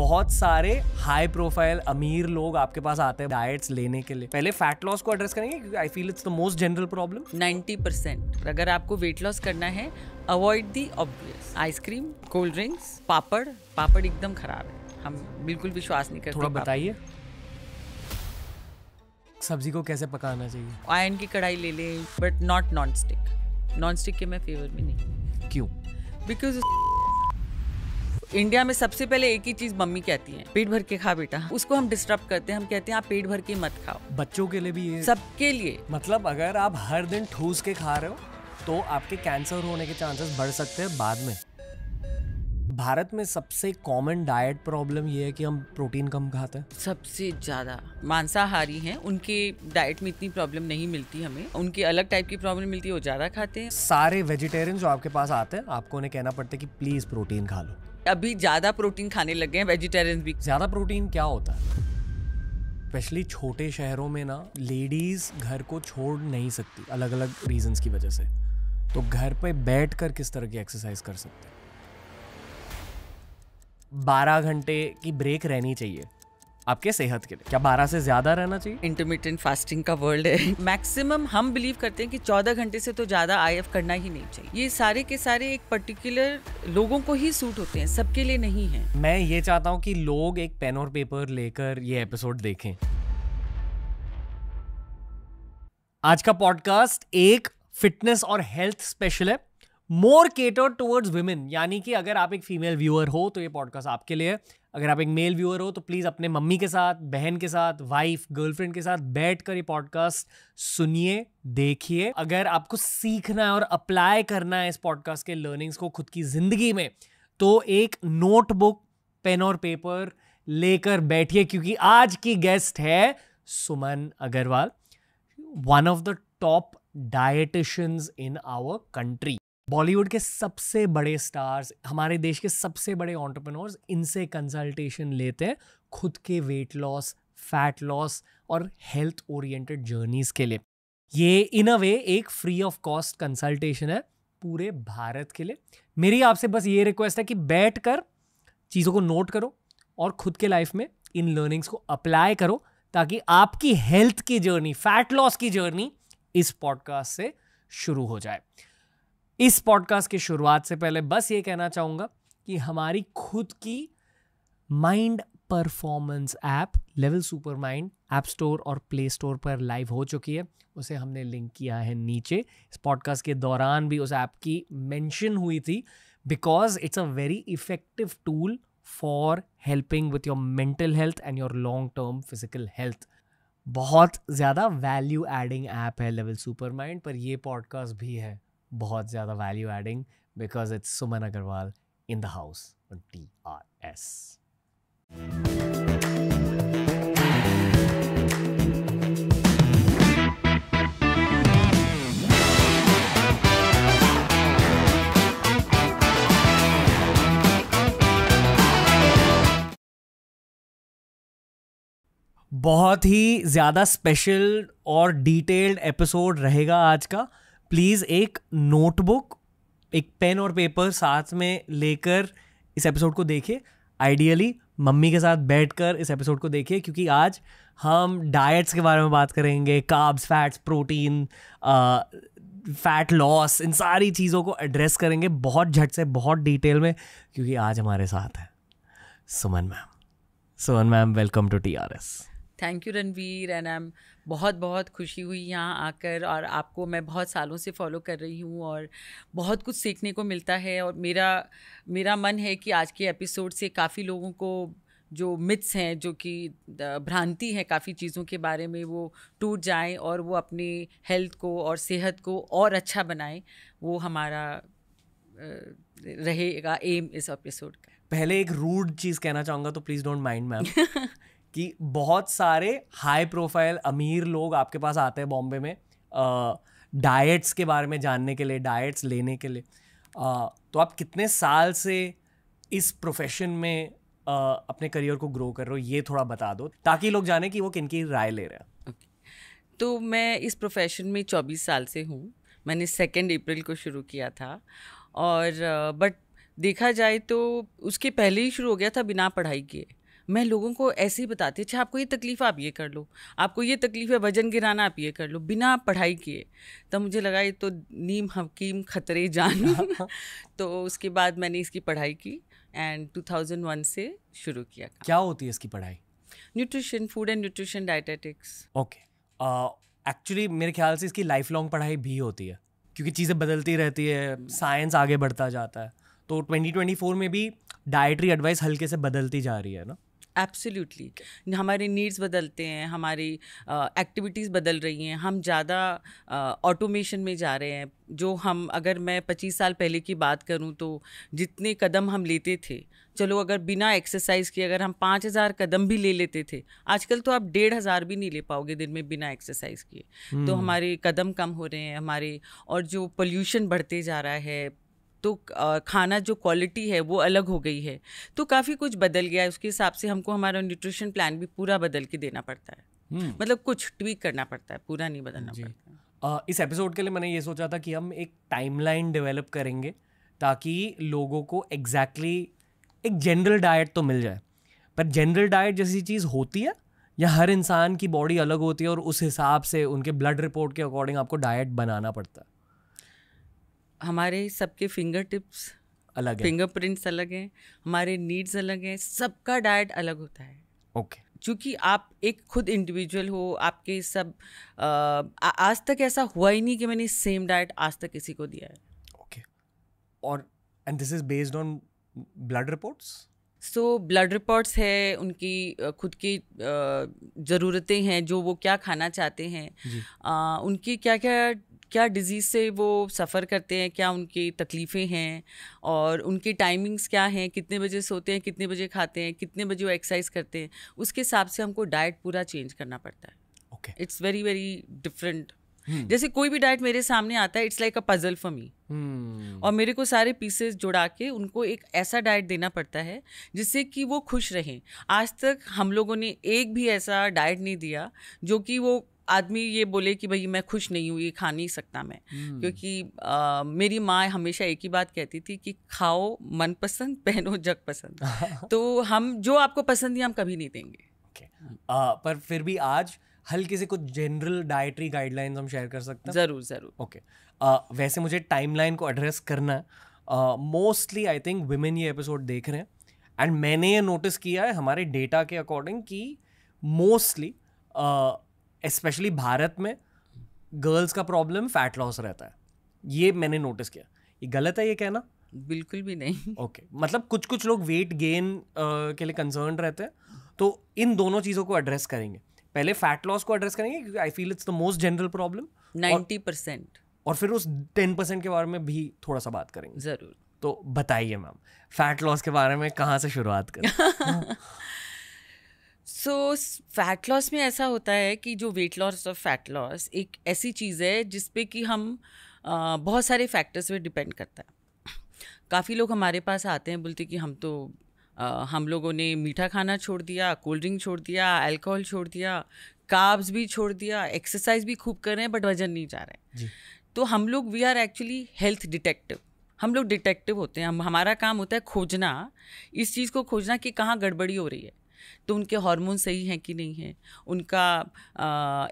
बहुत सारे high profile अमीर लोग आपके पास आते हैं डाइट्स लेने के लिए पहले फैट लॉस को एड्रेस करेंगे क्योंकि I feel it's the most general problem 90 percent अगर आपको वेट लॉस करना है avoid the obvious ice cream cold drinks पापड़ पापड़ एकदम खराब है हम बिल्कुल विश्वास नहीं करते थोड़ा बताइए सब्जी को कैसे पकाना चाहिए आयन की कढ़ाई ले लें but not non stick non stick के मैं फेवर में नहीं क्यों बिकॉज इंडिया में सबसे पहले एक ही चीज मम्मी कहती है पेट भर के खा बेटा उसको हम डिस्टर्ब करते हैं हम कहते हैं आप पेट भर के मत खाओ बच्चों के लिए भी सबके लिए मतलब अगर आप हर दिन ठूस के खा रहे हो तो आपके कैंसर होने के चांसेस बढ़ सकते हैं बाद में भारत में सबसे कॉमन डाइट प्रॉब्लम ये है कि हम प्रोटीन कम खाते हैं सबसे ज़्यादा मांसाहारी हैं उनके डाइट में इतनी प्रॉब्लम नहीं मिलती हमें उनकी अलग टाइप की प्रॉब्लम मिलती है वो ज़्यादा खाते हैं सारे वेजिटेरियन जो आपके पास आते हैं आपको उन्हें कहना पड़ता है कि प्लीज़ प्रोटीन खा लो अभी ज़्यादा प्रोटीन खाने लगे हैं वेजिटेरियंस भी ज़्यादा प्रोटीन क्या होता है स्पेशली छोटे शहरों में ना लेडीज़ घर को छोड़ नहीं सकती अलग अलग रीजन की वजह से तो घर पे बैठ कर किस तरह की एक्सरसाइज कर सकते हैं बारह घंटे की ब्रेक रहनी चाहिए आपके सेहत के लिए क्या बारह से ज्यादा रहना चाहिए इंटरमीडियंट फास्टिंग का वर्ल्ड है मैक्सिमम हम बिलीव करते हैं कि चौदह घंटे से तो ज्यादा आई करना ही नहीं चाहिए ये सारे के सारे एक पर्टिकुलर लोगों को ही सूट होते हैं सबके लिए नहीं है मैं ये चाहता हूँ कि लोग एक पेन और पेपर लेकर ये एपिसोड देखें आज का पॉडकास्ट एक फिटनेस और हेल्थ स्पेशल है मोर केटर टुवर्ड्स वुमेन यानी कि अगर आप एक फीमेल व्यूअर हो तो ये पॉडकास्ट आपके लिए है अगर आप एक मेल व्यूअर हो तो प्लीज़ अपने मम्मी के साथ बहन के साथ वाइफ गर्लफ्रेंड के साथ बैठ कर ये पॉडकास्ट सुनिए देखिए अगर आपको सीखना है और अप्लाई करना है इस पॉडकास्ट के लर्निंग्स को खुद की ज़िंदगी में तो एक नोटबुक पेन और पेपर लेकर बैठिए क्योंकि आज की गेस्ट है Suman Agarwal one of the top dietitians in our country Bollywood के सबसे बड़े स्टार्स हमारे देश के सबसे बड़े ऑन्टरप्रनोर्स इनसे कंसल्टेशन लेते हैं खुद के वेट लॉस फैट लॉस और हेल्थ ओरिएंटेड जर्नीज के लिए ये इन अ वे एक फ्री ऑफ कॉस्ट कंसल्टेशन है पूरे भारत के लिए मेरी आपसे बस ये रिक्वेस्ट है कि बैठ कर चीज़ों को नोट करो और खुद के लाइफ में इन लर्निंग्स को अप्लाई करो ताकि आपकी हेल्थ की जर्नी फैट लॉस की जर्नी इस पॉडकास्ट से शुरू हो जाए इस पॉडकास्ट की शुरुआत से पहले बस ये कहना चाहूँगा कि हमारी खुद की mind performance app Level super Mind app store और प्ले स्टोर पर लाइव हो चुकी है उसे हमने लिंक किया है नीचे इस पॉडकास्ट के दौरान भी उस ऐप की मेंशन हुई थी because it's a very effective tool for helping with your mental health and your long term physical health बहुत ज़्यादा वैल्यू एडिंग ऐप है लेवल सुपर माइंड पर यह पॉडकास्ट भी है बहुत ज़्यादा value adding because it's Suman Agarwal in the house on T R S बहुत ही ज़्यादा स्पेशल और डिटेल्ड एपिसोड रहेगा आज का प्लीज़ एक नोटबुक एक पेन और पेपर साथ में लेकर इस एपिसोड को देखिए आइडियली मम्मी के साथ बैठकर इस एपिसोड को देखिए क्योंकि आज हम डाइट्स के बारे में बात करेंगे carbs fats protein fat loss इन सारी चीज़ों को एड्रेस करेंगे बहुत झट से बहुत डिटेल में क्योंकि आज हमारे साथ है Suman ma'am Suman ma'am welcome to T R S thank you Ranveer and I am बहुत बहुत खुशी हुई यहाँ आकर और आपको मैं बहुत सालों से फॉलो कर रही हूँ और बहुत कुछ सीखने को मिलता है और मेरा मेरा मन है कि आज के एपिसोड से काफ़ी लोगों को जो मिथ्स हैं जो कि भ्रांति है काफ़ी चीज़ों के बारे में वो टूट जाएं और वो अपने हेल्थ को और सेहत को और अच्छा बनाएं वो हमारा रहेगा एम इस एपिसोड का पहले एक रूड चीज़ कहना चाहूँगा तो प्लीज़ डोंट माइंड मैम कि बहुत सारे हाई प्रोफाइल अमीर लोग आपके पास आते हैं बॉम्बे में डाइट्स के बारे में जानने के लिए डाइट्स लेने के लिए आ, तो आप कितने साल से इस प्रोफेशन में आ, अपने करियर को ग्रो कर रहे हो ये थोड़ा बता दो ताकि लोग जाने कि वो किन की राय ले रहे हैं तो मैं इस प्रोफेशन में 24 साल से हूँ मैंने सेकेंड अप्रैल को शुरू किया था और बट देखा जाए तो उसके पहले ही शुरू हो गया था बिना पढ़ाई के मैं लोगों को ऐसे ही बताती हूँ अच्छा आपको ये तकलीफ़ आप ये कर लो आपको ये तकलीफ़ है वजन गिराना आप ये कर लो बिना पढ़ाई किए तब मुझे लगा ये तो नीम हकीम खतरे जान तो उसके बाद मैंने इसकी पढ़ाई की एंड 2001 से शुरू किया क्या होती है इसकी पढ़ाई nutrition food and nutrition dietetics okay actually मेरे ख्याल से इसकी लाइफ लॉन्ग पढ़ाई भी होती है क्योंकि चीज़ें बदलती रहती है साइंस आगे बढ़ता जाता है तो 2024 में भी डाइटरी एडवाइस हल्के से बदलती जा रही है ना एब्सोल्युटली हमारे नीड्स बदलते हैं हमारी एक्टिविटीज़ बदल रही हैं हम ज़्यादा ऑटोमेशन में जा रहे हैं जो हम अगर मैं पच्चीस साल पहले की बात करूं तो जितने कदम हम लेते थे चलो अगर बिना एक्सरसाइज के अगर हम पाँच हज़ार कदम भी ले लेते थे आजकल तो आप डेढ़ हज़ार भी नहीं ले पाओगे दिन में बिना एक्सरसाइज किए तो हम्म। हमारे कदम कम हो रहे हैं हमारे और जो पोल्यूशन बढ़ते जा रहा है तो खाना जो क्वालिटी है वो अलग हो गई है तो काफ़ी कुछ बदल गया है उसके हिसाब से हमको हमारा न्यूट्रिशन प्लान भी पूरा बदल के देना पड़ता है हम्म। मतलब कुछ ट्वीक करना पड़ता है पूरा नहीं बदलना पड़ता इस एपिसोड के लिए मैंने ये सोचा था कि हम एक टाइमलाइन डेवलप करेंगे ताकि लोगों को एग्जैक्टली exactly एक जनरल डाइट तो मिल जाए पर जनरल डाइट जैसी चीज़ होती है या हर इंसान की बॉडी अलग होती है और उस हिसाब से उनके ब्लड रिपोर्ट के अकॉर्डिंग आपको डाइट बनाना पड़ता है हमारे सबके फिंगर टिप्स अलग है फिंगरप्रिंट्स अलग हैं हमारे नीड्स अलग हैं सबका डाइट अलग होता है ओके okay. चूँकि आप एक खुद इंडिविजुअल हो आपके सब आ, आज तक ऐसा हुआ ही नहीं कि मैंने सेम डाइट आज तक किसी को दिया है ओके okay. और and this is based on blood reports so blood reports है उनकी खुद की ज़रूरतें हैं जो वो क्या खाना चाहते हैं उनकी क्या क्या क्या डिज़ीज़ से वो सफ़र करते हैं क्या उनकी तकलीफ़ें हैं और उनकी टाइमिंग्स क्या हैं कितने बजे सोते हैं कितने बजे खाते हैं कितने बजे वो एक्सरसाइज करते हैं उसके हिसाब से हमको डाइट पूरा चेंज करना पड़ता है okay it's very very different जैसे कोई भी डाइट मेरे सामने आता है it's like a puzzle for me और मेरे को सारे पीसेस जुड़ा के उनको एक ऐसा डाइट देना पड़ता है जिससे कि वो खुश रहें आज तक हम लोगों ने एक भी ऐसा डाइट नहीं दिया जो कि वो आदमी ये बोले कि भाई मैं खुश नहीं हूँ ये खा नहीं सकता मैं hmm. क्योंकि आ, मेरी माँ हमेशा एक ही बात कहती थी कि खाओ मनपसंद पहनो जग पसंद तो हम जो आपको पसंद है हम कभी नहीं देंगे okay. आ, पर फिर भी आज हल्के से कुछ जनरल डाइटरी गाइडलाइंस हम शेयर कर सकते हैं ज़रूर ज़रूर ओके okay. वैसे मुझे टाइमलाइन को एड्रेस करना मोस्टली आई थिंक वुमेन ये एपिसोड देख रहे हैं एंड मैंने ये नोटिस किया है हमारे डेटा के अकॉर्डिंग कि मोस्टली स्पेशली भारत में गर्ल्स का प्रॉब्लम फैट लॉस रहता है ये मैंने नोटिस किया ये गलत है ये कहना बिल्कुल भी नहीं ओके okay. मतलब कुछ कुछ लोग वेट गेन uh, के लिए कंसर्न रहते हैं तो इन दोनों चीज़ों को एड्रेस करेंगे पहले फैट लॉस को एड्रेस करेंगे क्योंकि I feel it's the most general problem ninety percent और फिर उस टेन परसेंट के बारे में भी थोड़ा सा बात करेंगे ज़रूर तो बताइए मैम फैट लॉस के बारे में कहाँ से शुरुआत करें सो फैट लॉस में ऐसा होता है कि जो वेट लॉस और फैट लॉस एक ऐसी चीज़ है जिसपे कि हम आ, बहुत सारे फैक्टर्स पे डिपेंड करता है काफ़ी लोग हमारे पास आते हैं बोलते कि हम तो आ, हम लोगों ने मीठा खाना छोड़ दिया कोल्ड ड्रिंक छोड़ दिया अल्कोहल छोड़ दिया काब्स भी छोड़ दिया एक्सरसाइज भी खूब कर रहे हैं बट वजन नहीं जा रहे हैं तो हम लोग we are actually health detective हम लोग डिटेक्टिव होते हैं हम हमारा काम होता है खोजना इस चीज़ को खोजना कि कहाँ गड़बड़ी हो रही है तो उनके हार्मोन सही हैं कि नहीं हैं उनका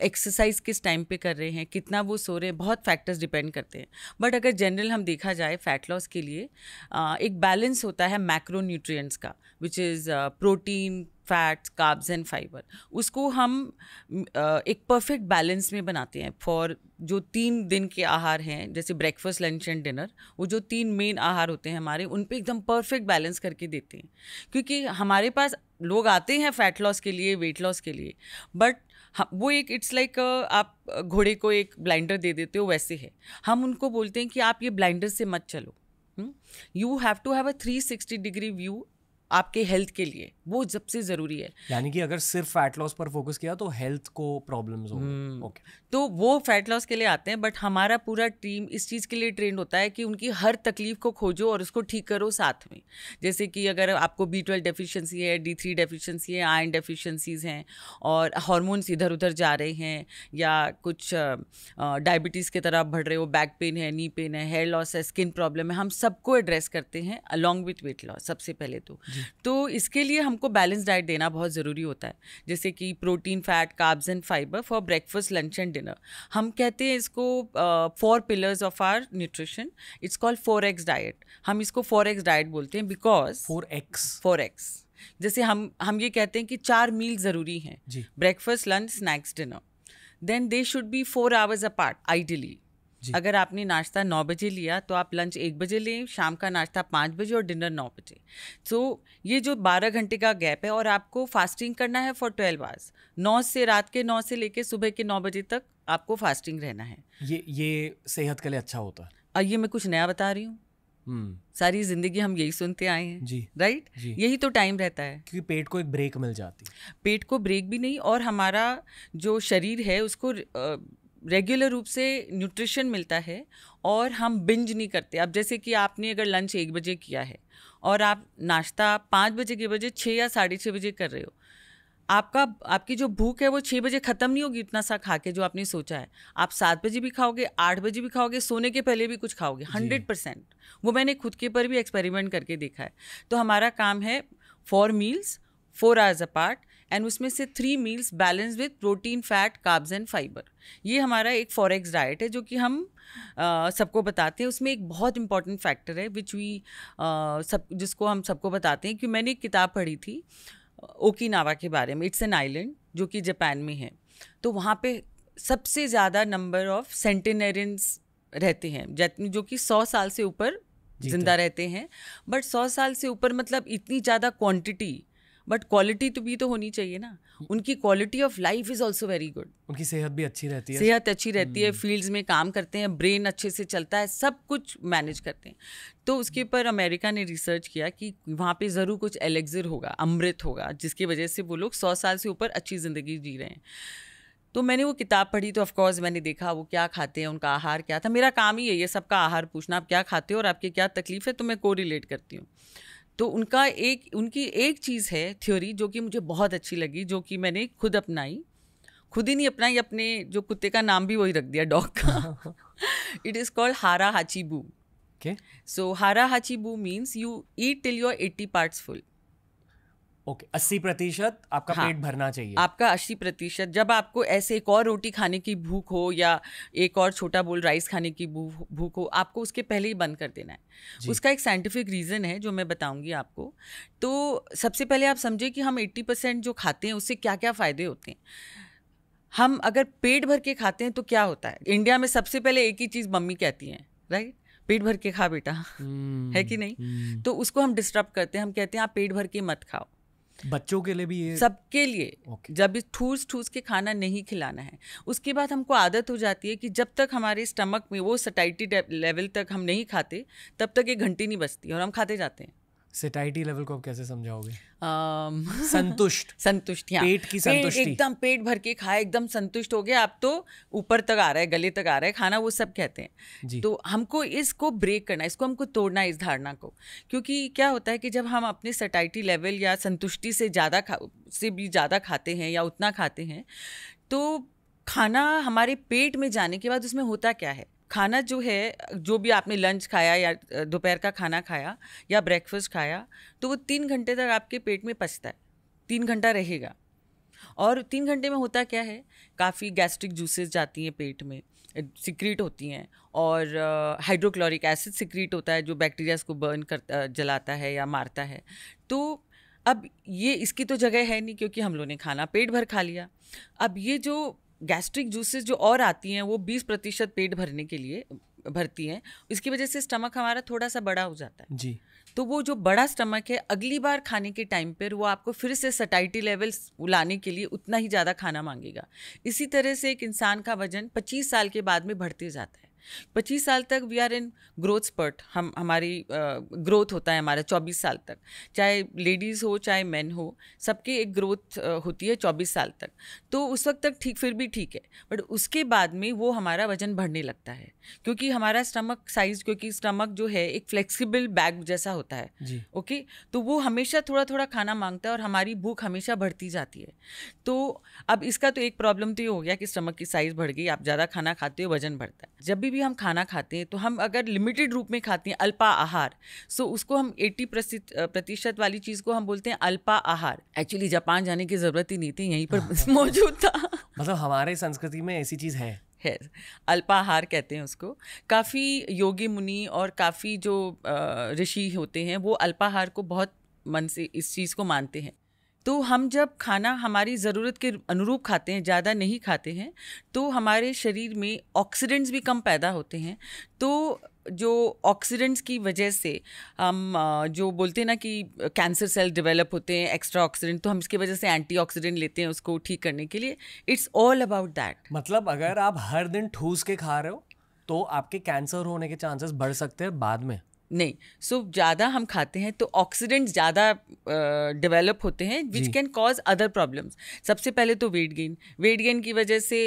एक्सरसाइज किस टाइम पे कर रहे हैं कितना वो सो रहे हैं बहुत फैक्टर्स डिपेंड करते हैं बट अगर जनरल हम देखा जाए फैट लॉस के लिए आ, एक बैलेंस होता है मैक्रो न्यूट्रिएंट्स का which is protein fats carbs and fibre उसको हम एक परफेक्ट बैलेंस में बनाते हैं फॉर जो तीन दिन के आहार हैं जैसे ब्रेकफास्ट लंच एंड डिनर वो जो तीन मेन आहार होते हैं हमारे उन पर एकदम परफेक्ट बैलेंस करके देते हैं क्योंकि हमारे पास लोग आते हैं फैट लॉस के लिए वेट लॉस के लिए बट वो एक इट्स लाइक like, आप घोड़े को एक ब्लाइंडर दे देते हो वैसे है हम उनको बोलते हैं कि आप ये ब्लाइंडर से मत चलो you have to have a three sixty degree view आपके हेल्थ के लिए वो सबसे ज़रूरी है यानी कि अगर सिर्फ फैट लॉस पर फोकस किया तो हेल्थ को प्रॉब्लम्स होंगे ओके हम्म। तो वो फैट लॉस के लिए आते हैं बट हमारा पूरा टीम इस चीज़ के लिए ट्रेंड होता है कि उनकी हर तकलीफ को खोजो और उसको ठीक करो साथ में जैसे कि अगर आपको बी ट्वेल्व डेफिशियंसी है डी थ्री डेफिशियंसी है आयन डेफिशियंसीज हैं और हॉर्मोन्स इधर उधर जा रहे हैं या कुछ डायबिटीज़ की तरफ बढ़ रहे हो बैक पेन है नी पेन है हेयर लॉस है स्किन प्रॉब्लम है हम सबको एड्रेस करते हैं अलॉन्ग विथ वेट लॉस सबसे पहले तो तो इसके लिए हमको बैलेंस डाइट देना बहुत ज़रूरी होता है जैसे कि protein fat carbs and fibre for breakfast lunch and dinner हम कहते हैं इसको four pillars of our nutrition it's called four X diet हम इसको फोर एक्स डाइट बोलते हैं because four X four X जैसे हम हम ये कहते हैं कि चार मील ज़रूरी हैं breakfast lunch snacks dinner then they should be four hours apart ideally अगर आपने नाश्ता नौ बजे लिया तो आप लंच एक बजे लें शाम का नाश्ता पाँच बजे और डिनर नौ बजे सो so, ये जो बारह घंटे का गैप है और आपको फास्टिंग करना है फॉर ट्वेल्व आवर्स नौ से रात के नौ से लेके सुबह के नौ बजे तक आपको फास्टिंग रहना है ये ये सेहत के लिए अच्छा होता है और ये मैं कुछ नया बता रही हूँ हम्म। सारी जिंदगी हम यही सुनते आए हैं जी राइट जी, यही तो टाइम रहता है क्योंकि पेट को एक ब्रेक मिल जाती है पेट को ब्रेक भी नहीं और हमारा जो शरीर है उसको रेगुलर रूप से न्यूट्रिशन मिलता है और हम बिंज नहीं करते अब जैसे कि आपने अगर लंच एक बजे किया है और आप नाश्ता पाँच बजे के बजे छः या साढ़े छः बजे कर रहे हो आपका आपकी जो भूख है वो छः बजे ख़त्म नहीं होगी इतना सा खा के जो आपने सोचा है आप सात बजे भी खाओगे आठ बजे भी खाओगे सोने के पहले भी कुछ खाओगे हंड्रेड परसेंट वो मैंने खुद के पर भी एक्सपेरिमेंट करके देखा है तो हमारा काम है four meals four hours apart and उसमें से three meals balance with protein fat carbs and fibre ये हमारा एक फॉरेक्स डाइट है जो कि हम सबको बताते हैं उसमें एक बहुत इंपॉर्टेंट फैक्टर है विच वी सब जिसको हम सबको बताते हैं कि मैंने एक किताब पढ़ी थी ओकिनावा के बारे में इट्स एन आइलैंड जो कि जापान में है तो वहाँ पे सबसे ज़्यादा नंबर ऑफ सेंटेनरियंस रहते हैं जो कि सौ साल से ऊपर तो जिंदा रहते हैं बट सौ साल से ऊपर मतलब इतनी ज़्यादा क्वांटिटी बट क्वालिटी तो भी तो होनी चाहिए ना उनकी quality of life is also very good उनकी सेहत भी अच्छी रहती है सेहत अच्छी रहती है फील्ड्स हम्म। में काम करते हैं ब्रेन अच्छे से चलता है सब कुछ मैनेज करते हैं तो उसके ऊपर अमेरिका ने रिसर्च किया कि वहाँ पे ज़रूर कुछ एलेक्जर होगा अमृत होगा जिसकी वजह से वो लोग सौ साल से ऊपर अच्छी ज़िंदगी जी रहे हैं तो मैंने वो किताब पढ़ी तो ऑफकोर्स मैंने देखा वो क्या खाते हैं उनका आहार क्या था मेरा काम ही है ये सबका आहार पूछना आप क्या खाते हो और आपकी क्या तकलीफ़ है तो मैं को रिलेट करती हूँ तो उनका एक उनकी एक चीज़ है थ्योरी जो कि मुझे बहुत अच्छी लगी जो कि मैंने खुद अपनाई खुद ही नहीं अपनाई अपने जो कुत्ते का नाम भी वही रख दिया डॉग का इट इज़ कॉल्ड हारा हाची हाचीबू सो हारा हाची बू means you eat till your eighty parts full okay अस्सी प्रतिशत आपका हाँ, पेट भरना चाहिए आपका अस्सी प्रतिशत जब आपको ऐसे एक और रोटी खाने की भूख हो या एक और छोटा बोल राइस खाने की भूख हो आपको उसके पहले ही बंद कर देना है उसका एक साइंटिफिक रीज़न है जो मैं बताऊंगी आपको तो सबसे पहले आप समझे कि हम एट्टी परसेंट जो खाते हैं उससे क्या क्या फ़ायदे होते हैं हम अगर पेट भर के खाते हैं तो क्या होता है इंडिया में सबसे पहले एक ही चीज़ मम्मी कहती हैं राइट पेट भर के खा बेटा हम्म, है कि नहीं हम्म। तो उसको हम डिस्टर्ब करते हैं हम कहते हैं आप पेट भर के मत खाओ बच्चों के लिए भी सबके लिए okay. जब इस ठूस ठूस के खाना नहीं खिलाना है उसके बाद हमको आदत हो जाती है कि जब तक हमारे स्टमक में वो सटाइटी लेवल तक हम नहीं खाते तब तक ये घंटी नहीं बचती और हम खाते जाते हैं सेटाइटी लेवल को आप कैसे समझाओगे um, संतुष्ट संतुष्ट हाँ। पेट की संतुष्टि एकदम पेट भर के खाए एकदम संतुष्ट हो गए आप तो ऊपर तक आ रहा है गले तक आ रहा है खाना वो सब कहते हैं जी. तो हमको इसको ब्रेक करना है इसको हमको तोड़ना है इस धारणा को क्योंकि क्या होता है कि जब हम अपने सेटाइटी लेवल या संतुष्टि से ज़्यादा से भी ज़्यादा खाते हैं या उतना खाते हैं तो खाना हमारे पेट में जाने के बाद उसमें होता क्या है खाना जो है जो भी आपने लंच खाया या दोपहर का खाना खाया या ब्रेकफास्ट खाया तो वो तीन घंटे तक आपके पेट में पचता है तीन घंटा रहेगा और तीन घंटे में होता क्या है काफ़ी गैस्ट्रिक जूसेस जाती हैं पेट में सिक्रीट होती हैं और हाइड्रोक्लोरिक एसिड सिक्रीट होता है जो बैक्टीरियाज को बर्न कर जलाता है या मारता है तो अब ये इसकी तो जगह है नहीं क्योंकि हम लोगों ने खाना पेट भर खा लिया अब ये जो गैस्ट्रिक जूसेस जो और आती हैं वो बीस प्रतिशत पेट भरने के लिए भरती हैं इसकी वजह से स्टमक हमारा थोड़ा सा बड़ा हो जाता है जी तो वो जो बड़ा स्टमक है अगली बार खाने के टाइम पर वो आपको फिर से सटाइटी लेवल्स लाने के लिए उतना ही ज़्यादा खाना मांगेगा इसी तरह से एक इंसान का वजन 25 साल के बाद में बढ़ते जाता है पच्चीस साल तक we are in growth spurt हम हमारी ग्रोथ होता है हमारा चौबीस साल तक चाहे लेडीज़ हो चाहे मेन हो सबकी एक ग्रोथ होती है चौबीस साल तक तो उस वक्त तक ठीक फिर भी ठीक है बट उसके बाद में वो हमारा वजन बढ़ने लगता है क्योंकि हमारा स्टमक साइज क्योंकि स्टमक जो है एक फ्लेक्सिबल बैग जैसा होता है ओके okay? तो वो हमेशा थोड़ा थोड़ा खाना मांगता है और हमारी भूख हमेशा बढ़ती जाती है तो अब इसका तो एक प्रॉब्लम तो ये हो गया कि स्टमक की साइज़ बढ़ गई आप ज़्यादा खाना खाते हो वजन बढ़ता है जब भी भी हम खाना खाते हैं तो हम अगर लिमिटेड रूप में खाते हैं अल्पा आहार सो so उसको हम 80 प्रतिशत वाली चीज़ को हम बोलते हैं अल्पा आहार एक्चुअली जापान जाने की ज़रूरत ही नहीं थी यहीं पर मौजूद था मतलब हमारे संस्कृति में ऐसी चीज़ है है अल्पाहार कहते हैं उसको काफ़ी योगी मुनि और काफ़ी जो ऋषि होते हैं वो अल्पाहार को बहुत मन से इस चीज़ को मानते हैं तो हम जब खाना हमारी ज़रूरत के अनुरूप खाते हैं ज़्यादा नहीं खाते हैं तो हमारे शरीर में ऑक्सीडेंट्स भी कम पैदा होते हैं तो जो ऑक्सीडेंट्स की वजह से हम जो बोलते हैं ना कि कैंसर सेल डेवलप होते हैं एक्स्ट्रा ऑक्सीडेंट तो हम इसकी वजह से एंटीऑक्सीडेंट लेते हैं उसको ठीक करने के लिए इट्स ऑल अबाउट दैट मतलब अगर आप हर दिन ठूस के खा रहे हो तो आपके कैंसर होने के चांसेस बढ़ सकते हैं बाद में नहीं सो so, ज़्यादा हम खाते हैं तो ऑक्सीडेंट्स ज़्यादा डेवलप होते हैं which can cause other problems सबसे पहले तो वेट गेन वेट गेन की वजह से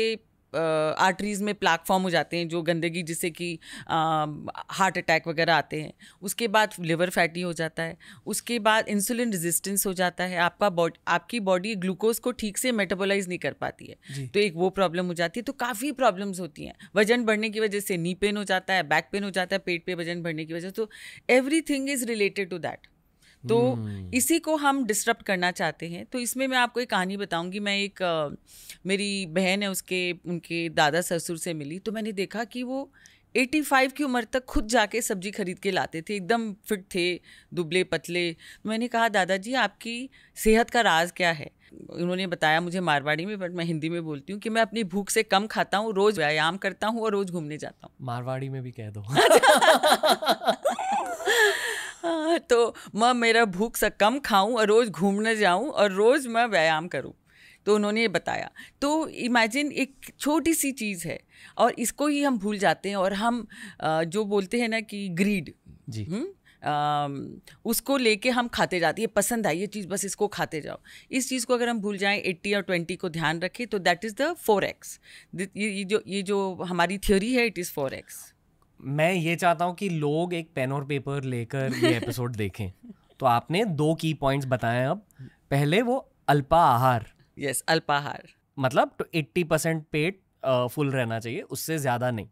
आर्टरीज़ में प्लाक फॉर्म हो जाते हैं जो गंदगी जिससे कि हार्ट अटैक वगैरह आते हैं उसके बाद लिवर फैटी हो जाता है उसके बाद इंसुलिन रेजिस्टेंस हो जाता है आपका बॉडी आपकी बॉडी ग्लूकोज को ठीक से मेटाबोलाइज नहीं कर पाती है तो एक वो प्रॉब्लम हो जाती है तो काफ़ी प्रॉब्लम्स होती हैं वजन बढ़ने की वजह से नी पेन हो जाता है बैक पेन हो जाता है पेट पे वजन बढ़ने की वजह से तो everything is related to that तो हम्म। इसी को हम डिस्टर्ब करना चाहते हैं तो इसमें मैं आपको एक कहानी बताऊंगी मैं एक मेरी बहन है उसके उनके दादा ससुर से मिली तो मैंने देखा कि वो 85 की उम्र तक खुद जाके सब्जी खरीद के लाते थे एकदम फिट थे दुबले पतले तो मैंने कहा दादाजी आपकी सेहत का राज क्या है उन्होंने बताया मुझे मारवाड़ी में बट मैं हिंदी में बोलती हूँ कि मैं अपनी भूख से कम खाता हूँ रोज़ व्यायाम करता हूँ और रोज़ घूमने जाता हूँ मारवाड़ी में भी कह दो अच्छा। हाँ, तो मैं मेरा भूख सा कम खाऊं और रोज़ घूमने जाऊं और रोज़ मैं व्यायाम करूं तो उन्होंने ये बताया तो इमेजिन एक छोटी सी चीज़ है और इसको ही हम भूल जाते हैं और हम जो बोलते हैं ना कि ग्रीड जी हुँ? हम्म, आ, उसको लेके हम खाते जाते ये पसंद आई ये चीज़ बस इसको खाते जाओ इस चीज़ को अगर हम भूल जाएं एट्टी और ट्वेंटी को ध्यान रखें तो that is the four X ये जो ये जो हमारी थ्योरी है इट इज़ फोर एक्स मैं ये चाहता हूँ कि लोग एक पेन और पेपर लेकर ये एपिसोड देखें तो आपने दो की पॉइंट्स बताए अब पहले वो अल्पाहार यस yes, अल्पाहार मतलब एट्टी तो परसेंट पेट फुल रहना चाहिए उससे ज़्यादा नहीं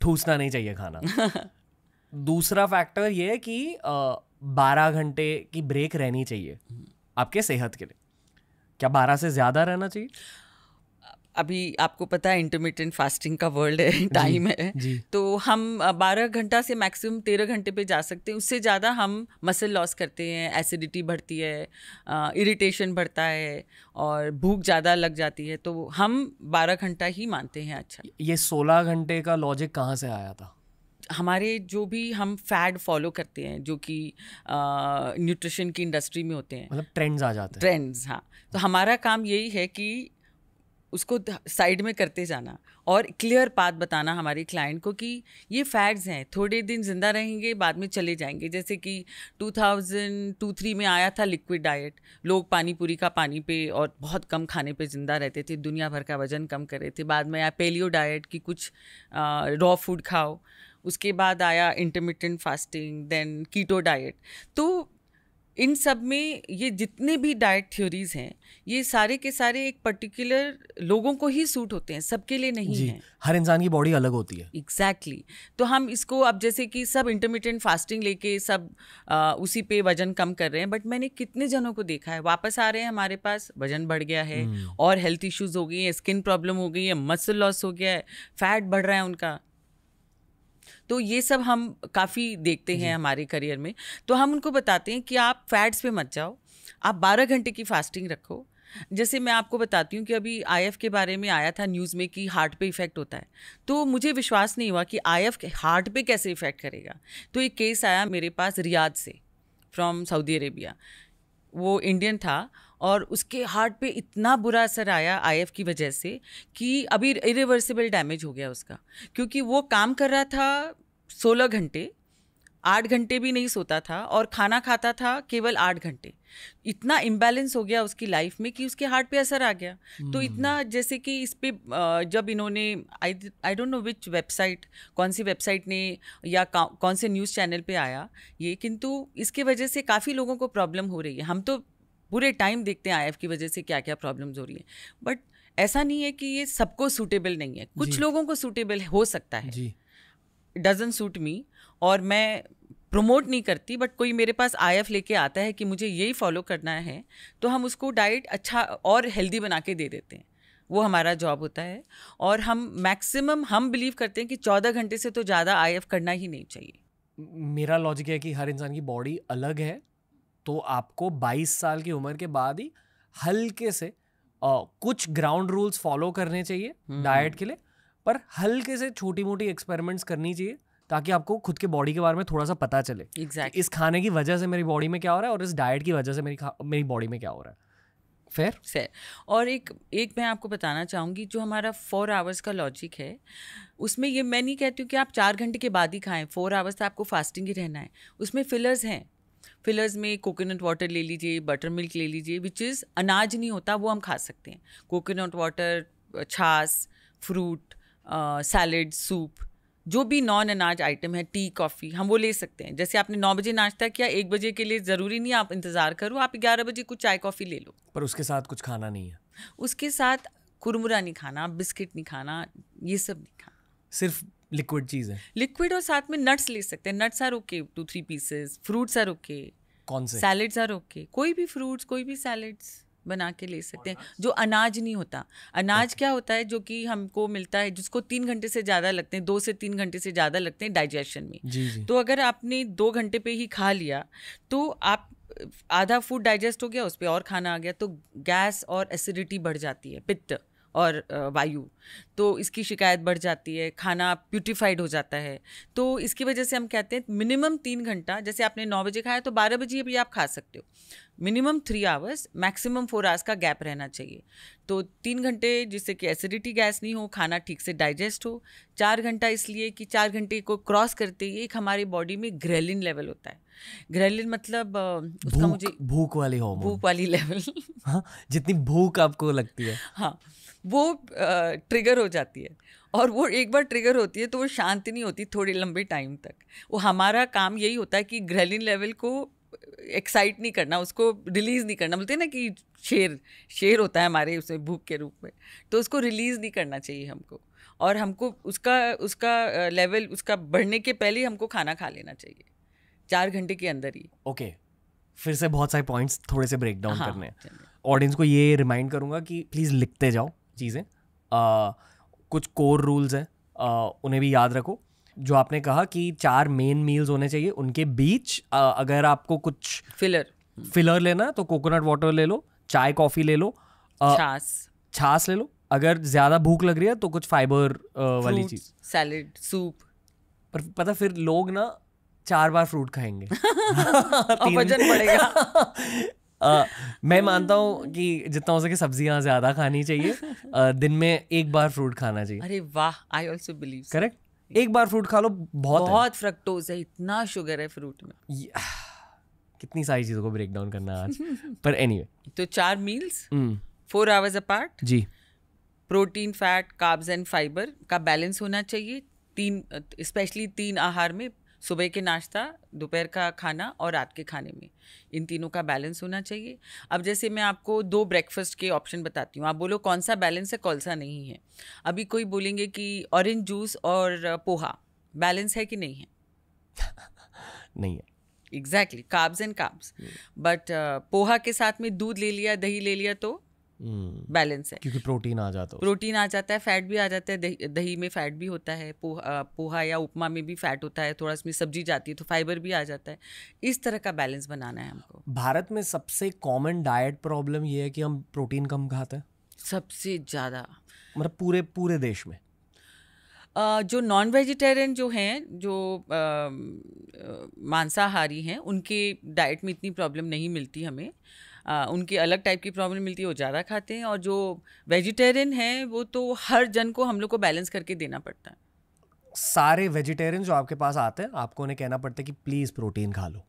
ठूसना नहीं चाहिए खाना दूसरा फैक्टर ये है कि बारह घंटे की ब्रेक रहनी चाहिए आपके सेहत के लिए क्या बारह से ज़्यादा रहना चाहिए अभी आपको पता है इंटरमीडियंट फास्टिंग का वर्ल्ड है टाइम है जी. तो हम 12 घंटा से मैक्सिमम 13 घंटे पे जा सकते हैं उससे ज़्यादा हम मसल लॉस करते हैं एसिडिटी बढ़ती है इरिटेशन बढ़ता है और भूख ज़्यादा लग जाती है तो हम 12 घंटा ही मानते हैं अच्छा ये 16 घंटे का लॉजिक कहाँ से आया था हमारे जो भी हम फैड फॉलो करते हैं जो कि न्यूट्रिशन की इंडस्ट्री में होते हैं मतलब ट्रेंड्स आ जाते हैं ट्रेंड्स हाँ तो हमारा काम यही है कि उसको साइड में करते जाना और क्लियर पाथ बताना हमारे क्लाइंट को कि ये फैड्स हैं थोड़े दिन ज़िंदा रहेंगे बाद में चले जाएंगे जैसे कि 2002 थ्री में आया था लिक्विड डाइट लोग पानी पूरी का पानी पे और बहुत कम खाने पे ज़िंदा रहते थे दुनिया भर का वज़न कम कर रहे थे बाद में आया पेलियो डाइट कि कुछ रॉ फूड खाओ उसके बाद आया intermittent fasting then keto diet तो इन सब में ये जितने भी डाइट थ्योरीज हैं ये सारे के सारे एक पर्टिकुलर लोगों को ही सूट होते हैं सबके लिए नहीं जी, है हर इंसान की बॉडी अलग होती है एग्जैक्टली exactly. तो हम इसको अब जैसे कि सब इंटरमीडियंट फास्टिंग लेके सब आ, उसी पे वजन कम कर रहे हैं बट मैंने कितने जनों को देखा है वापस आ रहे हैं हमारे पास वजन बढ़ गया है हम्म। और हेल्थ इश्यूज हो गई है स्किन प्रॉब्लम हो गई है मसल लॉस हो गया है फैट बढ़ रहा है उनका तो ये सब हम काफ़ी देखते हैं हमारे करियर में तो हम उनको बताते हैं कि आप फैट्स पे मत जाओ आप बारह घंटे की फास्टिंग रखो जैसे मैं आपको बताती हूँ कि अभी आई के बारे में आया था न्यूज़ में कि हार्ट पे इफ़ेक्ट होता है तो मुझे विश्वास नहीं हुआ कि आई हार्ट पे कैसे इफ़ेक्ट करेगा तो एक केस आया मेरे पास रियाद से फ्रॉम सऊदी अरेबिया वो इंडियन था और उसके हार्ट पे इतना बुरा असर आया आई की वजह से कि अभी इरिवर्सिबल डैमेज हो गया उसका क्योंकि वो काम कर रहा था सोलह घंटे आठ घंटे भी नहीं सोता था और खाना खाता था केवल आठ घंटे इतना इम्बैलेंस हो गया उसकी लाइफ में कि उसके हार्ट पे असर आ गया hmm. तो हम्म। इतना जैसे कि इस पर जब इन्होंने I I don't know which website कौन सी वेबसाइट ने या कौन से न्यूज़ चैनल पे आया ये किंतु इसके वजह से काफ़ी लोगों को प्रॉब्लम हो रही है हम तो बुरे टाइम देखते हैं आई की वजह से क्या क्या प्रॉब्लम्स हो रही है बट ऐसा नहीं है कि ये सबको सूटेबल नहीं है कुछ लोगों को सूटेबल हो सकता है डजन सूट मी और मैं प्रमोट नहीं करती बट कोई मेरे पास आई लेके आता है कि मुझे यही फॉलो करना है तो हम उसको डाइट अच्छा और हेल्दी बना के दे देते हैं वो हमारा जॉब होता है और हम मैक्सिमम हम बिलीव करते हैं कि चौदह घंटे से तो ज़्यादा आई करना ही नहीं चाहिए मेरा लॉजिक है कि हर इंसान की बॉडी अलग है तो आपको 22 साल की उम्र के बाद ही हल्के से आ, कुछ ग्राउंड रूल्स फॉलो करने चाहिए डाइट हम्म, हम्म। के लिए पर हल्के से छोटी मोटी एक्सपेरिमेंट्स करनी चाहिए ताकि आपको खुद के बॉडी के बारे में थोड़ा सा पता चले exactly. इस खाने की वजह से मेरी बॉडी में क्या हो रहा है और इस डाइट की वजह से मेरी मेरी बॉडी में क्या हो रहा है फेयर से और एक एक मैं आपको बताना चाहूँगी जो हमारा फोर आवर्स का लॉजिक है उसमें ये मैं नहीं कहती हूँ कि आप चार घंटे के बाद ही खाएं फोर आवर्स तो आपको फास्टिंग ही रहना है उसमें फिलर्स हैं फिलर्स में कोकोनट वाटर ले लीजिए बटर मिल्क ले लीजिए विच इज़ अनाज नहीं होता वो हम खा सकते हैं कोकोनट वाटर छाछ फ्रूट सैलड सूप जो भी नॉन अनाज आइटम है टी कॉफ़ी हम वो ले सकते हैं जैसे आपने नौ बजे नाश्ता किया एक बजे के लिए ज़रूरी नहीं आप इंतज़ार करो आप ग्यारह बजे कुछ चाय कॉफ़ी ले लो पर उसके साथ कुछ खाना नहीं है उसके साथ कुरमुरा नहीं खाना बिस्किट नहीं खाना ये सब नहीं खाना सिर्फ लिक्विड चीज़ है लिक्विड और साथ में नट्स ले सकते हैं nuts are okay two three pieces fruits are okay कौन से सैलड्स आर ओके कोई भी फ्रूट्स कोई भी सैलड्स बना के ले सकते हैं जो अनाज नहीं होता अनाज क्या होता है जो कि हमको मिलता है जिसको तीन घंटे से ज़्यादा लगते हैं दो से तीन घंटे से ज़्यादा लगते हैं डाइजेशन में जी जी। तो अगर आपने दो घंटे पे ही खा लिया तो आप आधा फूड डाइजेस्ट हो गया उस पर और खाना आ गया तो गैस और एसिडिटी बढ़ जाती है पित्त और वायु तो इसकी शिकायत बढ़ जाती है खाना प्यूटिफाइड हो जाता है तो इसकी वजह से हम कहते हैं मिनिमम तीन घंटा जैसे आपने नौ बजे खाया तो बारह बजे भी आप खा सकते हो minimum three hours maximum four hours का गैप रहना चाहिए तो तीन घंटे जिससे कि एसिडिटी गैस नहीं हो खाना ठीक से डाइजेस्ट हो चार घंटा इसलिए कि चार घंटे को क्रॉस करते ही एक हमारी बॉडी में ग्रेलिन लेवल होता है ग्रेलिन मतलब उसका मुझे भूख वाली हो भूख वाली लेवल हाँ जितनी भूख आपको लगती है हाँ वो ट्रिगर हो जाती है और वो एक बार ट्रिगर होती है तो वो शांत नहीं होती थोड़े लंबे टाइम तक वो हमारा काम यही होता है कि ग्रेलिन लेवल को एक्साइट नहीं करना उसको रिलीज़ नहीं करना बोलते हैं ना कि शेर शेर होता है हमारे उसमें भूख के रूप में तो उसको रिलीज़ नहीं करना चाहिए हमको और हमको उसका उसका लेवल उसका बढ़ने के पहले ही हमको खाना खा लेना चाहिए चार घंटे के अंदर ही ओके फिर से बहुत सारे पॉइंट्स थोड़े से ब्रेक डाउन हाँ, करने ऑडियंस को ये रिमाइंड करूँगा कि प्लीज़ लिखते जाओ चीज़ें कुछ कोर रूल्स हैं उन्हें भी याद रखो जो आपने कहा कि चार मेन मील्स होने चाहिए उनके बीच आ, अगर आपको कुछ फिलर फिलर लेना तो कोकोनट वाटर ले लो चाय कॉफ़ी ले लो आ, छास छास ले लो अगर ज़्यादा भूख लग रही है तो कुछ फाइबर आ, वाली चीज़ सैलड सूप पर पता फिर लोग ना चार बार फ्रूट खाएंगे वजन बढ़ेगा uh, मैं मानता हूँ कि जितना हो सके सब्जियाँ ज़्यादा खानी चाहिए uh, दिन में एक बार फ्रूट खाना चाहिए अरे वाह आई ऑल्सो बिलीव करेक्ट एक बार फ्रूट खा लो बहुत बहुत फ्रक्टोज है इतना शुगर है फ्रूट में कितनी सारी चीज़ों को ब्रेक डाउन करना आज पर एनी anyway. तो चार मील्स फोर आवर्स अपार्ट जी protein fat carbs and fibre का बैलेंस होना चाहिए तीन स्पेशली तीन आहार में सुबह के नाश्ता दोपहर का खाना और रात के खाने में इन तीनों का बैलेंस होना चाहिए अब जैसे मैं आपको दो ब्रेकफास्ट के ऑप्शन बताती हूँ आप बोलो कौन सा बैलेंस है कौन सा नहीं है अभी कोई बोलेंगे कि ऑरेंज जूस और पोहा बैलेंस है कि नहीं है नहीं है exactly carbs and carbs but poha के साथ में दूध ले लिया दही ले लिया तो बैलेंस हम्म। है क्योंकि प्रोटीन आ जाता है प्रोटीन आ जाता है फैट भी आ जाता है दही, में फैट भी होता है पोहा पोहा या उपमा में भी फैट होता है थोड़ा इसमें सब्जी जाती है तो फाइबर भी आ जाता है इस तरह का बैलेंस बनाना है हमको भारत में सबसे कॉमन डाइट प्रॉब्लम ये है कि हम प्रोटीन कम खाते हैं सबसे ज़्यादा मतलब पूरे पूरे देश में जो नॉन वेजिटेरियन जो हैं जो मांसाहारी हैं उनके डाइट में इतनी प्रॉब्लम नहीं मिलती हमें आ, उनकी अलग टाइप की प्रॉब्लम मिलती है वो ज़्यादा खाते हैं और जो वेजिटेरियन हैं वो तो हर जन को हम लोग को बैलेंस करके देना पड़ता है सारे वेजिटेरियन जो आपके पास आते हैं आपको उन्हें कहना पड़ता है कि प्लीज़ प्रोटीन खा लो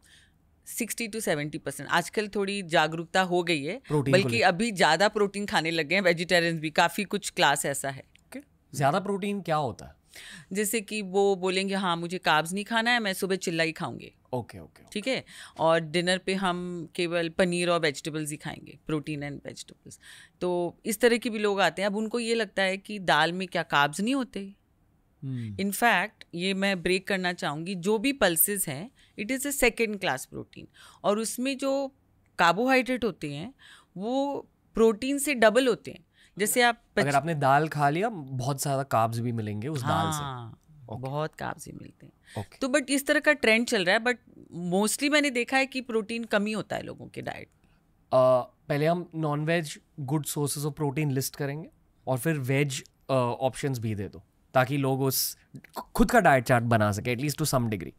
सिक्सटी टू सेवेंटी परसेंट आजकल थोड़ी जागरूकता हो गई है बल्कि अभी ज़्यादा प्रोटीन खाने लगे हैं वेजिटेरियंस भी काफ़ी कुछ क्लास ऐसा है ज़्यादा प्रोटीन क्या होता है जैसे कि वो बोलेंगे हाँ मुझे काब्ज़ नहीं खाना है मैं सुबह चिल्ला ही खाऊंगी ओके ओके ठीक है और डिनर पे हम केवल पनीर और वेजिटेबल्स ही खाएंगे प्रोटीन एंड वेजिटेबल्स तो इस तरह के भी लोग आते हैं अब उनको ये लगता है कि दाल में क्या काब्ज़ नहीं होते इनफैक्ट हम्म। hmm. ये मैं ब्रेक करना चाहूँगी जो भी पल्सेस हैं it is a second class protein और उसमें जो कार्बोहाइड्रेट होते हैं वो प्रोटीन से डबल होते हैं जैसे आप पच... अगर आपने दाल खा लिया बहुत सारा काब्ज भी मिलेंगे उस हाँ, दाल से हाँ, okay. बहुत काब्ज ही मिलते हैं okay. तो बट इस तरह का ट्रेंड चल रहा है बट मोस्टली मैंने देखा है कि प्रोटीन कमी होता है लोगों के डाइट पहले हम non veg good sources of protein list करेंगे और फिर वेज ऑप्शंस भी दे दो ताकि लोग उस खुद का डाइट चार्ट बना सके at least to some degree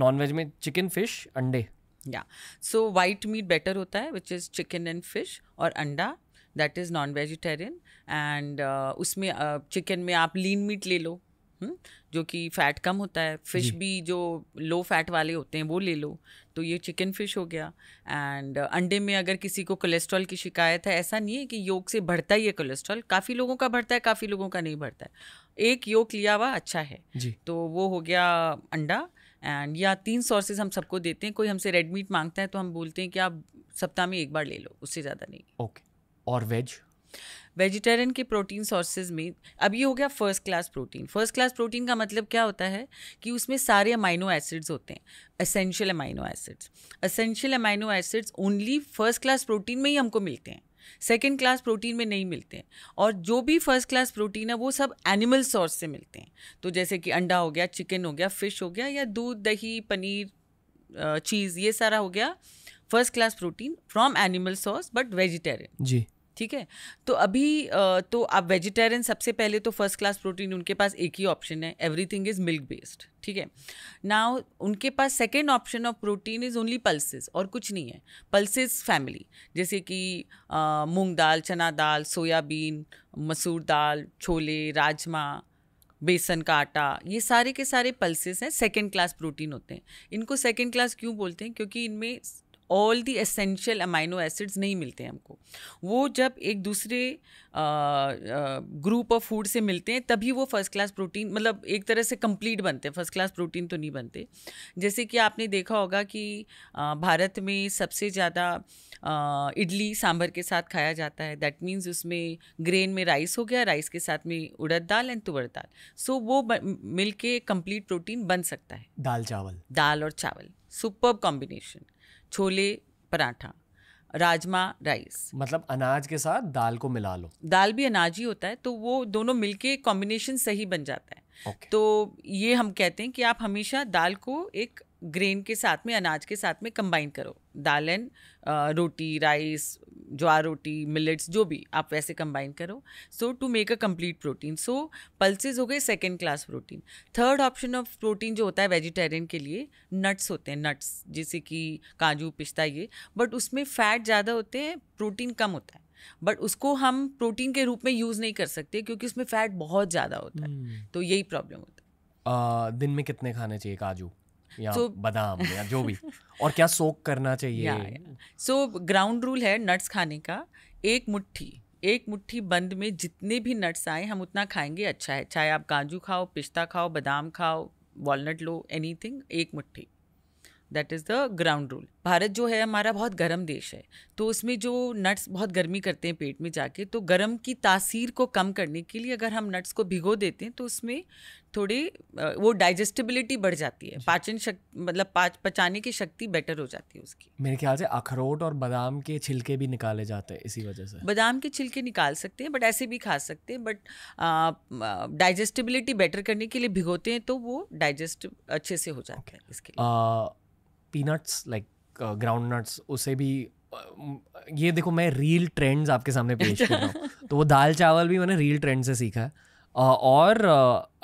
non veg में चिकन फिश अंडे या सो वाइट मीट बेटर होता है which is chicken and fish और अंडा that is non vegetarian and उसमें चिकन में आप लीन मीट ले लो हम्म, जो कि फ़ैट कम होता है फ़िश भी जो लो फैट वाले होते हैं वो ले लो तो ये चिकन फिश हो गया एंड अंडे में अगर किसी को कोलेस्ट्रॉल की शिकायत है ऐसा नहीं है कि योग से बढ़ता ही है कोलेस्ट्रॉल काफ़ी लोगों का बढ़ता है काफ़ी लोगों का नहीं बढ़ता है एक योग लिया हुआ अच्छा है तो वो हो गया अंडा एंड या तीन सोर्सेज हम सबको देते हैं कोई हमसे रेड मीट मांगता है तो हम बोलते हैं कि आप सप्ताह में एक बार ले लो उससे ज़्यादा नहीं ओके okay. और वेज वेजिटेरियन के प्रोटीन सोर्सेज में अब ये हो गया first class protein first class protein का मतलब क्या होता है कि उसमें सारे अमाइनो एसिड्स होते हैं essential amino acids essential amino acids only first class protein में ही हमको मिलते हैं सेकेंड क्लास प्रोटीन में नहीं मिलते हैं और जो भी फर्स्ट क्लास प्रोटीन है वो सब एनिमल सोर्स से मिलते हैं तो जैसे कि अंडा हो गया चिकन हो गया फिश हो गया या दूध दही पनीर चीज़ ये सारा हो गया first class protein from animal source but vegetarian जी ठीक है तो अभी तो आप वेजिटेरियन सबसे पहले तो फर्स्ट क्लास प्रोटीन उनके पास एक ही ऑप्शन है एवरीथिंग इज़ मिल्क बेस्ड ठीक है नाउ उनके पास second option of protein is only pulses और कुछ नहीं है पल्सेस फैमिली जैसे कि मूंग दाल चना दाल सोयाबीन मसूर दाल छोले राजमा बेसन का आटा ये सारे के सारे पल्सेस हैं सेकेंड क्लास प्रोटीन होते हैं इनको सेकेंड क्लास क्यों बोलते हैं क्योंकि इनमें all the essential amino acids नहीं मिलते हैं हमको वो जब एक दूसरे ग्रुप ऑफ फूड से मिलते हैं तभी वो फर्स्ट क्लास प्रोटीन मतलब एक तरह से कंप्लीट बनते हैं फर्स्ट क्लास प्रोटीन तो नहीं बनते जैसे कि आपने देखा होगा कि आ, भारत में सबसे ज़्यादा इडली सांभर के साथ खाया जाता है दैट मीन्स उसमें ग्रेन में राइस हो गया राइस के साथ में उड़द दाल and tuvar dal so so, वो मिल के कम्प्लीट प्रोटीन बन सकता है दाल चावल दाल और चावल super combination chole paratha rajma rice मतलब अनाज के साथ दाल को मिला लो दाल भी अनाज ही होता है तो वो दोनों मिलके कॉम्बिनेशन सही बन जाता है okay. तो ये हम कहते हैं कि आप हमेशा दाल को एक ग्रेन के साथ में अनाज के साथ में कंबाइन करो दालन रोटी राइस ज्वार रोटी मिलेट्स जो भी आप वैसे कंबाइन करो so to make a complete protein so pulses हो गए second class protein third option of protein जो होता है वेजिटेरियन के लिए नट्स होते हैं नट्स जैसे कि काजू पिस्ता ये बट उसमें फैट ज़्यादा होते हैं प्रोटीन कम होता है बट उसको हम प्रोटीन के रूप में यूज़ नहीं कर सकते क्योंकि उसमें फ़ैट बहुत ज़्यादा होता है हम्म। तो यही प्रॉब्लम होता है दिन में कितने खाने चाहिए काजू या so, बादाम या जो भी और क्या सोक करना चाहिए सो ग्राउंड रूल है नट्स खाने का एक मुट्ठी एक मुट्ठी बंद में जितने भी नट्स आए हम उतना खाएंगे अच्छा है चाहे आप काजू खाओ पिस्ता खाओ बादाम खाओ वॉलनट लो एनीथिंग एक मुट्ठी that is the ground rule Bharat जो है हमारा बहुत गर्म देश है तो उसमें जो नट्स बहुत गर्मी करते हैं पेट में जाके तो गर्म की तासीर को कम करने के लिए अगर हम नट्स को भिगो देते हैं तो उसमें थोड़ी वो डाइजेस्टिबिलिटी बढ़ जाती है पाचन शक्ति मतलब पाच पचाने की शक्ति बेटर हो जाती है उसकी मेरे ख्याल से अखरोट और बादाम के छिलके भी निकाले जाते हैं इसी वजह से बादाम के छिलके निकाल सकते हैं बट ऐसे भी खा सकते हैं बट डाइजेस्टिबिलिटी बेटर करने के लिए भिगोते हैं तो वो डाइजेस्ट अच्छे से हो जाता okay. है इसके लिए पीनट्स लाइक ग्राउंड नट्स उसे भी ये देखो मैं रील ट्रेंड्स आपके सामने पेश कर रहा हूँ तो वो दाल चावल भी मैंने रील ट्रेंड से सीखा है और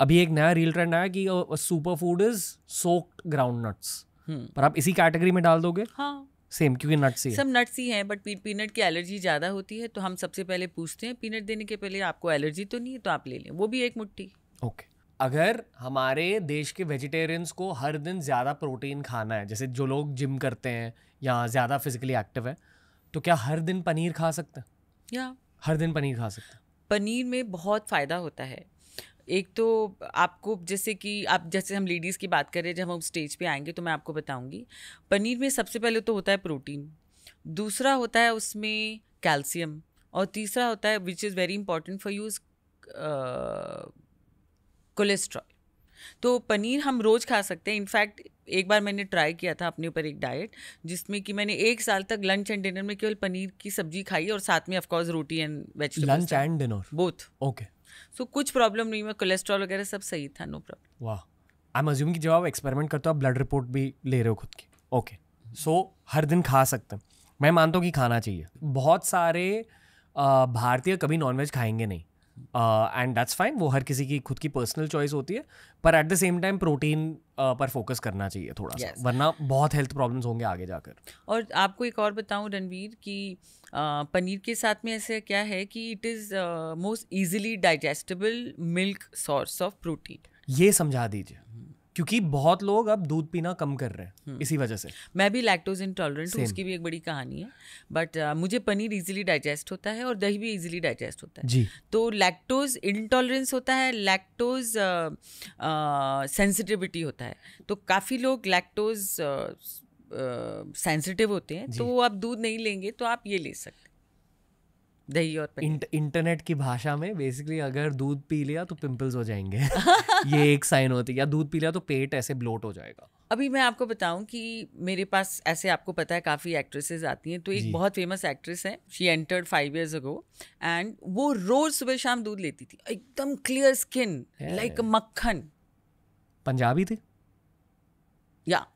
अभी एक नया रील ट्रेंड आया कि super food is soaked ground nuts पर आप इसी कैटेगरी में डाल दोगे हाँ सेम क्योंकि नट्स ही सब नट्स ही हैं बट पीनट की एलर्जी ज़्यादा होती है तो हम सबसे पहले पूछते हैं पीनट देने के पहले आपको एलर्जी तो नहीं है तो आप ले लें वो भी एक मुट्ठी ओके okay. अगर हमारे देश के वेजिटेरियंस को हर दिन ज़्यादा प्रोटीन खाना है जैसे जो लोग जिम करते हैं या ज़्यादा फिजिकली एक्टिव है तो क्या हर दिन पनीर खा सकते हैं या हर दिन पनीर खा सकते हैं पनीर में बहुत फ़ायदा होता है एक तो आपको जैसे कि आप जैसे हम लेडीज़ की बात कर रहे हैं जब हम स्टेज पे आएंगे तो मैं आपको बताऊंगी पनीर में सबसे पहले तो होता है प्रोटीन दूसरा होता है उसमें कैल्शियम और तीसरा होता है which is very important for use cholesterol तो पनीर हम रोज़ खा सकते हैं इनफैक्ट एक बार मैंने ट्राई किया था अपने ऊपर एक डाइट जिसमें कि मैंने एक साल तक लंच एंड डिनर में केवल पनीर की सब्जी खाई और साथ में ऑफकोर्स रोटी and vegetable lunch and dinner both okay so कुछ प्रॉब्लम नहीं मैं कोलेस्ट्रॉल वगैरह सब सही था नो प्रॉब्लम वाह आई एम अज्यूम कि जब आप एक्सपेरिमेंट करते हो आप ब्लड रिपोर्ट भी ले रहे हो खुद की ओके सो हर दिन खा सकते हैं मैं मानता हूँ कि खाना चाहिए बहुत सारे भारतीय कभी नॉनवेज खाएंगे नहीं एंड दैट्स फाइन वो हर किसी की खुद की पर्सनल चॉइस होती है uh, पर at the same time protein पर फोकस करना चाहिए थोड़ा yes. सा वरना बहुत हेल्थ प्रॉब्लम्स होंगे आगे जाकर और आपको एक और बताऊं रणवीर कि आ, uh, पनीर के साथ में ऐसे क्या है कि it is most easily digestible milk source of protein ये समझा दीजिए क्योंकि बहुत लोग अब दूध पीना कम कर रहे हैं हम्म। इसी वजह से मैं भी लैक्टोज इंटॉलरेंट हूँ उसकी भी एक बड़ी कहानी है बट uh, मुझे पनीर इजीली डाइजेस्ट होता है और दही भी इजीली डाइजेस्ट होता है जी तो लैक्टोज इंटॉलरेंस होता है लैक्टोज सेंसिटिविटी uh, uh, होता है तो काफ़ी लोग लैक्टोज सेंसिटिव uh, uh, होते हैं तो आप दूध नहीं लेंगे तो आप ये ले सकते हैं दही और इंट, इंटरनेट की भाषा में बेसिकली अगर दूध पी लिया तो पिंपल्स हो जाएंगे ये एक साइन होती है या दूध पी लिया तो पेट ऐसे ब्लोट हो जाएगा अभी मैं आपको बताऊं कि मेरे पास ऐसे आपको पता है काफ़ी एक्ट्रेसेस आती हैं तो एक बहुत फेमस एक्ट्रेस है she entered five years ago and वो रोज़ सुबह शाम दूध लेती थी एकदम क्लियर स्किन लाइक मक्खन पंजाबी थी या yeah.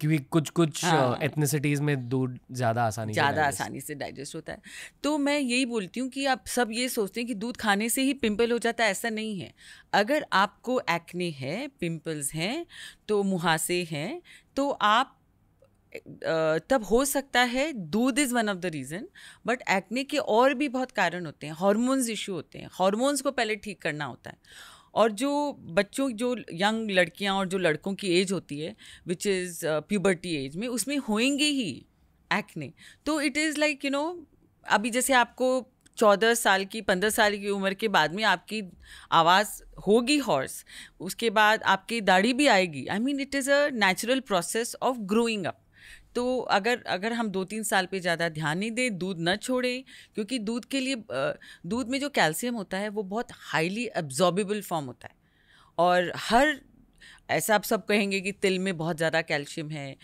क्योंकि कुछ कुछ एथनिसिटीज़ हाँ। में दूध ज़्यादा आसानी ज़्यादा आसानी से डाइजेस्ट होता है तो मैं यही बोलती हूँ कि आप सब ये सोचते हैं कि दूध खाने से ही पिंपल हो जाता है ऐसा नहीं है अगर आपको एक्ने है पिंपल्स हैं तो मुहासे हैं तो आप तब हो सकता है दूध is one of the reason but acne के और भी बहुत कारण होते हैं हॉर्मोन्स इश्यू होते हैं हॉर्मोन्स को पहले ठीक करना होता है और जो बच्चों जो यंग लड़कियां और जो लड़कों की एज होती है विच इज़ प्यूबर्टी एज में उसमें होएंगे ही एक्ने तो it is like you know अभी जैसे आपको चौदह साल की पंद्रह साल की उम्र के बाद में आपकी आवाज़ होगी हॉर्स उसके बाद आपकी दाढ़ी भी आएगी I mean it is a natural process of growing up तो अगर अगर हम दो तीन साल पे ज़्यादा ध्यान नहीं दें दूध न छोड़ें क्योंकि दूध के लिए दूध में जो कैल्शियम होता है वो बहुत हाईली एब्जॉर्बेबल फॉर्म होता है और हर ऐसा आप सब कहेंगे कि तिल में बहुत ज़्यादा कैल्शियम है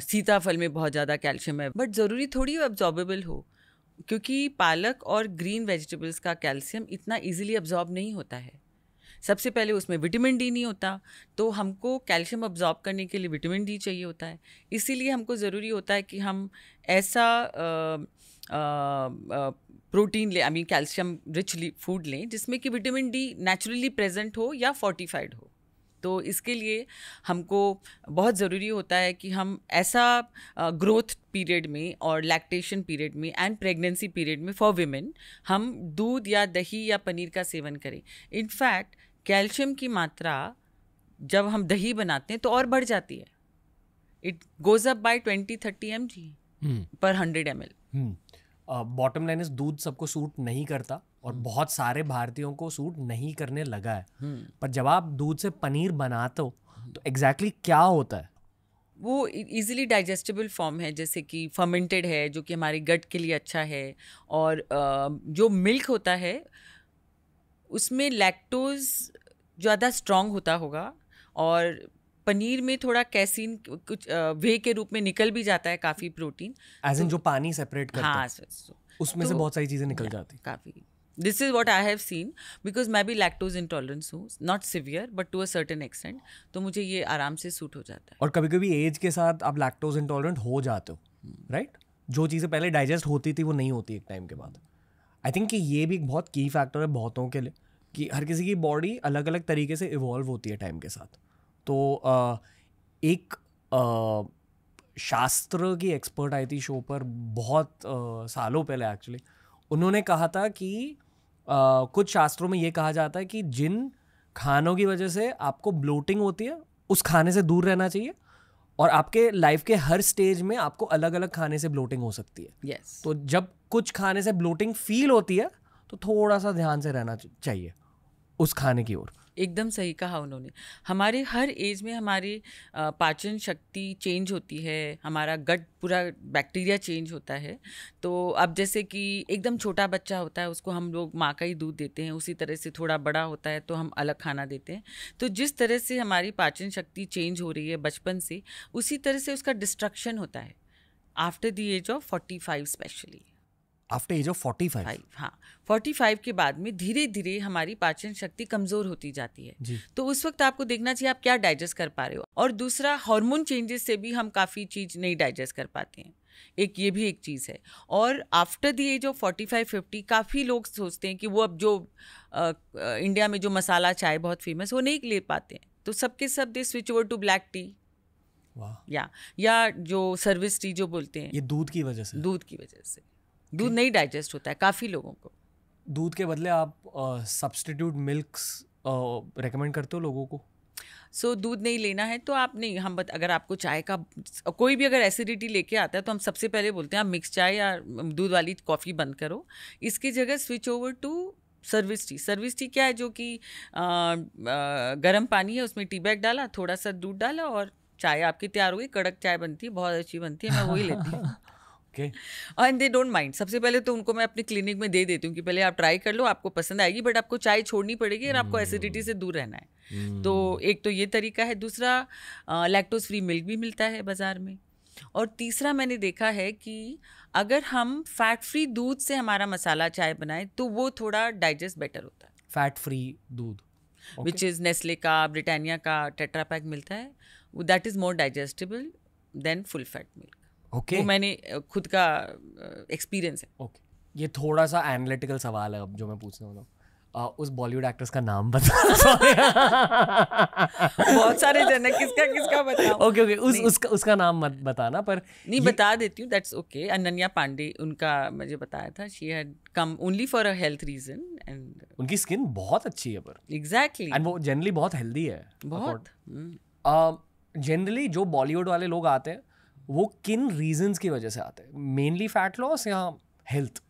सीताफल में बहुत ज़्यादा कैल्शियम है बट ज़रूरी थोड़ी एब्जॉर्बेबल हो क्योंकि पालक और ग्रीन वेजिटेबल्स का कैल्शियम इतना इजीली एब्जॉर्ब नहीं होता है सबसे पहले उसमें विटामिन डी नहीं होता तो हमको कैल्शियम अब्जॉर्ब करने के लिए विटामिन डी चाहिए होता है इसीलिए हमको ज़रूरी होता है कि हम ऐसा आ, आ, आ, प्रोटीन ले I mean calcium rich food लें जिसमें कि विटामिन डी नेचुरली प्रेजेंट हो या फोर्टिफाइड हो तो इसके लिए हमको बहुत ज़रूरी होता है कि हम ऐसा ग्रोथ पीरियड में और लैक्टेशन पीरियड में एंड प्रेगनेंसी पीरियड में फॉर वेमेन हम दूध या दही या पनीर का सेवन करें इनफैक्ट कैल्शियम की मात्रा जब हम दही बनाते हैं तो और बढ़ जाती है it goes up by twenty thirty M G per hundred M L bottom line is दूध सबको सूट नहीं करता और हम्म। बहुत सारे भारतीयों को सूट नहीं करने लगा है hmm. पर जब आप दूध से पनीर बनाते हो हम्म। तो एग्जैक्टली exactly क्या होता है वो इजीली डाइजेस्टेबल फॉर्म है जैसे कि फर्मेंटेड है जो कि हमारे गट के लिए अच्छा है और जो मिल्क होता है उसमें लैक्टोज़ ज़्यादा स्ट्रॉन्ग होता होगा और पनीर में थोड़ा कैसीन कुछ वे के रूप में निकल भी जाता है काफ़ी प्रोटीन एज इन तो, जो पानी सेपरेट करता हाँ सर so, उसमें तो, से बहुत सारी चीज़ें निकल जाती हैं काफ़ी this is what I have seen because मैं भी लैक्टोज इंटॉलरेंस हूँ not severe but to a certain extent तो मुझे ये आराम से सूट हो जाता है और कभी कभी एज के साथ आप लैक्टोज इंटॉलरेंट हो जाते हो राइट hmm. right? जो चीज़ें पहले डाइजेस्ट होती थी वो नहीं होती एक टाइम के बाद आई थिंक कि ये भी एक बहुत की फैक्टर है बहुतों के लिए कि हर किसी की बॉडी अलग अलग तरीके से इवॉल्व होती है टाइम के साथ तो आ, एक आ, शास्त्र की एक्सपर्ट आई थी शो पर बहुत आ, सालों पहले एक्चुअली उन्होंने कहा था कि आ, कुछ शास्त्रों में ये कहा जाता है कि जिन खानों की वजह से आपको ब्लोटिंग होती है उस खाने से दूर रहना चाहिए और आपके लाइफ के हर स्टेज में आपको अलग अलग खाने से ब्लोटिंग हो सकती है yes. तो जब कुछ खाने से ब्लोटिंग फील होती है तो थोड़ा सा ध्यान से रहना चाहिए उस खाने की ओर एकदम सही कहा उन्होंने हमारे हर एज में हमारी पाचन शक्ति चेंज होती है हमारा गट पूरा बैक्टीरिया चेंज होता है तो अब जैसे कि एकदम छोटा बच्चा होता है उसको हम लोग माँ का ही दूध देते हैं उसी तरह से थोड़ा बड़ा होता है तो हम अलग खाना देते हैं तो जिस तरह से हमारी पाचन शक्ति चेंज हो रही है बचपन से उसी तरह से उसका डिस्ट्रक्शन होता है after the age of forty five specially after age of forty five हाँ फोर्टी फाइव के बाद में धीरे धीरे हमारी पाचन शक्ति कमजोर होती जाती है जी. तो उस वक्त आपको देखना चाहिए आप क्या डाइजेस्ट कर पा रहे हो और दूसरा हार्मोन चेंजेस से भी हम काफ़ी चीज़ नहीं डाइजेस्ट कर पाते हैं एक ये भी एक चीज़ है और after the age of forty five fifty काफ़ी लोग सोचते हैं कि वो अब जो आ, इंडिया में जो मसाला चाय बहुत फेमस वो नहीं ले पाते हैं तो सबके सब they switch over to black tea या या जो सर्विस टी जो बोलते हैं ये दूध की वजह से दूध की वजह से दूध नहीं डाइजेस्ट होता है काफ़ी लोगों को दूध के बदले आप सब्सटीट्यूट मिल्क रेकमेंड करते हो लोगों को सो so, दूध नहीं लेना है तो आप नहीं हम बत, अगर आपको चाय का कोई भी अगर एसिडिटी लेके आता है तो हम सबसे पहले बोलते हैं आप मिक्स चाय या दूध वाली कॉफ़ी बंद करो इसकी जगह switch over to service tea service tea क्या है जो कि गर्म पानी है उसमें टी बैग डाला थोड़ा सा दूध डाला और चाय आपकी तैयार हो गई कड़क चाय बनती है बहुत अच्छी बनती है मैं वही लेती हूँ एंड दे डोंट माइंड सबसे पहले तो उनको मैं अपने क्लिनिक में दे देती हूँ कि पहले आप ट्राई कर लो आपको पसंद आएगी बट आपको चाय छोड़नी पड़ेगी और आपको एसिडिटी hmm. से दूर रहना है hmm. तो एक तो ये तरीका है दूसरा लैक्टोज फ्री मिल्क भी मिलता है बाज़ार में और तीसरा मैंने देखा है कि अगर हम फैट फ्री दूध से हमारा मसाला चाय बनाएं तो वो थोड़ा डाइजेस्ट बेटर होता है फैट फ्री दूध विच इज़ नेस्ले का ब्रिटानिया का टेट्रापैक मिलता है that is more digestible than full fat milk okay okay. मैंने खुद का एक्सपीरियंस है ओके okay. ये थोड़ा सा एनालिटिकल सवाल है अब जो मैं पूछने वाला हूँ Uh, उस बॉलीवुड एक्ट्रेस का नाम बता बहुत सारे जन है किसका किसका बताओ ओके ओके उस उसका उसका नाम मत बताना पर नहीं बता देती हूँ दैट्स ओके अनन्या पांडे उनका मुझे बताया था she had come only for a health reason and उनकी स्किन बहुत अच्छी है पर एग्जैक्टली exactly. एंड वो जनरली बहुत हेल्दी है बहुत जनरली हम्म। uh, जो बॉलीवुड वाले लोग आते हैं वो किन रीजंस की वजह से आते हैं मेनली फैट लॉस या हेल्थ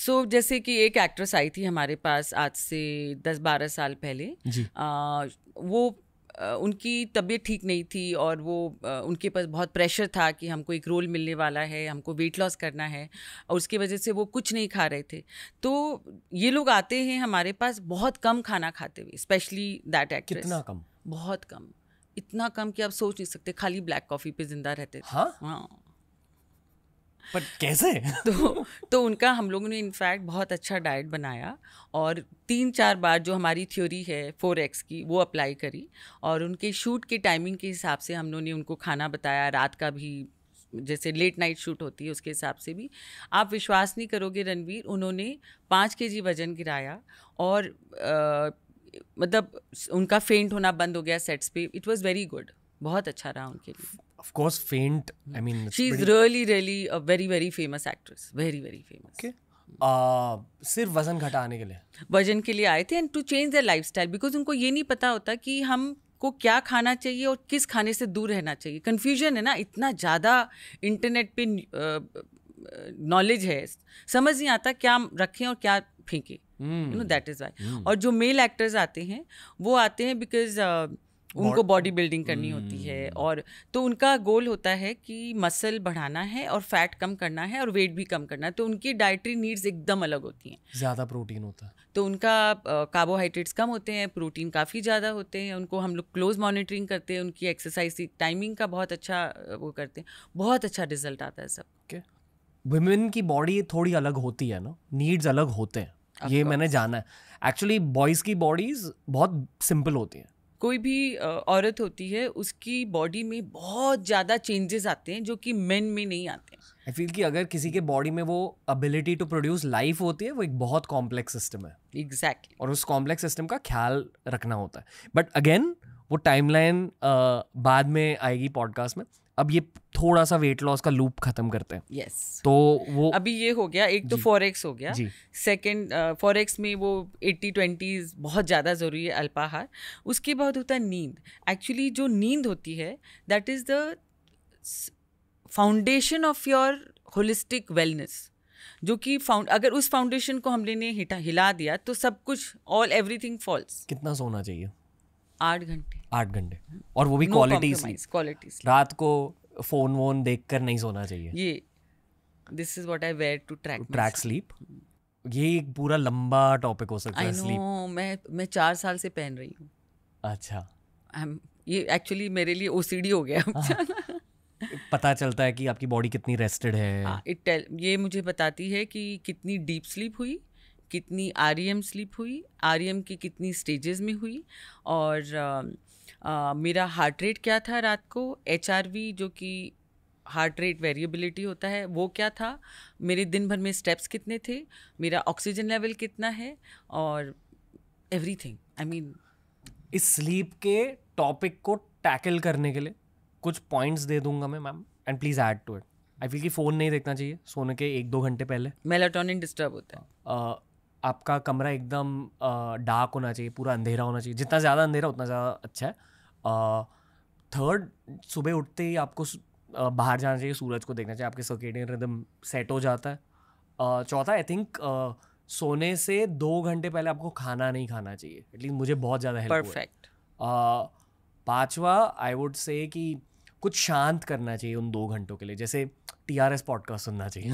सो so, जैसे कि एक एक्ट्रेस आई थी हमारे पास आज से दस बारह साल पहले जी. आ, वो उनकी तबीयत ठीक नहीं थी और वो उनके पास बहुत प्रेशर था कि हमको एक रोल मिलने वाला है हमको वेट लॉस करना है और उसकी वजह से वो कुछ नहीं खा रहे थे तो ये लोग आते हैं हमारे पास बहुत कम खाना खाते हुए स्पेशली दैट एक्ट्रेस कितना कम बहुत कम इतना कम कि आप सोच नहीं सकते खाली ब्लैक कॉफ़ी पे ज़िंदा रहते थे हाँ हाँ कैसे तो तो उनका हम लोगों ने इनफैक्ट बहुत अच्छा डाइट बनाया और तीन चार बार जो हमारी थ्योरी है फोर एक्स की वो अप्लाई करी और उनके शूट के टाइमिंग के हिसाब से हम लोगों ने उनको खाना बताया रात का भी जैसे लेट नाइट शूट होती है उसके हिसाब से भी आप विश्वास नहीं करोगे रणवीर उन्होंने पाँच के जी वज़न गिराया और आ, मतलब उनका फेंट होना बंद हो गया सेट्स पे इट वॉज वेरी गुड बहुत अच्छा रहा उनके लिए ऑफ कोर्स फेंट I mean she is really really a very very famous actress very very famous सिर्फ वजन घटाने के लिए वजन के लिए आए थे and to change their lifestyle because उनको ये नहीं पता होता कि हम को क्या खाना चाहिए और किस खाने से दूर रहना चाहिए कन्फ्यूजन है ना इतना ज़्यादा इंटरनेट पे नॉलेज uh, है समझ नहीं आता क्या रखें और क्या फेंके you know that is why और जो मेल एक्टर्स आते हैं वो आते हैं बिकॉज uh, उनको बॉडी बिल्डिंग करनी होती है hmm. और तो उनका गोल होता है कि मसल बढ़ाना है और फैट कम करना है और वेट भी कम करना है तो उनकी डाइटरी नीड्स एकदम अलग होती हैं ज़्यादा प्रोटीन होता है तो उनका कार्बोहाइड्रेट्स uh, कम होते हैं प्रोटीन काफ़ी ज़्यादा होते हैं उनको हम लोग क्लोज मॉनिटरिंग करते हैं उनकी एक्सरसाइज टाइमिंग का बहुत अच्छा uh, वो करते हैं बहुत अच्छा रिजल्ट आता है सब वुमेन की बॉडी थोड़ी अलग होती है ना नीड्स अलग होते हैं ये मैंने जाना है एक्चुअली बॉयज़ की बॉडीज बहुत सिंपल होती हैं कोई भी औरत होती है उसकी बॉडी में बहुत ज़्यादा चेंजेस आते हैं जो कि मेन में नहीं आते आई फील कि अगर किसी के बॉडी में वो अबिलिटी टू प्रोड्यूस लाइफ होती है वो एक बहुत कॉम्प्लेक्स सिस्टम है एग्जैक्टली exactly. और उस कॉम्प्लेक्स सिस्टम का ख्याल रखना होता है बट अगेन वो टाइमलाइन uh, बाद में आएगी पॉडकास्ट में अब ये थोड़ा सा वेट लॉस का लूप खत्म करते हैं यस yes. तो वो अभी ये हो गया एक तो फॉरेक्स हो गया सेकेंड फॉरेक्स uh, में वो एट्टी ट्वेंटी बहुत ज़्यादा ज़रूरी है अल्पाहार उसके बाद होता है नींद एक्चुअली जो नींद होती है that is the foundation of your holistic wellness जो कि फाउंड अगर उस फाउंडेशन को हमने ने हिटा हिला दिया तो सब कुछ ऑल एवरीथिंग फॉल्स कितना सोना चाहिए आठ घंटे आठ घंटे और वो भी क्वालिटी क्वालिटी रात को फोन वोन देख कर नहीं सोना चाहिए ये this is what I wear to track track sleep ये एक पूरा लंबा टॉपिक हो सकता है स्लीप मैं मैं चार साल से पहन रही हूँ अच्छा I'm, ये एक्चुअली मेरे लिए ओसीडी हो गया हाँ, पता चलता है कि आपकी बॉडी कितनी रेस्टेड है इट हाँ, ये मुझे बताती है कि कितनी डीप स्लीप हुई कितनी आर स्लीप e हुई आर e की कितनी स्टेजेस में हुई और uh, मेरा हार्ट रेट क्या था रात को एच जो कि हार्ट रेट वेरिएबिलिटी होता है वो क्या था मेरे दिन भर में स्टेप्स कितने थे मेरा ऑक्सीजन लेवल कितना है और एवरीथिंग आई मीन इस स्लीप के टॉपिक को टैकल करने के लिए कुछ पॉइंट्स दे दूंगा मैं ma'am and please add to it I feel कि फ़ोन नहीं देखना चाहिए सोने के एक दो घंटे पहले मेलाटोनिन डिस्टर्ब होता है uh, आपका कमरा एकदम डार्क होना चाहिए पूरा अंधेरा होना चाहिए जितना ज़्यादा अंधेरा उतना ज़्यादा अच्छा है थर्ड सुबह उठते ही आपको बाहर जाना चाहिए सूरज को देखना चाहिए आपके सर्किटिंग रिदम सेट हो जाता है चौथा आई थिंक सोने से दो घंटे पहले आपको खाना नहीं खाना चाहिए एटलीस्ट मुझे बहुत ज़्यादा हेल्प परफेक्ट पाँचवा आई वुड से कि कुछ शांत करना चाहिए उन दो घंटों के लिए जैसे टी आर एस पॉडकास्ट सुनना चाहिए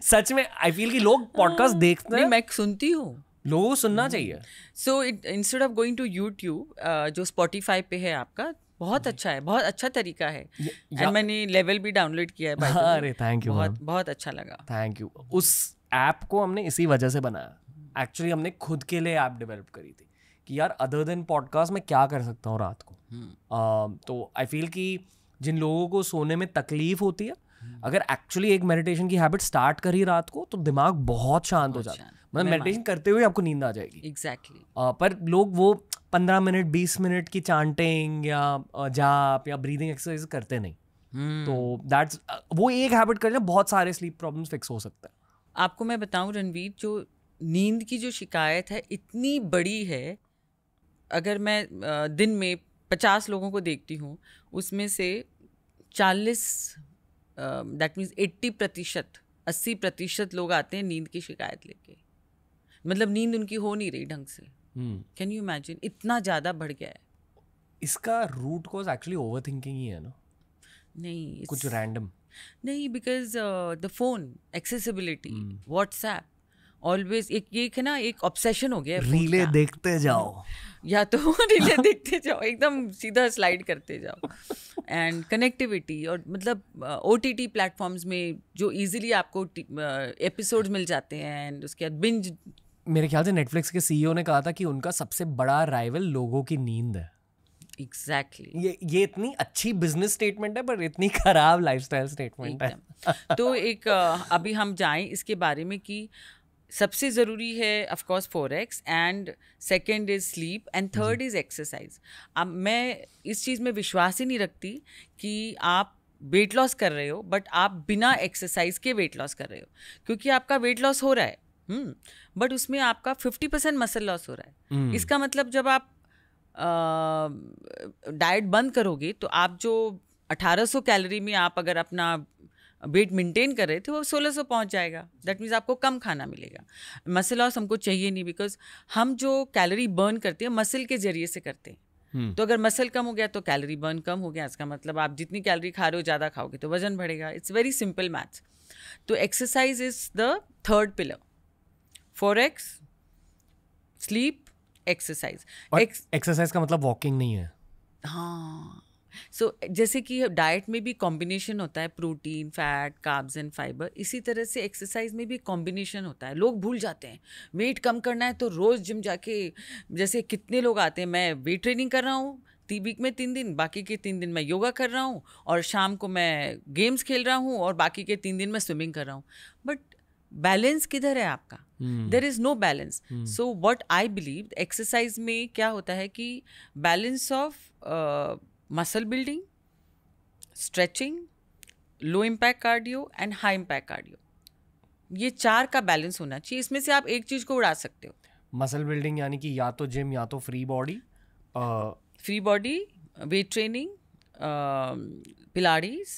सच में आई फील कि लोग पॉडकास्ट देखते हैं मैं सुनती हूँ लोगों को सुनना हम्म। चाहिए so it instead of going to YouTube जो स्पॉटीफाई पे है आपका बहुत हम्म। अच्छा है बहुत अच्छा तरीका है एंड मैंने लेवल भी डाउनलोड किया है हाँ, अरे थैंक यू बहुत बहुत अच्छा लगा थैंक यू उस ऐप को हमने इसी वजह से बनाया एक्चुअली हमने खुद के लिए ऐप डेवलप करी थी कि यार अदर देन पॉडकास्ट मैं क्या कर सकता हूँ रात को हम्म। तो आई फील कि जिन लोगों को सोने में तकलीफ होती है हम्म। अगर एक्चुअली एक मेडिटेशन की हैबिट स्टार्ट करी रात को तो दिमाग बहुत शांत हो जाता है मतलब मेडिटेशन करते हुए आपको नींद आ जाएगी एग्जैक्टली exactly. पर लोग वो पंद्रह मिनट बीस मिनट की चांटिंग या जाप या ब्रीदिंग एक्सरसाइज करते नहीं hmm. तो दैट्स वो एक हैबिट करने बहुत सारे स्लीप प्रॉब्लम्स फिक्स हो सकते हैं आपको मैं बताऊं रणवीर जो नींद की जो शिकायत है इतनी बड़ी है अगर मैं दिन में पचास लोगों को देखती हूँ उसमें से चालीस दैट मीन्स एट्टी प्रतिशत अस्सी प्रतिशत लोग आते हैं नींद की शिकायत लेके मतलब नींद उनकी हो नहीं रही ढंग से कैन यू इमेजिन इतना ज़्यादा बढ़ गया है इसका root cause actually overthinking ही है ना नहीं कुछ रैंडम नहीं because the phone accessibility WhatsApp always एक ये है ना एक ऑब्सेशन हो गया रीले देखते जाओ या तो रीले देखते जाओ एकदम सीधा स्लाइड करते जाओ एंड कनेक्टिविटी और मतलब ओ टी टी प्लेटफॉर्म्स में जो इजीली आपको एपिसोड्स uh, मिल जाते हैं एंड उसके बाद बिंज मेरे ख्याल से नेटफ्लिक्स के सीईओ e ने कहा था कि उनका सबसे बड़ा राइवल लोगों की नींद है एग्जैक्टली exactly. ये ये इतनी अच्छी बिजनेस स्टेटमेंट है पर इतनी खराब लाइफस्टाइल स्टेटमेंट है तो एक अभी हम जाएं इसके बारे में कि सबसे ज़रूरी है of course four X and second is sleep and third is exercise अब मैं इस चीज़ में विश्वास ही नहीं रखती कि आप वेट लॉस कर रहे हो बट आप बिना एक्सरसाइज के वेट लॉस कर रहे हो क्योंकि आपका वेट लॉस हो रहा है बट हम्म, उसमें आपका फिफ्टी परसेंट मसल लॉस हो रहा है हम्म। इसका मतलब जब आप डाइट बंद करोगे तो आप जो 1800 कैलोरी में आप अगर अपना वेट मेंटेन कर रहे थे वो सोलह सौ पहुँच जाएगा दैट मीन्स आपको कम खाना मिलेगा मसल लॉस हमको चाहिए नहीं बिकॉज हम जो कैलोरी बर्न करते हैं मसल के जरिए से करते हैं हम्म। तो अगर मसल कम हो गया तो कैलोरी बर्न कम हो गया इसका मतलब आप जितनी कैलोरी खा रहे हो ज़्यादा खाओगे तो वजन बढ़ेगा इट्स वेरी सिंपल मैथ्स तो exercise is the third pillar four X sleep exercise exercise का मतलब वॉकिंग नहीं है हाँ सो जैसे कि डाइट में भी कॉम्बिनेशन होता है protein fat carbs and fibre इसी तरह से एक्सरसाइज में भी कॉम्बिनेशन होता है लोग भूल जाते हैं वेट कम करना है तो रोज़ जिम जाके जैसे कितने लोग आते हैं मैं वेट ट्रेनिंग कर रहा हूँ वीक में तीन दिन बाकी के तीन दिन मैं योगा कर रहा हूँ और शाम को मैं गेम्स खेल रहा हूँ और बाकी के तीन दिन मैं स्विमिंग कर रहा हूँ बट बैलेंस किधर है आपका there is no balance so what I believe exercise में क्या होता है कि balance of muscle building stretching low impact cardio and high impact cardio ये चार का बैलेंस होना चाहिए इसमें से आप एक चीज़ को उड़ा सकते हो मसल बिल्डिंग यानी कि या तो जिम या तो free body free body weight training pilates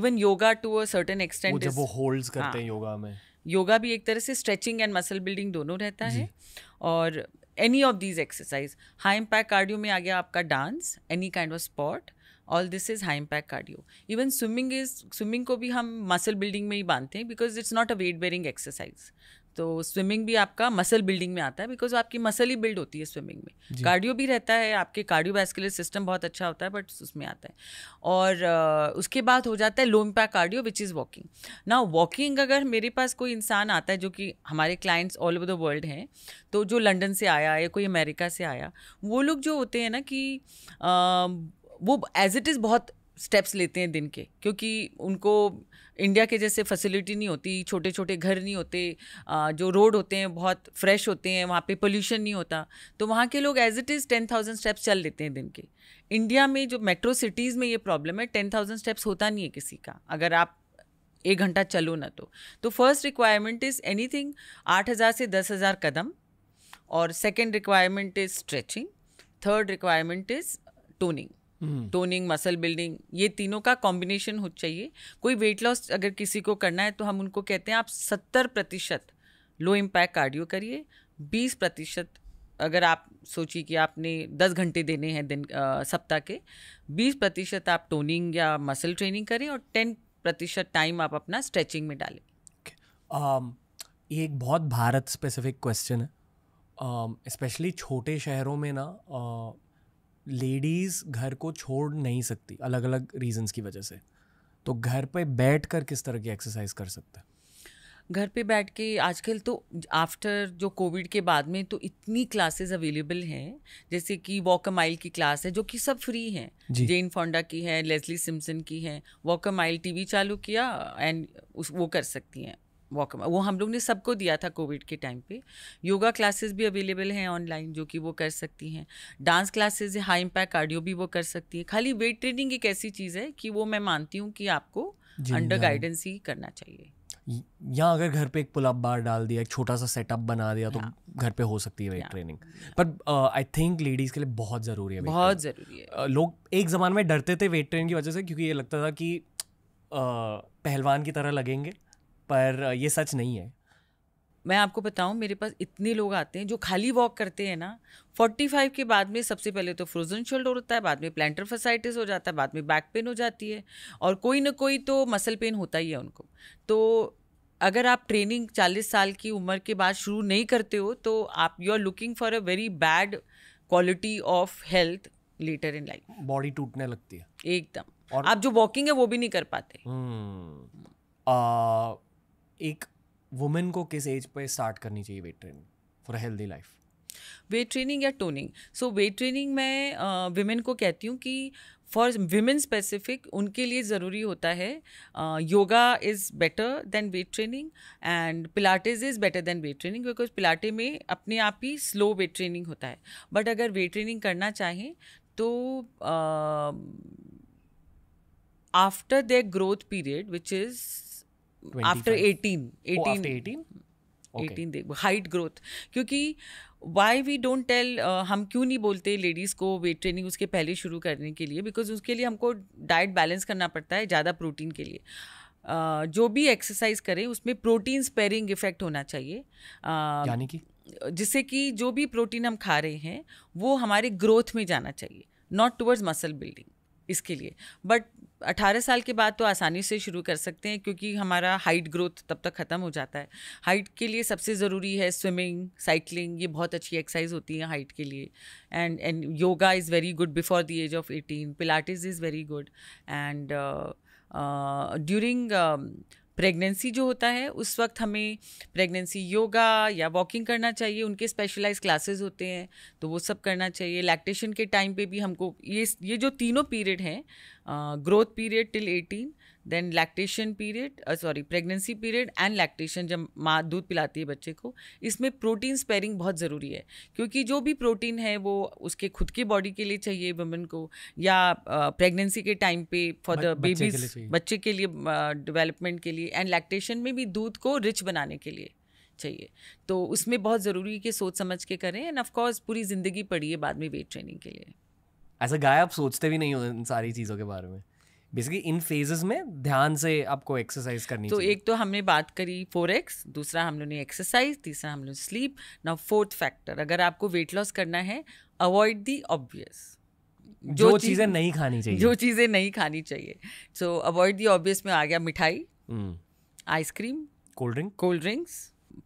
even yoga to a certain extent जब वो होल्ड्स करते हाँ, हैं योगा में योगा भी एक तरह से स्ट्रेचिंग एंड मसल बिल्डिंग दोनों रहता है और any of these exercise high impact cardio में आ गया आपका dance any kind of sport all this is high impact cardio even swimming is swimming को भी हम मसल बिल्डिंग में ही बांधते हैं because it's not a weight bearing exercise तो स्विमिंग भी आपका मसल बिल्डिंग में आता है बिकॉज आपकी मसल ही बिल्ड होती है स्विमिंग में कार्डियो भी रहता है आपके कार्डियो सिस्टम बहुत अच्छा होता है बट उसमें आता है और उसके बाद हो जाता है low impact cardio which is walking ना वॉकिंग अगर मेरे पास कोई इंसान आता है जो कि हमारे clients all over the world हैं तो जो लंडन से आया या कोई अमेरिका से आया वो लोग जो होते हैं ना कि आ, वो एज इट इज़ बहुत स्टेप्स लेते हैं दिन के क्योंकि उनको इंडिया के जैसे फैसिलिटी नहीं होती छोटे छोटे घर नहीं होते जो रोड होते हैं बहुत फ्रेश होते हैं वहाँ पे पोल्यूशन नहीं होता तो वहाँ के लोग as it is ten thousand steps चल लेते हैं दिन के इंडिया में जो मेट्रो सिटीज़ में ये प्रॉब्लम है टेन थाउजेंड स्टेप्स होता नहीं है किसी का अगर आप एक घंटा चलो ना तो first requirement is anything आठ हज़ार से दस हज़ार कदम और second requirement is stretching third requirement is toning toning muscle building ये तीनों का कॉम्बिनेशन हो चाहिए कोई वेट लॉस अगर किसी को करना है तो हम उनको कहते हैं आप सत्तर प्रतिशत लो इम्पैक्ट कार्डियो करिए बीस प्रतिशत अगर आप सोचिए कि आपने दस घंटे देने हैं दिन सप्ताह के बीस प्रतिशत आप टोनिंग या मसल ट्रेनिंग करें और टेन प्रतिशत टाइम आप अपना स्ट्रेचिंग में डालें okay. um, ये एक बहुत भारत स्पेसिफिक क्वेश्चन है स्पेशली um, छोटे शहरों में ना uh, लेडीज़ घर को छोड़ नहीं सकती अलग अलग रीजंस की वजह से तो घर पे बैठ कर किस तरह की एक्सरसाइज कर सकते हैं घर पे बैठ के आजकल तो आफ्टर जो कोविड के बाद में तो इतनी क्लासेस अवेलेबल हैं जैसे कि वॉक अ माइल की क्लास है जो कि सब फ्री हैं जेन फोंडा की है लेस्ली सिम्सन की है वॉक अ माइल टीवी चालू किया एंड उस वो कर सकती हैं वॉक वो हम लोग ने सबको दिया था कोविड के टाइम पे योगा क्लासेस भी अवेलेबल हैं ऑनलाइन जो कि वो कर सकती हैं dance classes high impact cardio भी वो कर सकती है खाली वेट ट्रेनिंग एक ऐसी चीज़ है कि वो मैं मानती हूँ कि आपको अंडर गाइडेंस ही करना चाहिए या अगर घर पे एक पुल अप बार डाल दिया एक छोटा सा सेटअप बना दिया तो हाँ। घर पे हो सकती है वेट ट्रेनिंग हाँ। पर आई थिंक लेडीज के लिए बहुत ज़रूरी है बहुत ज़रूरी है uh, लोग एक ज़माने में डरते थे वेट ट्रेनिंग की वजह से क्योंकि ये लगता था कि uh, पहलवान की तरह लगेंगे पर ये सच नहीं है मैं आपको बताऊं मेरे पास इतने लोग आते हैं जो खाली वॉक करते हैं ना 45 के बाद में सबसे पहले तो फ्रोजन शोल्डर होता है बाद में प्लान्टर फसाइटिस हो जाता है बाद में बैक पेन हो जाती है और कोई ना कोई तो मसल पेन होता ही है उनको तो अगर आप ट्रेनिंग 40 साल की उम्र के बाद शुरू नहीं करते हो तो आप you are looking for a very bad quality of health later in life body टूटने लगती है एकदम और आप जो वॉकिंग है वो भी नहीं कर पाते hmm. uh... एक वुमेन को किस एज पे स्टार्ट करनी चाहिए weight training for healthy life weight training या टोनिंग सो वेट ट्रेनिंग मैं वुमेन को कहती हूँ कि फॉर वुमेन स्पेसिफिक उनके लिए ज़रूरी होता है yoga is better than weight training and pilates is better than weight training because pilates में अपने आप ही स्लो वेट ट्रेनिंग होता है बट अगर वेट ट्रेनिंग करना चाहें तो after their growth period which is after eighteen eighteen eighteen eighteen height growth क्योंकि वाई वी डोंट टेल हम क्यों नहीं बोलते लेडीज़ को वेट ट्रेनिंग उसके पहले शुरू करने के लिए बिकॉज उसके लिए हमको डाइट बैलेंस करना पड़ता है ज़्यादा प्रोटीन के लिए uh, जो भी एक्सरसाइज करें उसमें प्रोटीन स्पेरिंग इफेक्ट होना चाहिए uh, यानी कि जिससे कि जो भी प्रोटीन हम खा रहे हैं वो हमारे ग्रोथ में जाना चाहिए नॉट टुवर्ड्स मसल बिल्डिंग इसके लिए बट अठारह साल के बाद तो आसानी से शुरू कर सकते हैं क्योंकि हमारा हाइट ग्रोथ तब तक ख़त्म हो जाता है हाइट के लिए सबसे ज़रूरी है स्विमिंग साइकिलिंग ये बहुत अच्छी एक्सरसाइज होती है हाइट के लिए and and yoga is very good before the age of eighteen pilates is very good and during pregnancy जो होता है उस वक्त हमें प्रेगनेंसी योगा या वॉकिंग करना चाहिए उनके स्पेशलाइज क्लासेस होते हैं तो वो सब करना चाहिए लैक्टेशन के टाइम पे भी हमको ये ये जो तीनों पीरियड हैं growth period till eighteen then lactation period sorry pregnancy period and lactation जब माँ दूध पिलाती है बच्चे को इसमें प्रोटीन स्पेयरिंग बहुत ज़रूरी है क्योंकि जो भी प्रोटीन है वो उसके खुद के बॉडी के लिए चाहिए वुमेन को या प्रेगनेंसी uh, के टाइम पे फॉर द बेबीज बच्चे के लिए डेवलपमेंट uh, के लिए एंड लैक्टेशन में भी दूध को रिच बनाने के लिए चाहिए तो उसमें बहुत ज़रूरी है कि सोच समझ के करें एंड ऑफकोर्स पूरी ज़िंदगी पड़ी है बाद में वेट ट्रेनिंग के लिए ऐसा गाय आप सोचते भी नहीं हो इन सारी चीज़ों के बारे में बेसिकली इन फेजेस में ध्यान से आपको एक्सरसाइज करनी तो एक तो हमने बात करी फोर एक्स दूसरा हम लोग ने एक्सरसाइज तीसरा हम लोग स्लीप ना फोर्थ फैक्टर अगर आपको वेट लॉस करना है अवॉइड दी ऑब्वियस जो, जो चीज़ें नहीं खानी चाहिए जो चीज़ें नहीं खानी चाहिए सो अवॉइड दी ऑब्वियस में आ गया मिठाई ice cream cold drink cold drinks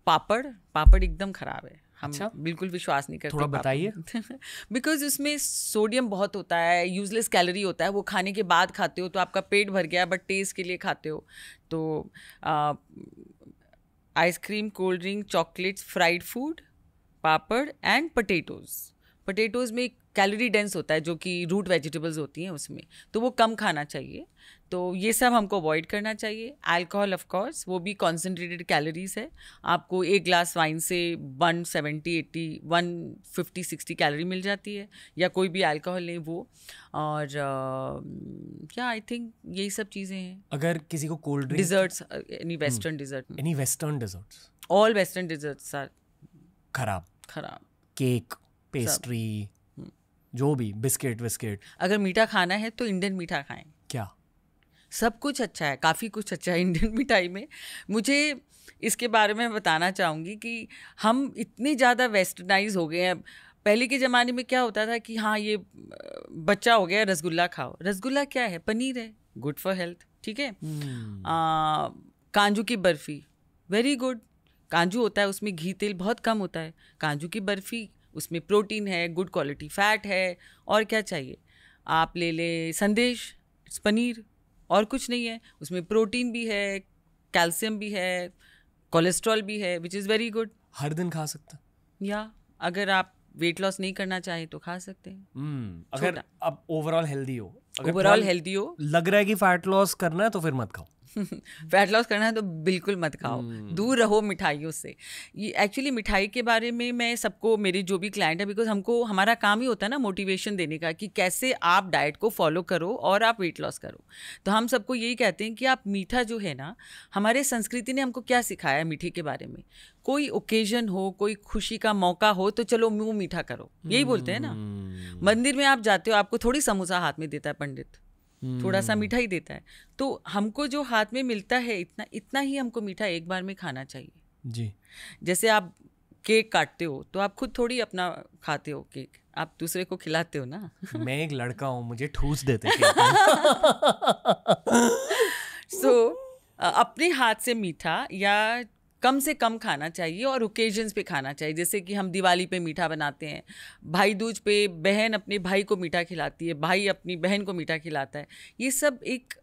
पापड़ पापड़ एकदम खराब है हम अच्छा? बिल्कुल विश्वास नहीं करते थोड़ा बताइए बिकॉज उसमें सोडियम बहुत होता है यूजलेस कैलोरी होता है वो खाने के बाद खाते हो तो आपका पेट भर गया बट टेस्ट के लिए खाते हो तो ice cream cold drink chocolates fried food पापड़ एंड पटेटोज़ पटेटोज़ में कैलोरी डेंस होता है जो कि रूट वेजिटेबल्स होती हैं उसमें तो वो कम खाना चाहिए तो ये सब हमको अवॉइड करना चाहिए अल्कोहल ऑफ कोर्स वो भी कॉन्सेंट्रेटेड कैलोरीज है आपको एक ग्लास वाइन से one seventy eighty one fifty sixty calorie मिल जाती है या कोई भी अल्कोहल लें वो और क्या आई थिंक यही सब चीज़ें हैं अगर किसी को cold drink desserts any western dessert any western desserts all western desserts are खराब खराब केक पेस्ट्री जो भी बिस्किट विस्किट अगर मीठा खाना है तो इंडियन मीठा खाएं क्या सब कुछ अच्छा है काफ़ी कुछ अच्छा है इंडियन मिठाई में मुझे इसके बारे में बताना चाहूँगी कि हम इतने ज़्यादा वेस्टर्नाइज हो गए हैं पहले के ज़माने में क्या होता था कि हाँ ये बच्चा हो गया रसगुल्ला खाओ रसगुल्ला क्या है पनीर है गुड फॉर हेल्थ ठीक है हम्म। काजू की बर्फ़ी वेरी गुड काजू होता है उसमें घी तेल बहुत कम होता है काजू की बर्फ़ी उसमें प्रोटीन है गुड क्वालिटी फैट है और क्या चाहिए आप ले लें संदेश पनीर और कुछ नहीं है उसमें प्रोटीन भी है कैल्शियम भी है कोलेस्ट्रॉल भी है विच इज़ वेरी गुड हर दिन खा सकता या अगर आप वेट लॉस नहीं करना चाहे तो खा सकते हैं hmm, अगर आप ओवरऑल हेल्दी हो ओवरऑल हेल्दी हो लग रहा है कि फैट लॉस करना है तो फिर मत खाओ फैट लॉस करना है तो बिल्कुल मत खाओ hmm. दूर रहो मिठाइयों से ये एक्चुअली मिठाई के बारे में मैं सबको मेरे जो भी क्लाइंट है बिकॉज हमको हमारा काम ही होता है ना मोटिवेशन देने का कि कैसे आप डाइट को फॉलो करो और आप वेट लॉस करो तो हम सबको यही कहते हैं कि आप मीठा जो है ना हमारे संस्कृति ने हमको क्या सिखाया है मीठे के बारे में कोई ओकेजन हो कोई खुशी का मौका हो तो चलो मुँह मीठा करो यही बोलते हैं ना हम्म। मंदिर में आप जाते हो आपको थोड़ी समोसा हाथ में देता है पंडित थोड़ा सा मीठा हम्म। ही देता है तो हमको जो हाथ में मिलता है इतना इतना ही हमको मीठा एक बार में खाना चाहिए जी जैसे आप केक काटते हो तो आप खुद थोड़ी अपना खाते हो केक आप दूसरे को खिलाते हो ना मैं एक लड़का हूँ मुझे ठूस देते सो so, अपने हाथ से मीठा या कम से कम खाना चाहिए और ओकेजन्स पे खाना चाहिए जैसे कि हम दिवाली पे मीठा बनाते हैं भाई दूज पे बहन अपने भाई को मीठा खिलाती है भाई अपनी बहन को मीठा खिलाता है ये सब एक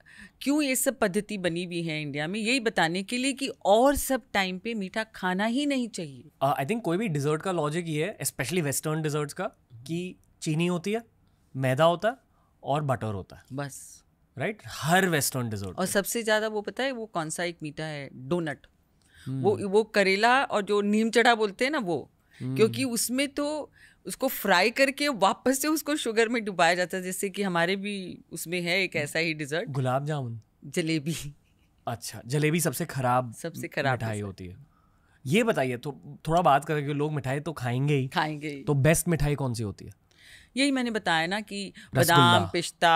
क्यों ये सब पद्धति बनी हुई है इंडिया में यही बताने के लिए कि और सब टाइम पे मीठा खाना ही नहीं चाहिए आई uh, थिंक कोई भी डिज़र्ट का लॉजिक ये है स्पेशली वेस्टर्न डिज़र्ट्स का कि चीनी होती है मैदा होता है और बटर होता है बस राइट right? हर वेस्टर्न डिजर्ट और सबसे ज़्यादा वो पता है वो कौन सा एक मीठा है डोनट वो हम्म। वो करेला और जो नीम चढ़ा बोलते हैं ना वो हम्म। क्योंकि उसमें तो उसको फ्राई करके वापस से उसको शुगर में डुबाया जाता है जैसे कि हमारे भी उसमें है एक ऐसा ही डिजर्ट गुलाब जामुन जलेबी अच्छा जलेबी सबसे खराब सबसे खराब मिठाई होती है ये बताइए तो थोड़ा बात करें लोग मिठाई तो खाएंगे ही खाएंगे ही तो बेस्ट मिठाई कौन सी होती है यही मैंने बताया ना कि बादाम पिस्ता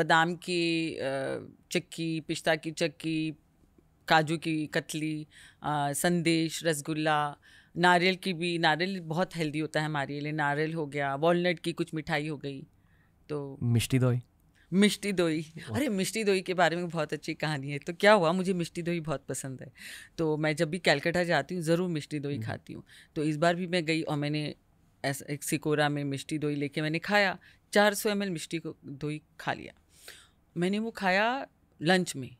बादाम की चक्की पिस्ता की चक्की काजू की कतली संदेश रसगुल्ला नारियल की भी नारियल बहुत हेल्दी होता है हमारे लिए नारियल हो गया वॉलनट की कुछ मिठाई हो गई तो मिष्टी दोई मिष्टी दोई अरे मिष्टी दोई के बारे में बहुत अच्छी कहानी है तो क्या हुआ मुझे मिष्टी दोई बहुत पसंद है तो मैं जब भी कैलकटा जाती हूँ ज़रूर मिष्टी दोई हम्म। खाती हूँ तो इस बार भी मैं गई और मैंने ऐसा एक सिकोरा में मिष्टी दोई लेके मैंने खाया चार सौ एम मिष्टी को दोई खा लिया मैंने वो खाया लंच में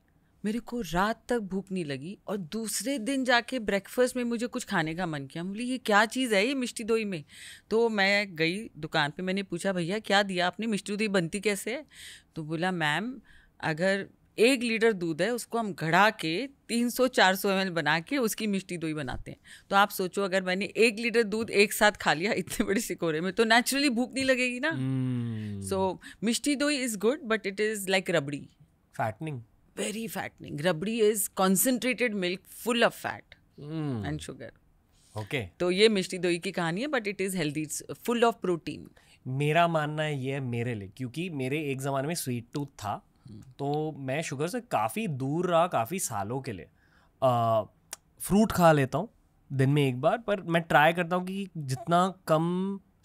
मेरे को रात तक भूख नहीं लगी और दूसरे दिन जाके ब्रेकफास्ट में मुझे कुछ खाने का मन किया बोली ये क्या चीज़ है ये मिष्टी दोई में तो मैं गई दुकान पे मैंने पूछा भैया क्या दिया आपने मिष्टी दोई बनती कैसे है तो बोला मैम अगर एक लीटर दूध है उसको हम घड़ा के 300-400 सौ बना के उसकी मिष्टी दोई बनाते हैं तो आप सोचो अगर मैंने एक लीटर दूध एक साथ खा लिया इतने बड़े सिकोरे में तो नेचुरली भूख नहीं लगेगी ना सो हम्म। Mishti doi is good but it is like rabri fattening very fattening rabri is concentrated milk full of fat and sugar okay तो ये मिश्री दोई की कहानी है but it is healthy full of protein मेरा मानना है ये मेरे लिए क्योंकि मेरे एक ज़माने में स्वीट टूथ था तो मैं शुगर से काफ़ी दूर रहा काफ़ी सालों के लिए आ, फ्रूट खा लेता हूँ दिन में एक बार पर मैं ट्राई करता हूँ कि जितना कम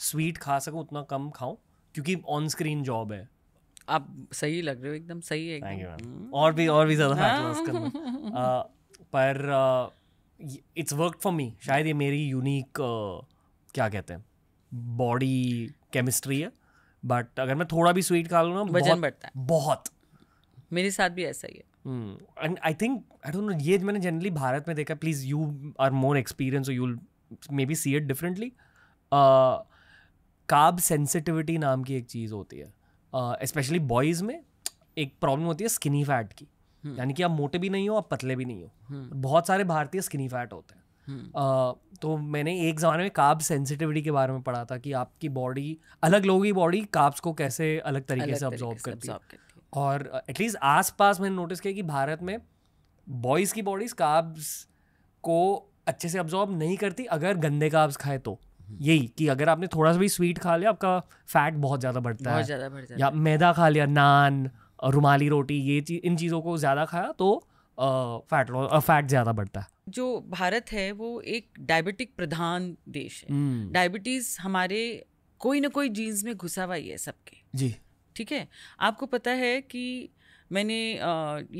स्वीट खा सकूँ उतना कम खाऊँ क्योंकि ऑन स्क्रीन जॉब है आप सही लग रहे हो एकदम सही है एकदम और भी और भी ज़्यादा फैट लॉस पर इट्स वर्क फॉर मी शायद ये मेरी यूनिक uh, क्या कहते हैं बॉडी केमिस्ट्री है बट अगर मैं थोड़ा भी स्वीट खा लूँ ना वजन बढ़ता है बहुत मेरे साथ भी ऐसा ही है and I think I don't know ये मैंने जनरली भारत में देखा please you are more experience you may be see it differently carb sensitivity नाम की एक चीज़ होती है स्पेशली uh, बॉयज़ में एक प्रॉब्लम होती है स्किनी फैट की hmm. यानी कि आप मोटे भी नहीं हो आप पतले भी नहीं हो hmm. बहुत सारे भारतीय स्किनी फैट होते हैं hmm. uh, तो मैंने एक ज़माने में काब सेंसिटिविटी के बारे में पढ़ा था कि आपकी बॉडी अलग लोगों की बॉडी काब्स को कैसे अलग तरीके अलग से ऑब्जॉर्व करती, है और एटलीस्ट uh, आस पास मैंने नोटिस किया कि भारत में बॉयज़ की बॉडीज काब्स को अच्छे से ऑब्जॉर्व नहीं करती अगर गंदे काब्स खाए तो यही कि अगर आपने थोड़ा सा भी स्वीट खा लिया आपका फैट बहुत ज़्यादा बढ़ता बहुत है ज़्यादा बढ़ जाता या मैदा खा लिया नान रुमाली रोटी ये चीज इन चीज़ों को ज़्यादा खाया तो फैट फैट ज़्यादा बढ़ता है जो भारत है वो एक डायबिटिक प्रधान देश है डायबिटीज़ हम्म। हमारे कोई ना कोई जीन्स में घुसा हुआ ही है सबके जी ठीक है आपको पता है कि मैंने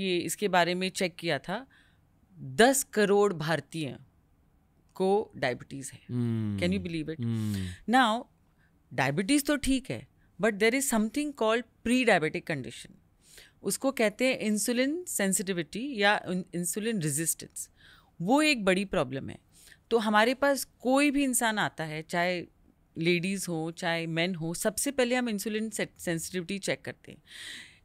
ये इसके बारे में चेक किया था दस करोड़ भारतीय को डायबिटीज़ है can you believe it now diabetes तो ठीक है but there is something called pre diabetic condition उसको कहते हैं इंसुलिन सेंसिटिविटी या इंसुलिन रेजिस्टेंस वो एक बड़ी प्रॉब्लम है तो हमारे पास कोई भी इंसान आता है चाहे लेडीज़ हो चाहे मेन हो सबसे पहले हम इंसुलिन सेंसिटिविटी चेक करते हैं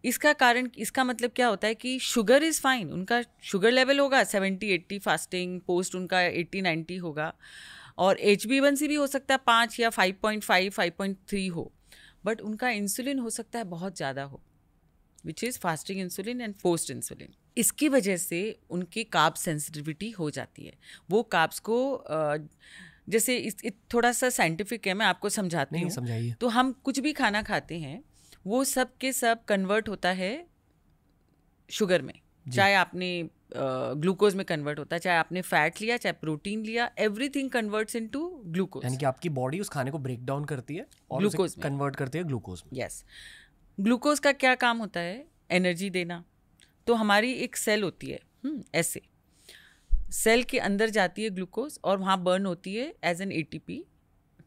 इसका कारण इसका मतलब क्या होता है कि शुगर इज़ फाइन उनका शुगर लेवल होगा सेवेंटी एट्टी फास्टिंग पोस्ट उनका एट्टी नाइन्टी होगा और एच बी वन सी भी हो सकता है पाँच या five point five five point three हो बट उनका इंसुलिन हो सकता है बहुत ज़्यादा हो which is fasting insulin and post insulin इसकी वजह से उनकी काब सेंसिटिविटी हो जाती है वो काप्स को जैसे इस, थोड़ा सा साइंटिफिक है मैं आपको समझाती हूँ तो हम कुछ भी खाना खाते हैं वो सब के सब कन्वर्ट होता है शुगर में चाहे आपने ग्लूकोज में कन्वर्ट होता है चाहे आपने फैट लिया चाहे प्रोटीन लिया एवरीथिंग कन्वर्ट्स इनटू ग्लूकोज यानी कि आपकी बॉडी उस खाने को ब्रेक डाउन करती है और ग्लूकोज कन्वर्ट करती है ग्लूकोज में यस ग्लूकोज का क्या काम होता है एनर्जी देना तो हमारी एक सेल होती है हम्म, ऐसे सेल के अंदर जाती है ग्लूकोज और वहाँ बर्न होती है as an A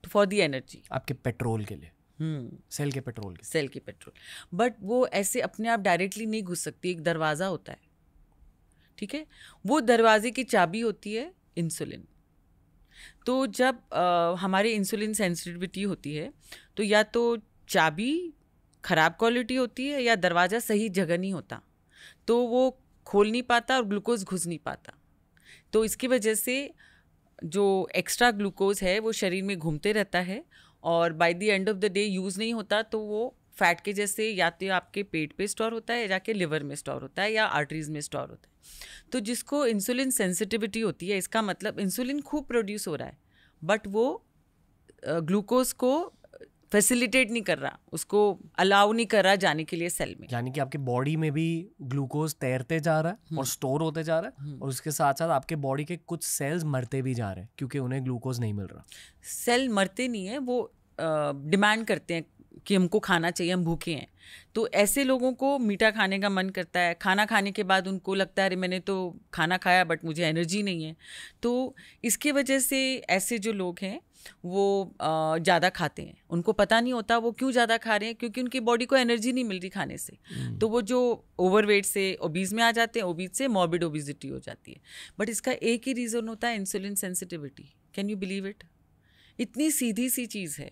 for the energy आपके पेट्रोल के लिए हम्म। सेल के पेट्रोल की सेल की पेट्रोल बट वो ऐसे अपने आप डायरेक्टली नहीं घुस सकती एक दरवाज़ा होता है ठीक है वो दरवाजे की चाबी होती है इंसुलिन तो जब आ, हमारे इंसुलिन सेंसिटिविटी होती है तो या तो चाबी ख़राब क्वालिटी होती है या दरवाज़ा सही जगह नहीं होता तो वो खोल नहीं पाता और ग्लूकोज घुस नहीं पाता तो इसकी वजह से जो एक्स्ट्रा ग्लूकोज है वो शरीर में घूमते रहता है और by the end of the day use नहीं होता तो वो फैट के जैसे या तो आपके पेट पे स्टोर होता है या जाके लिवर में स्टोर होता है या आर्टरीज में स्टोर होता है तो जिसको इंसुलिन सेंसिटिविटी होती है इसका मतलब इंसुलिन खूब प्रोड्यूस हो रहा है बट वो ग्लूकोज को फैसिलिटेट नहीं कर रहा उसको अलाउ नहीं कर रहा जाने के लिए सेल में यानी कि आपके बॉडी में भी ग्लूकोज तैरते जा रहा है और स्टोर हम्म। होते जा रहा है हम्म। और उसके साथ साथ आपके बॉडी के कुछ सेल्स मरते भी जा रहे हैं क्योंकि उन्हें ग्लूकोज नहीं मिल रहा सेल मरते नहीं है वो डिमांड करते हैं कि हमको खाना चाहिए हम भूखे हैं तो ऐसे लोगों को मीठा खाने का मन करता है खाना खाने के बाद उनको लगता है अरे मैंने तो खाना खाया बट मुझे एनर्जी नहीं है तो इसके वजह से ऐसे जो लोग हैं वो ज़्यादा खाते हैं उनको पता नहीं होता वो क्यों ज़्यादा खा रहे हैं क्योंकि उनकी बॉडी को एनर्जी नहीं मिल रही खाने से हम्म। तो वो जो ओवरवेट से ओबीज में आ जाते हैं ओबीज से मॉर्बिड ओबिजिटी हो जाती है बट इसका एक ही रीज़न होता है insulin sensitivity can you believe it इतनी सीधी सी चीज़ है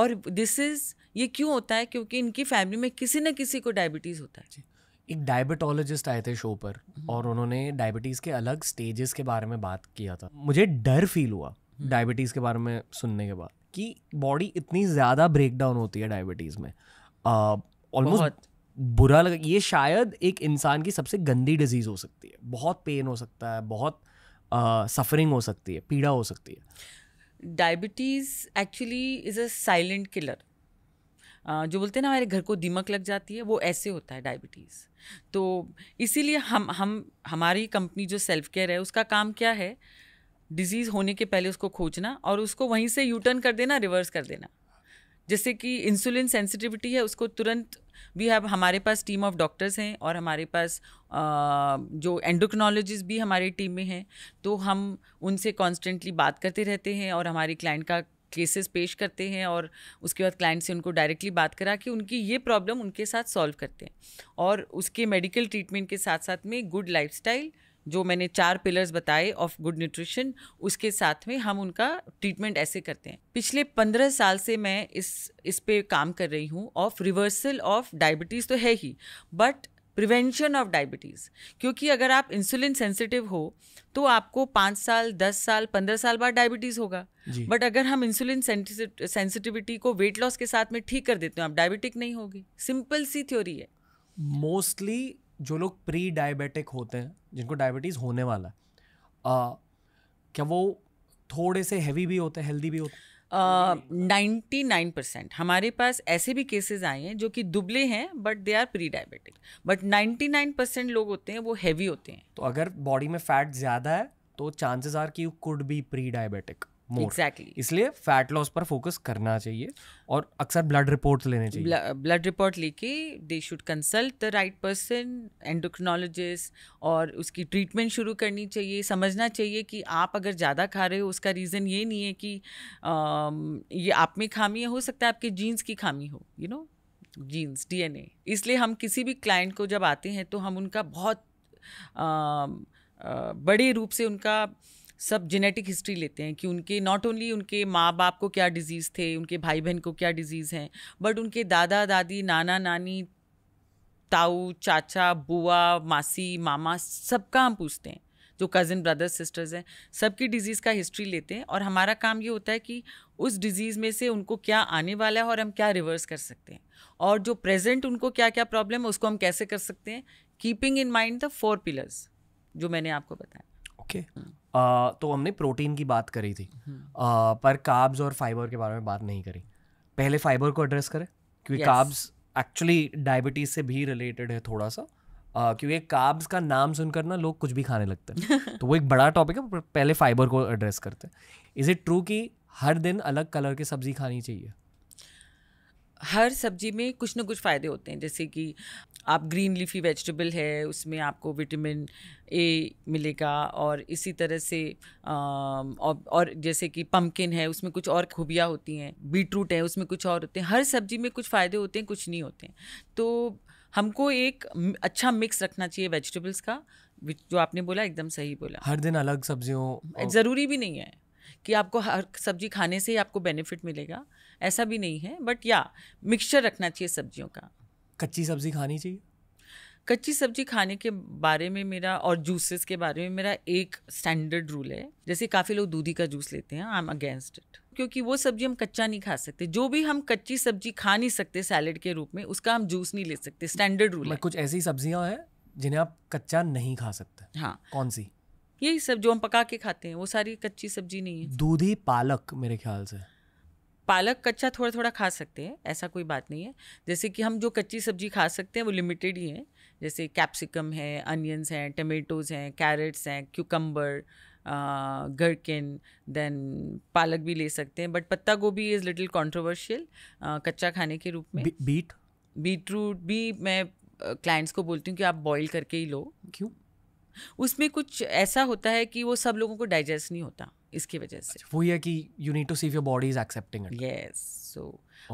और दिस इज़ ये क्यों होता है क्योंकि इनकी फैमिली में किसी न किसी को डायबिटीज़ होता है एक डायबिटोलॉजिस्ट आए थे शो पर हम्म। और उन्होंने डायबिटीज़ के अलग स्टेजेस के बारे में बात किया था मुझे डर फील हुआ हम्म। डायबिटीज़ के बारे में सुनने के बाद कि बॉडी इतनी ज़्यादा ब्रेक डाउन होती है डायबिटीज़ में ऑलमोस्ट बुरा लगा ये शायद एक इंसान की सबसे गंदी डिजीज़ हो सकती है बहुत पेन हो सकता है बहुत सफरिंग uh, हो सकती है पीड़ा हो सकती है diabetes actually is a silent killer जो बोलते हैं ना हमारे घर को दीमक लग जाती है वो ऐसे होता है डायबिटीज़ तो इसीलिए हम हम हमारी कंपनी जो सेल्फ केयर है उसका काम क्या है डिजीज़ होने के पहले उसको खोजना और उसको वहीं से यूटर्न कर देना रिवर्स कर देना जैसे कि इंसुलिन सेंसिटिविटी है उसको तुरंत भी अब हमारे पास टीम ऑफ डॉक्टर्स हैं और हमारे पास आ, जो एंडोक्रोनोलॉजिस्ट भी हमारी टीम में हैं तो हम उनसे कॉन्स्टेंटली बात करते रहते हैं और हमारे क्लाइंट का केसेस पेश करते हैं और उसके बाद क्लाइंट से उनको डायरेक्टली बात करा कि उनकी ये प्रॉब्लम उनके साथ सॉल्व करते हैं और उसके मेडिकल ट्रीटमेंट के साथ साथ में गुड लाइफ जो मैंने चार पिलर्स बताए ऑफ गुड न्यूट्रिशन उसके साथ में हम उनका ट्रीटमेंट ऐसे करते हैं पिछले पंद्रह साल से मैं इस इस पे काम कर रही हूँ ऑफ रिवर्सल ऑफ डायबिटीज़ तो है ही बट प्रिवेंशन ऑफ डायबिटीज़ क्योंकि अगर आप इंसुलिन सेंसिटिव हो तो आपको पाँच साल दस साल पंद्रह साल बाद डायबिटीज़ होगा बट अगर हम इंसुलिन सेंसिटिविटी को वेट लॉस के साथ में ठीक कर देते हैं आप डायबिटिक नहीं होगी सिंपल सी थ्योरी है मोस्टली जो लोग प्री डायबिटिक होते हैं जिनको डायबिटीज़ होने वाला है क्या वो थोड़े से हैवी भी होते हैं हेल्दी भी होते नाइन्टी नाइन परसेंट हमारे पास ऐसे भी केसेस आए हैं जो कि दुबले हैं but they are pre diabetic but ninety nine percent लोग होते हैं वो हैवी होते हैं तो अगर बॉडी में फैट ज़्यादा है तो चांसेस आर कि you could be pre diabetic more exactly. इसलिए फैट लॉस पर फोकस करना चाहिए और अक्सर ब्लड रिपोर्ट लेने चाहिए ब्लड रिपोर्ट लेके they should consult the right person endocrinologist और उसकी ट्रीटमेंट शुरू करनी चाहिए समझना चाहिए कि आप अगर ज़्यादा खा रहे हो उसका रीज़न ये नहीं है कि आ, ये आप में खामी हो सकता है आपके जीन्स की खामी हो यू नो जीन्स डीएनए इसलिए हम किसी भी क्लाइंट को जब आते हैं तो हम उनका बहुत आ, आ, बड़े रूप से उनका सब जेनेटिक हिस्ट्री लेते हैं कि उनके नॉट ओनली उनके माँ बाप को क्या डिजीज़ थे उनके भाई बहन को क्या डिजीज़ हैं बट उनके दादा दादी नाना नानी ताऊ चाचा बुआ मासी मामा सबका हम पूछते हैं जो कज़न ब्रदर्स सिस्टर्स हैं सबकी डिज़ीज़ का हिस्ट्री लेते हैं और हमारा काम ये होता है कि उस डिज़ीज़ में से उनको क्या आने वाला है और हम क्या रिवर्स कर सकते हैं और जो प्रेजेंट उनको क्या क्या प्रॉब्लम है उसको हम कैसे कर सकते हैं keeping in mind the four pillars जो मैंने आपको बताया ओके तो हमने प्रोटीन की बात करी थी पर काब्स और फाइबर के बारे में बात नहीं करी पहले फाइबर को एड्रेस करें क्योंकि काब्स एक्चुअली डायबिटीज से भी रिलेटेड है थोड़ा सा uh, क्योंकि काब्स का नाम सुनकर ना लोग कुछ भी खाने लगते हैं तो वो एक बड़ा टॉपिक है पहले फाइबर को एड्रेस करते हैं इज़ इट ट्रू कि हर दिन अलग कलर की सब्जी खानी चाहिए हर सब्जी में कुछ ना कुछ फ़ायदे होते हैं जैसे कि आप ग्रीन लीफी वेजिटेबल है उसमें आपको विटामिन ए मिलेगा और इसी तरह से आ, और, जैसे कि पम्पकिन है उसमें कुछ और खूबियाँ होती हैं बीट रूट है उसमें कुछ और होते हैं हर सब्जी में कुछ फ़ायदे होते हैं कुछ नहीं होते हैं तो हमको एक अच्छा मिक्स रखना चाहिए वेजिटेबल्स का जो आपने बोला एकदम सही बोला हर दिन अलग सब्जियों ज़रूरी भी नहीं है कि आपको हर सब्जी खाने से ही आपको बेनिफिट मिलेगा ऐसा भी नहीं है बट या मिक्सचर रखना चाहिए सब्जियों का कच्ची सब्जी खानी चाहिए कच्ची सब्जी खाने के बारे में मेरा और जूसेस के बारे में मेरा एक स्टैंडर्ड रूल है जैसे काफ़ी लोग दूधी का जूस लेते हैं आई एम अगेंस्ट इट क्योंकि वो सब्जी हम कच्चा नहीं खा सकते जो भी हम कच्ची सब्जी खा नहीं सकते सैलड के रूप में उसका हम जूस नहीं ले सकते स्टैंडर्ड रूल है कुछ ऐसी सब्जियाँ हैं जिन्हें आप कच्चा नहीं खा सकते हाँ कौन सी यही सब जो हम पका के खाते हैं वो सारी कच्ची सब्जी नहीं है दूधी पालक मेरे ख्याल से पालक कच्चा थोड़ा थोड़ा खा सकते हैं ऐसा कोई बात नहीं है जैसे कि हम जो कच्ची सब्जी खा सकते हैं वो लिमिटेड ही है जैसे कैप्सिकम है अनियंस हैं टमेटोज़ हैं कैरेट्स हैं क्यूकम्बर गर्किन देन पालक भी ले सकते हैं बट पत्ता गोभी इज़ लिटिल कॉन्ट्रोवर्शियल कच्चा खाने के रूप में बीट बीट रूट भी मैं क्लाइंट्स को बोलती हूँ कि आप बॉईल करके ही लो क्यों उसमें कुछ ऐसा होता है कि वो सब लोगों को डाइजेस्ट नहीं होता इसकी वजह से अच्छा, वो ये कि you need to see your body is accepting it yes so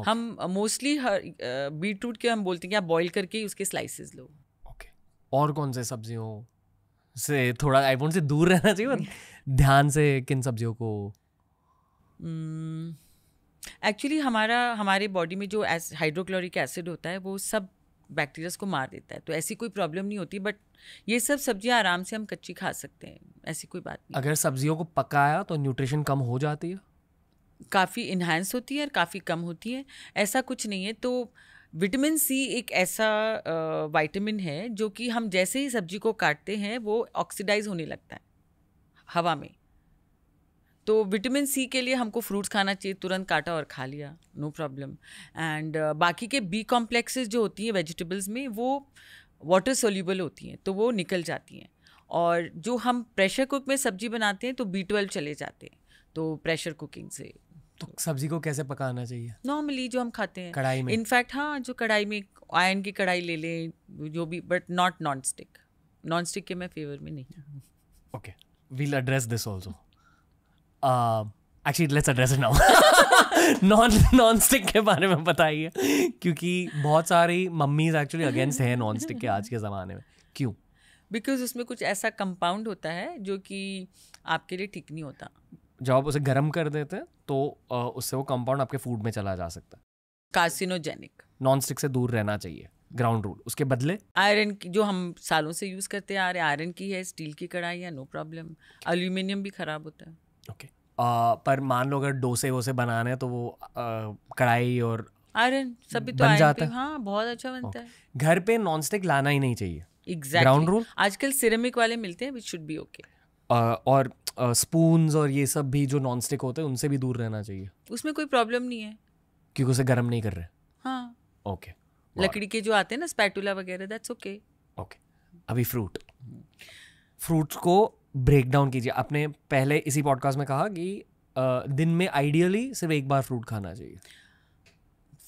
हम मोस्टली uh, हर बीट uh, रूट के हम बोलते हैं कि आप बॉईल करके उसके स्लाइसेस लो ओके okay. और कौन से सब्जियों से थोड़ा आई वोंट से दूर रहना चाहिए ध्यान से किन सब्जियों को एक्चुअली hmm, हमारा हमारे बॉडी में जो हाइड्रोक्लोरिक एसिड होता है वो सब बैक्टीरियाज को मार देता है तो ऐसी कोई प्रॉब्लम नहीं होती बट ये सब सब्जियां आराम से हम कच्ची खा सकते हैं ऐसी कोई बात नहीं अगर सब्जियों को पकाया तो न्यूट्रिशन कम हो जाती है काफ़ी इन्हांस होती है और काफ़ी कम होती है ऐसा कुछ नहीं है तो विटामिन सी एक ऐसा वाइटामिन है जो कि हम जैसे ही सब्जी को काटते हैं वो ऑक्सीडाइज होने लगता है हवा में तो विटामिन सी के लिए हमको फ्रूट्स खाना चाहिए तुरंत काटा और खा लिया नो प्रॉब्लम एंड बाकी के बी कॉम्प्लेक्सेस जो होती हैं वेजिटेबल्स में वो वाटर सोल्यूबल होती हैं तो वो निकल जाती हैं और जो हम प्रेशर कुक में सब्जी बनाते हैं तो बी ट्वेल्व चले जाते हैं तो प्रेशर कुकिंग से तो सब्जी को कैसे पकाना चाहिए नॉर्मली जो हम खाते हैं कढ़ाई में इनफैक्ट हाँ जो कढ़ाई में आयन की कढ़ाई ले लें जो भी but not non stick non stick के मैं फेवर में नहीं okay will address this also uh, actually let's address it now non non stick के बारे में बताइए क्योंकि बहुत सारी मम्मीज एक्चुअली अगेंस्ट हैं नॉन स्टिक के आज के ज़माने में क्यों बिकॉज उसमें कुछ ऐसा कंपाउंड होता है जो कि आपके लिए ठीक नहीं होता जब आप उसे गर्म कर देते हैं तो uh, उससे वो कंपाउंड आपके फूड में चला जा सकता है कार्सिनोजेनिक नॉन स्टिक से दूर रहना चाहिए ग्राउंड रूल उसके बदले आयरन की जो हम सालों से यूज़ करते आ रहे आयरन की है स्टील की कढ़ाई है नो प्रॉब्लम एल्यूमिनियम भी ख़राब होता है ओके okay. Uh, पर मान लो अगर डोसे वोसे बनाने तो वो कढ़ाई और आयरन सभी तो बन जाता है हाँ बहुत अच्छा बनता है घर पे नॉन स्टिक लाना ही नहीं चाहिए ग्राउंड रूल आजकल सिरेमिक वाले मिलते हैं विच शुड बी ओके और स्पून uh, और ये सब भी जो नॉन स्टिक होते हैं उनसे भी दूर रहना चाहिए उसमें कोई प्रॉब्लम नहीं है क्योंकि उसे गर्म नहीं कर रहे हाँ ओके लकड़ी के जो आते हैं ना स्पैटूला वगैरह दैट्स ओके ओके अभी फ्रूट फ्रूट्स को ब्रेक डाउन कीजिए आपने पहले इसी पॉडकास्ट में कहा कि दिन में आइडियली सिर्फ एक बार फ्रूट खाना चाहिए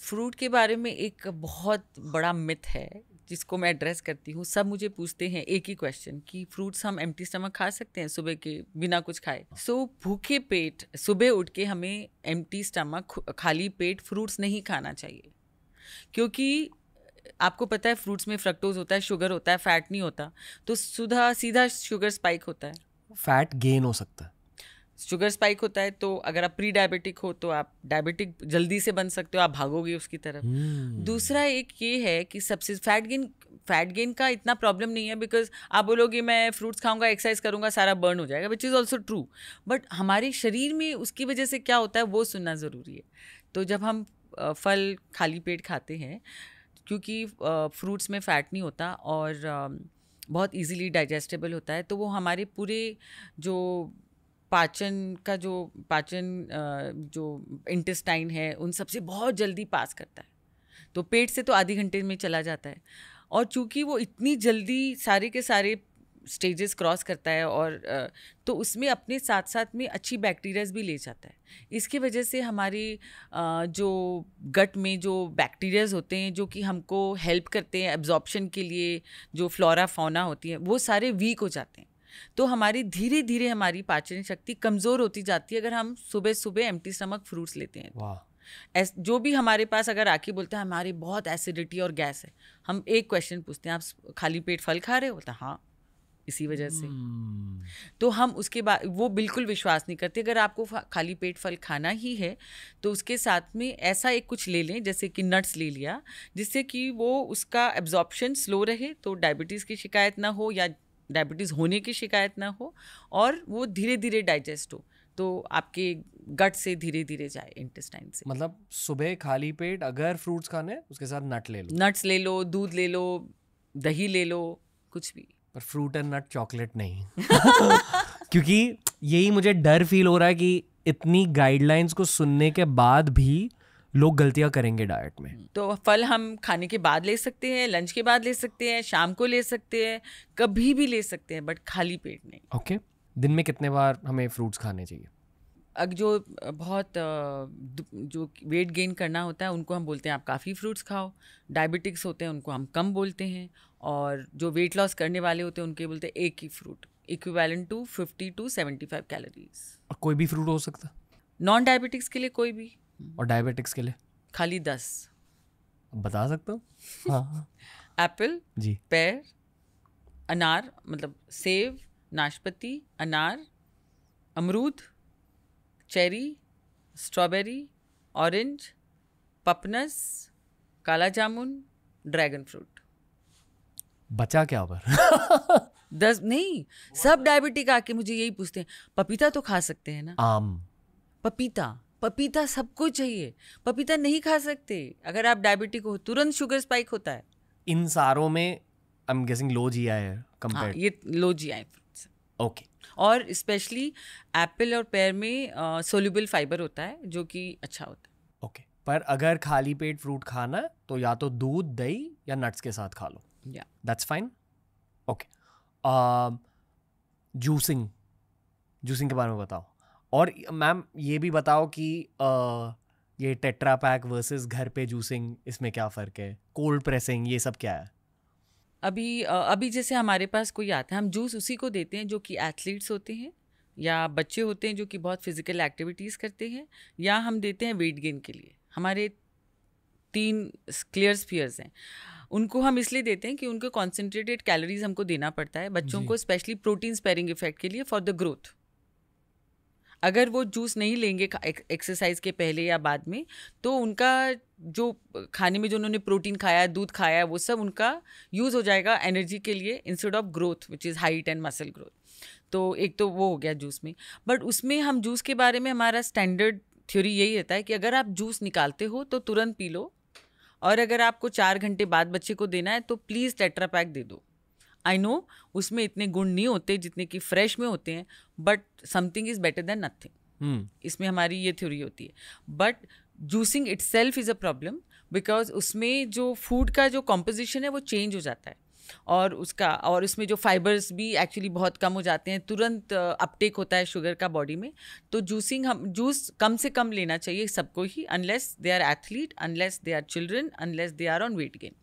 फ्रूट के बारे में एक बहुत बड़ा मिथ है जिसको मैं एड्रेस करती हूँ सब मुझे पूछते हैं एक ही क्वेश्चन कि फ्रूट्स हम एम्प्टी स्टमक खा सकते हैं सुबह के बिना कुछ खाए सो so, भूखे पेट सुबह उठ के हमें एम्प्टी स्टमक खाली पेट फ्रूट्स नहीं खाना चाहिए क्योंकि आपको पता है फ्रूट्स में फ्रक्टोज होता है शुगर होता है फैट नहीं होता तो सुधा सीधा शुगर स्पाइक होता है फैट गेन हो सकता है शुगर स्पाइक होता है तो अगर आप प्री डायबिटिक हो तो आप डायबिटिक जल्दी से बन सकते हो आप भागोगे उसकी तरफ hmm. दूसरा एक ये है कि सबसे फैट गेन फैट गेन का इतना प्रॉब्लम नहीं है बिकॉज आप बोलोगे मैं फ्रूट्स खाऊंगा एक्सरसाइज करूंगा सारा बर्न हो जाएगा which is also true but हमारे शरीर में उसकी वजह से क्या होता है वो सुनना ज़रूरी है तो जब हम फल खाली पेट खाते हैं क्योंकि फ्रूट्स में फ़ैट नहीं होता और बहुत इजीली डाइजेस्टेबल होता है तो वो हमारे पूरे जो पाचन का जो पाचन जो इंटेस्टाइन है उन सबसे बहुत जल्दी पास करता है तो पेट से तो आधे घंटे में चला जाता है और चूंकि वो इतनी जल्दी सारे के सारे स्टेजेस क्रॉस करता है और तो उसमें अपने साथ साथ में अच्छी बैक्टीरियाज भी ले जाता है इसकी वजह से हमारी जो गट में जो बैक्टीरियाज होते हैं जो कि हमको हेल्प करते हैं एब्जॉर्प्शन के लिए जो फ्लोरा फाउना होती है वो सारे वीक हो जाते हैं तो हमारी धीरे धीरे हमारी पाचन शक्ति कमज़ोर होती जाती है अगर हम सुबह सुबह एम स्टमक फ्रूट्स लेते हैं वाह तो। जो भी हमारे पास अगर आके बोलते हैं हमारी बहुत एसिडिटी और गैस है हम एक क्वेश्चन पूछते हैं आप खाली पेट फल खा रहे हो तो हाँ इसी वजह से हम्म। तो हम उसके बाद वो बिल्कुल विश्वास नहीं करते अगर आपको खाली पेट फल खाना ही है तो उसके साथ में ऐसा एक कुछ ले लें जैसे कि नट्स ले लिया जिससे कि वो उसका एब्जॉर्प्शन स्लो रहे तो डायबिटीज़ की शिकायत ना हो या डायबिटीज़ होने की शिकायत ना हो और वो धीरे धीरे डाइजेस्ट हो तो आपके गट से धीरे धीरे जाए इंटेस्टाइन से मतलब सुबह खाली पेट अगर फ्रूट्स खाने उसके साथ नट ले लो नट्स ले लो दूध ले लो दही ले लो कुछ भी पर फ्रूट एंड नट चॉकलेट नहीं क्योंकि यही मुझे डर फील हो रहा है कि इतनी गाइडलाइंस को सुनने के बाद भी लोग गलतियां करेंगे डाइट में तो फल हम खाने के बाद ले सकते हैं लंच के बाद ले सकते हैं शाम को ले सकते हैं कभी भी ले सकते हैं बट खाली पेट नहीं ओके okay. दिन में कितने बार हमें फ्रूट्स खाने चाहिए अब जो बहुत जो वेट गेन करना होता है उनको हम बोलते हैं आप काफ़ी फ्रूट्स खाओ डायबिटिक्स होते हैं उनको हम कम बोलते हैं और जो वेट लॉस करने वाले होते हैं उनके बोलते हैं एक ही fruit equivalent to fifty to seventy five calories और कोई भी फ्रूट हो सकता नॉन डायबिटिक्स के लिए कोई भी और डायबिटिक्स के लिए खाली दस बता सकता हूँ एप्पल जी पैर अनार मतलब सेब नाशपति अनार अमरूद चेरी स्ट्रॉबेरी ऑरेंज पपनस काला जामुन ड्रैगन फ्रूट बचा क्या पर दस नहीं सब डायबिटिक आके मुझे यही पूछते हैं पपीता तो खा सकते हैं ना आम पपीता पपीता सबको चाहिए पपीता नहीं खा सकते अगर आप डायबिटिक हो तुरंत शुगर स्पाइक होता है इन सारों में I am guessing low G I compare ये लो जी आई ओके और स्पेशली एप्पल और पैर में सोल्यूबल uh, फाइबर होता है जो कि अच्छा होता है ओके okay. पर अगर खाली पेट फ्रूट खाना तो या तो दूध दही या नट्स के साथ खा लो Yeah. That's fine? Okay juicing juicing के बारे में बताओ और मैम ये भी बताओ कि uh, ये टेट्रा पैक वर्सेस घर पे जूसिंग इसमें क्या फ़र्क है कोल्ड प्रेसिंग ये सब क्या है अभी अभी जैसे हमारे पास कोई आता है हम जूस उसी को देते हैं जो कि एथलीट्स होते हैं या बच्चे होते हैं जो कि बहुत फिज़िकल एक्टिविटीज़ करते हैं या हम देते हैं वेट गेन के लिए हमारे तीन क्लियर स्पीयर्स हैं उनको हम इसलिए देते हैं कि उनको कॉन्सेंट्रेटेड कैलोरीज हमको देना पड़ता है बच्चों को स्पेशली प्रोटीन स्पेरिंग इफेक्ट के लिए फॉर द ग्रोथ अगर वो जूस नहीं लेंगे एक्सरसाइज के पहले या बाद में तो उनका जो खाने में जो उन्होंने प्रोटीन खाया दूध खाया वो सब उनका यूज़ हो जाएगा एनर्जी के लिए instead of growth which is height and muscle growth तो एक तो वो हो गया जूस में बट उसमें हम जूस के बारे में हमारा स्टैंडर्ड थ्योरी यही रहता है कि अगर आप जूस निकालते हो तो तुरंत पी लो और अगर आपको चार घंटे बाद बच्चे को देना है तो प्लीज़ टेट्रा पैक दे दो आई नो उसमें इतने गुण नहीं होते जितने कि फ्रेश में होते हैं but something is better than nothing इसमें हमारी ये थ्योरी होती है but juicing itself is a problem because उसमें जो फूड का जो कॉम्पोजिशन है वो चेंज हो जाता है और उसका और उसमें जो फाइबर्स भी एक्चुअली बहुत कम हो जाते हैं तुरंत अपटेक uh, होता है शुगर का बॉडी में तो जूसिंग हम जूस कम से कम लेना चाहिए सबको ही unless they are athlete unless they are children unless they are on weight gain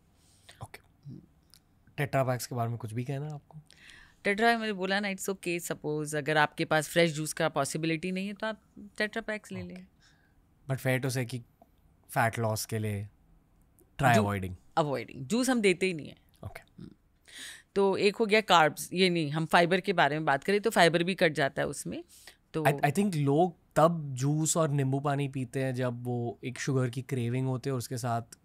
okay टेट्रावैक्स के बारे में कुछ भी कहना आपको टेट्रा मैंने बोला ना इट्स ओके सपोज अगर आपके पास फ्रेश जूस का पॉसिबिलिटी नहीं है तो आप टेट्रापैक्स ले लें बट फैट उसे कि फैट लॉस के लिए ट्राई अवॉइडिंग अवॉइडिंग जूस हम देते ही नहीं है ओके okay. तो एक हो गया कार्ब्स ये नहीं हम फाइबर के बारे में बात करें तो फाइबर भी कट जाता है उसमें तो आई थिंक लोग तब जूस और नींबू पानी पीते हैं जब वो एक शुगर की क्रेविंग होते है और उसके साथ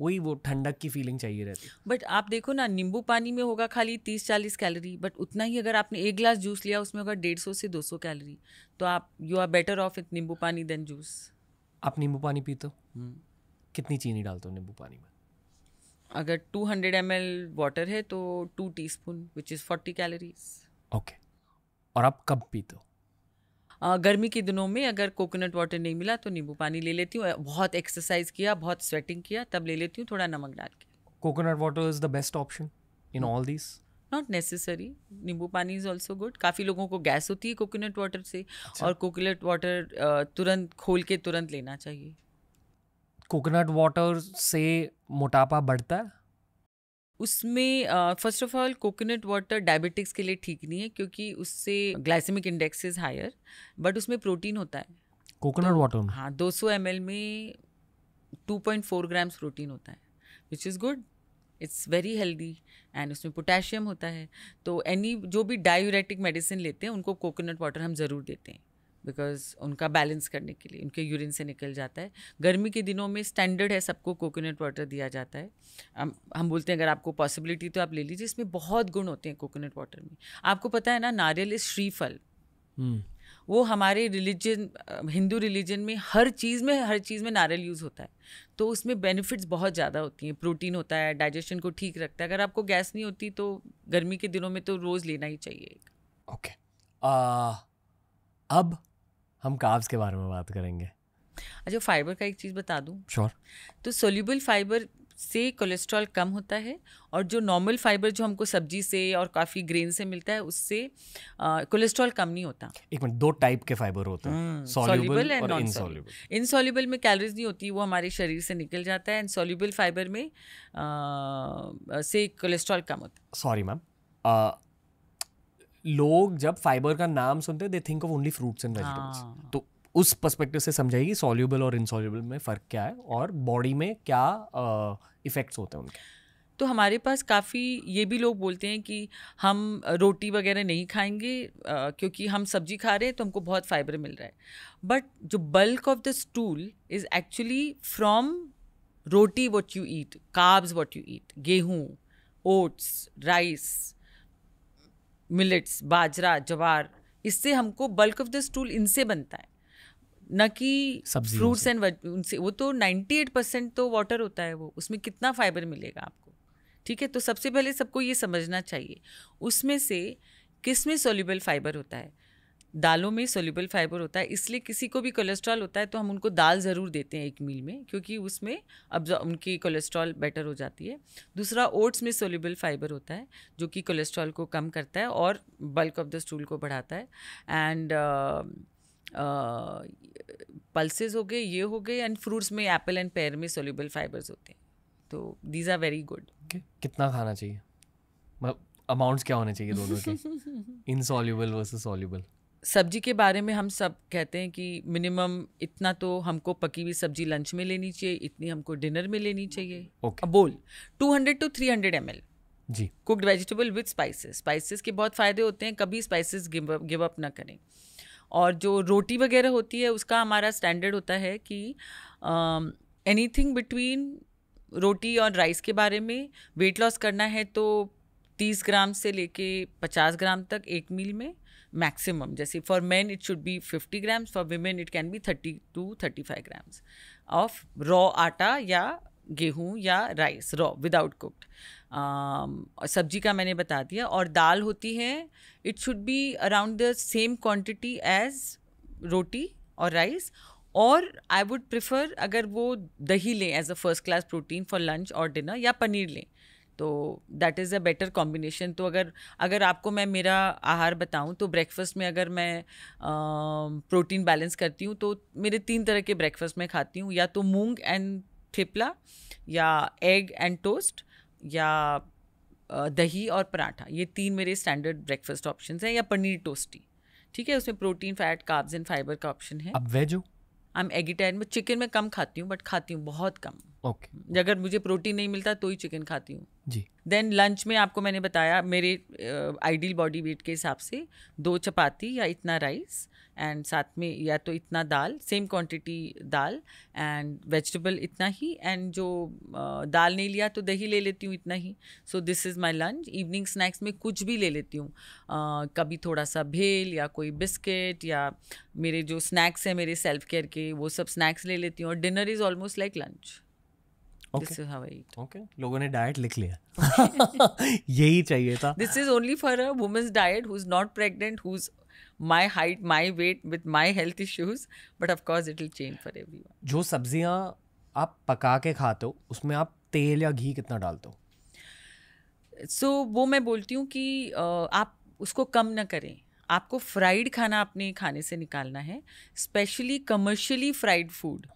वही वो ठंडक की फीलिंग चाहिए रहती है बट आप देखो ना नींबू पानी में होगा खाली तीस चालीस कैलोरी बट उतना ही अगर आपने एक गिलास जूस लिया उसमें होगा डेढ़ सौ से दो सौ कैलोरी तो आप यू आर बेटर ऑफ इथ नींबू पानी देन जूस आप नींबू पानी पीते हो हम्म। कितनी चीनी डालते हो नींबू पानी में अगर 200 हंड्रेड एम एल वाटर है तो two teaspoon which is forty calories okay और आप कब पीते हो गर्मी के दिनों में अगर कोकोनट वाटर नहीं मिला तो नींबू पानी ले लेती हूँ बहुत एक्सरसाइज किया बहुत स्वेटिंग किया तब ले लेती हूँ थोड़ा नमक डाल के coconut water is the best option in all this not necessary नींबू पानी इज़ ऑल्सो गुड काफ़ी लोगों को गैस होती है कोकोनट वाटर से अच्छा। और कोकोनट वाटर तुरंत खोल के तुरंत लेना चाहिए कोकोनट वाटर से मोटापा बढ़ता है उसमें first of all coconut water diabetics के लिए ठीक नहीं है क्योंकि उससे glycemic index is higher but उसमें प्रोटीन होता है कोकोनट वाटर तो, हाँ 200 सौ में 2.4 ग्राम्स प्रोटीन होता है which is good it's very healthy and उसमें पोटेशियम होता है तो एनी जो भी डायूरेटिक मेडिसिन लेते हैं उनको कोकोनट वाटर हम ज़रूर देते हैं बिकॉज उनका बैलेंस करने के लिए उनके यूरिन से निकल जाता है गर्मी के दिनों में स्टैंडर्ड है सबको कोकोनट वाटर दिया जाता है हम हम बोलते हैं अगर आपको पॉसिबिलिटी तो आप ले लीजिए इसमें बहुत गुण होते हैं कोकोनट वाटर में आपको पता है ना नारियल इज श्रीफल हम्म। वो हमारे रिलीजन हिंदू रिलीजन में हर चीज़ में हर चीज़ में नारियल यूज़ होता है तो उसमें बेनिफिट्स बहुत ज़्यादा होती हैं प्रोटीन होता है डाइजेशन को ठीक रखता है अगर आपको गैस नहीं होती तो गर्मी के दिनों में तो रोज़ लेना ही चाहिए ओके okay. uh, अब हम कार्ब्स के बारे में बात करेंगे अच्छा फाइबर का एक चीज़ बता दूँ श्योर तो सोल्यूबल फाइबर से कोलेस्ट्रॉल कम होता है और जो नॉर्मल फाइबर जो हमको सब्जी से और काफ़ी ग्रेन से मिलता है उससे कोलेस्ट्रॉल कम नहीं होता एक मिनट दो टाइप के फाइबर होते हैं soluble and non soluble insoluble में कैलोरीज नहीं होती वो हमारे शरीर से निकल जाता है एंड सोल्यूबल फाइबर में आ, से कोलेस्ट्रॉल कम होता है सॉरी मैम लोग जब फाइबर का नाम सुनते हैं they think of only fruits and vegetables तो उस पर्सपेक्टिव से समझाएगी सॉल्यूबल और इनसॉल्यूबल में फ़र्क क्या है और बॉडी में क्या इफ़ेक्ट्स होते हैं उनके तो हमारे पास काफ़ी ये भी लोग बोलते हैं कि हम रोटी वगैरह नहीं खाएंगे आ, क्योंकि हम सब्जी खा रहे हैं तो हमको बहुत फाइबर मिल रहा है बट जो bulk of the stool is actually from roti what you eat carbs what you eat गेहूँ ओट्स राइस मिलेट्स बाजरा जवार इससे हमको बल्क ऑफ द स्टूल इनसे बनता है न कि फ्रूट्स एंड उनसे वो तो 98 परसेंट तो वाटर होता है वो उसमें कितना फाइबर मिलेगा आपको ठीक है तो सबसे पहले सबको ये समझना चाहिए उसमें से किस में सोल्यूबल फाइबर होता है दालों में सोल्यूबल फाइबर होता है इसलिए किसी को भी कोलेस्ट्रॉल होता है तो हम उनको दाल ज़रूर देते हैं एक मील में क्योंकि उसमें अब उनकी कोलेस्ट्रॉल बेटर हो जाती है दूसरा ओट्स में सोल्यूबल फाइबर होता है जो कि कोलेस्ट्रॉल को कम करता है और बल्क ऑफ द स्टूल को बढ़ाता है एंड पल्सेज uh, uh, हो गए ये हो गए एंड फ्रूट्स में एप्पल एंड पेयर में सोल्यूबल फाइबर्स होते हैं तो दीज आर वेरी गुड कितना खाना चाहिए अमाउंट्स मतलब, क्या होने चाहिए दोनों के इनसॉल्यूबल वर्सेस सॉल्यूबल सब्जी के बारे में हम सब कहते हैं कि मिनिमम इतना तो हमको पकी हुई सब्जी लंच में लेनी चाहिए इतनी हमको डिनर में लेनी चाहिए okay. बोल 200 two 300 hundred g cooked vegetable with spices spices के बहुत फ़ायदे होते हैं कभी स्पाइसेस गिव अप ना करें और जो रोटी वगैरह होती है उसका हमारा स्टैंडर्ड होता है कि एनी बिटवीन रोटी और राइस के बारे में वेट लॉस करना है तो तीस ग्राम से लेके पचास ग्राम तक एक मील में मैक्सिमम जैसे for man it should be 50 grams for women it can be 30 to 35 grams of raw atta या गेहूँ या राइस रॉ विदाउट कुक्ड सब्जी का मैंने बता दिया और दाल होती है it should be around the same quantity as roti और राइस और आई वुड प्रिफर अगर वो दही लें as a first class protein for lunch और डिनर या पनीर लें तो that is a better combination तो अगर अगर आपको मैं मेरा आहार बताऊं तो ब्रेकफास्ट में अगर मैं प्रोटीन बैलेंस करती हूँ तो मेरे तीन तरह के ब्रेकफास्ट में खाती हूँ या तो मूंग एंड थिपला या एग एंड टोस्ट या दही और पराठा ये तीन मेरे स्टैंडर्ड ब्रेकफास्ट ऑप्शन हैं या पनीर टोस्टी ठीक है उसमें protein fat carbs and fibre का ऑप्शन है अब वेज हो आई एम एगिटेरियन में चिकन में कम खाती हूँ बट खाती हूँ बहुत कम ओके okay. अगर मुझे प्रोटीन नहीं मिलता तो ही चिकन खाती हूँ जी देन लंच में आपको मैंने बताया मेरे आइडियल बॉडी वेट के हिसाब से दो चपाती या इतना राइस एंड साथ में या तो इतना दाल same quantity dal and vegetable इतना ही एंड जो uh, दाल नहीं लिया तो दही ले लेती हूँ इतना ही so this is my lunch evening snacks में कुछ भी ले लेती हूँ uh, कभी थोड़ा सा भेल या कोई बिस्किट या मेरे जो स्नैक्स हैं मेरे सेल्फ केयर के वो सब स्नैक्स ले लेती हूँ और dinner is almost like lunch लोगों ने डाइट लिख लिया यही चाहिए था this is only for a women's diet who is not pregnant who my height my weight with my health issues but of course it will change for every जो सब्जियाँ आप पका के खाते हो उसमें आप तेल या घी कितना डालते हो सो so, वो मैं बोलती हूँ कि आप उसको कम ना करें आपको फ्राइड खाना अपने खाने से निकालना है स्पेशली कमर्शियली फ्राइड फूड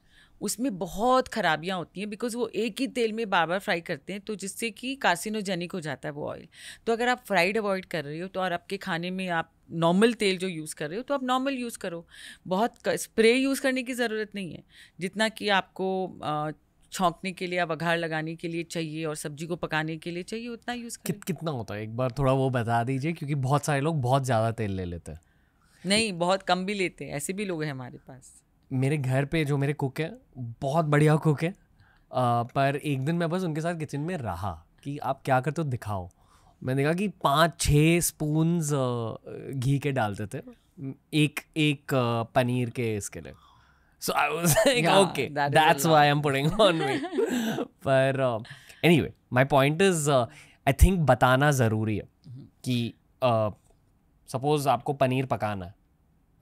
उसमें बहुत ख़राबियाँ होती हैं बिकॉज वो एक ही तेल में बार बार फ्राई करते हैं तो जिससे कि कार्सिनोजेनिक हो जाता है वो ऑयल तो अगर आप फ्राइड अवॉइड कर रहे हो तो और आपके खाने में आप नॉर्मल तेल जो यूज़ कर रहे हो तो आप नॉर्मल यूज़ करो बहुत स्प्रे यूज़ करने की ज़रूरत नहीं है जितना कि आपको छोंकने के लिए या बघार लगाने के लिए चाहिए और सब्जी को पकाने के लिए चाहिए उतना यूज़ कित, कितना होता है एक बार थोड़ा वो बता दीजिए क्योंकि बहुत सारे लोग बहुत ज़्यादा तेल ले लेते हैं नहीं बहुत कम भी लेते हैं ऐसे भी लोग हैं हमारे पास मेरे घर पे जो मेरे कुक है बहुत बढ़िया कुक है आ, पर एक दिन मैं बस उनके साथ किचन में रहा कि आप क्या करते हो दिखाओ मैंने देखा कि पाँच छः स्पून्स घी के डालते थे एक एक पनीर के इसके लिए so I was like okay that's why I am putting on me पर anyway my point is I think बताना ज़रूरी है कि सपोज uh, आपको पनीर पकाना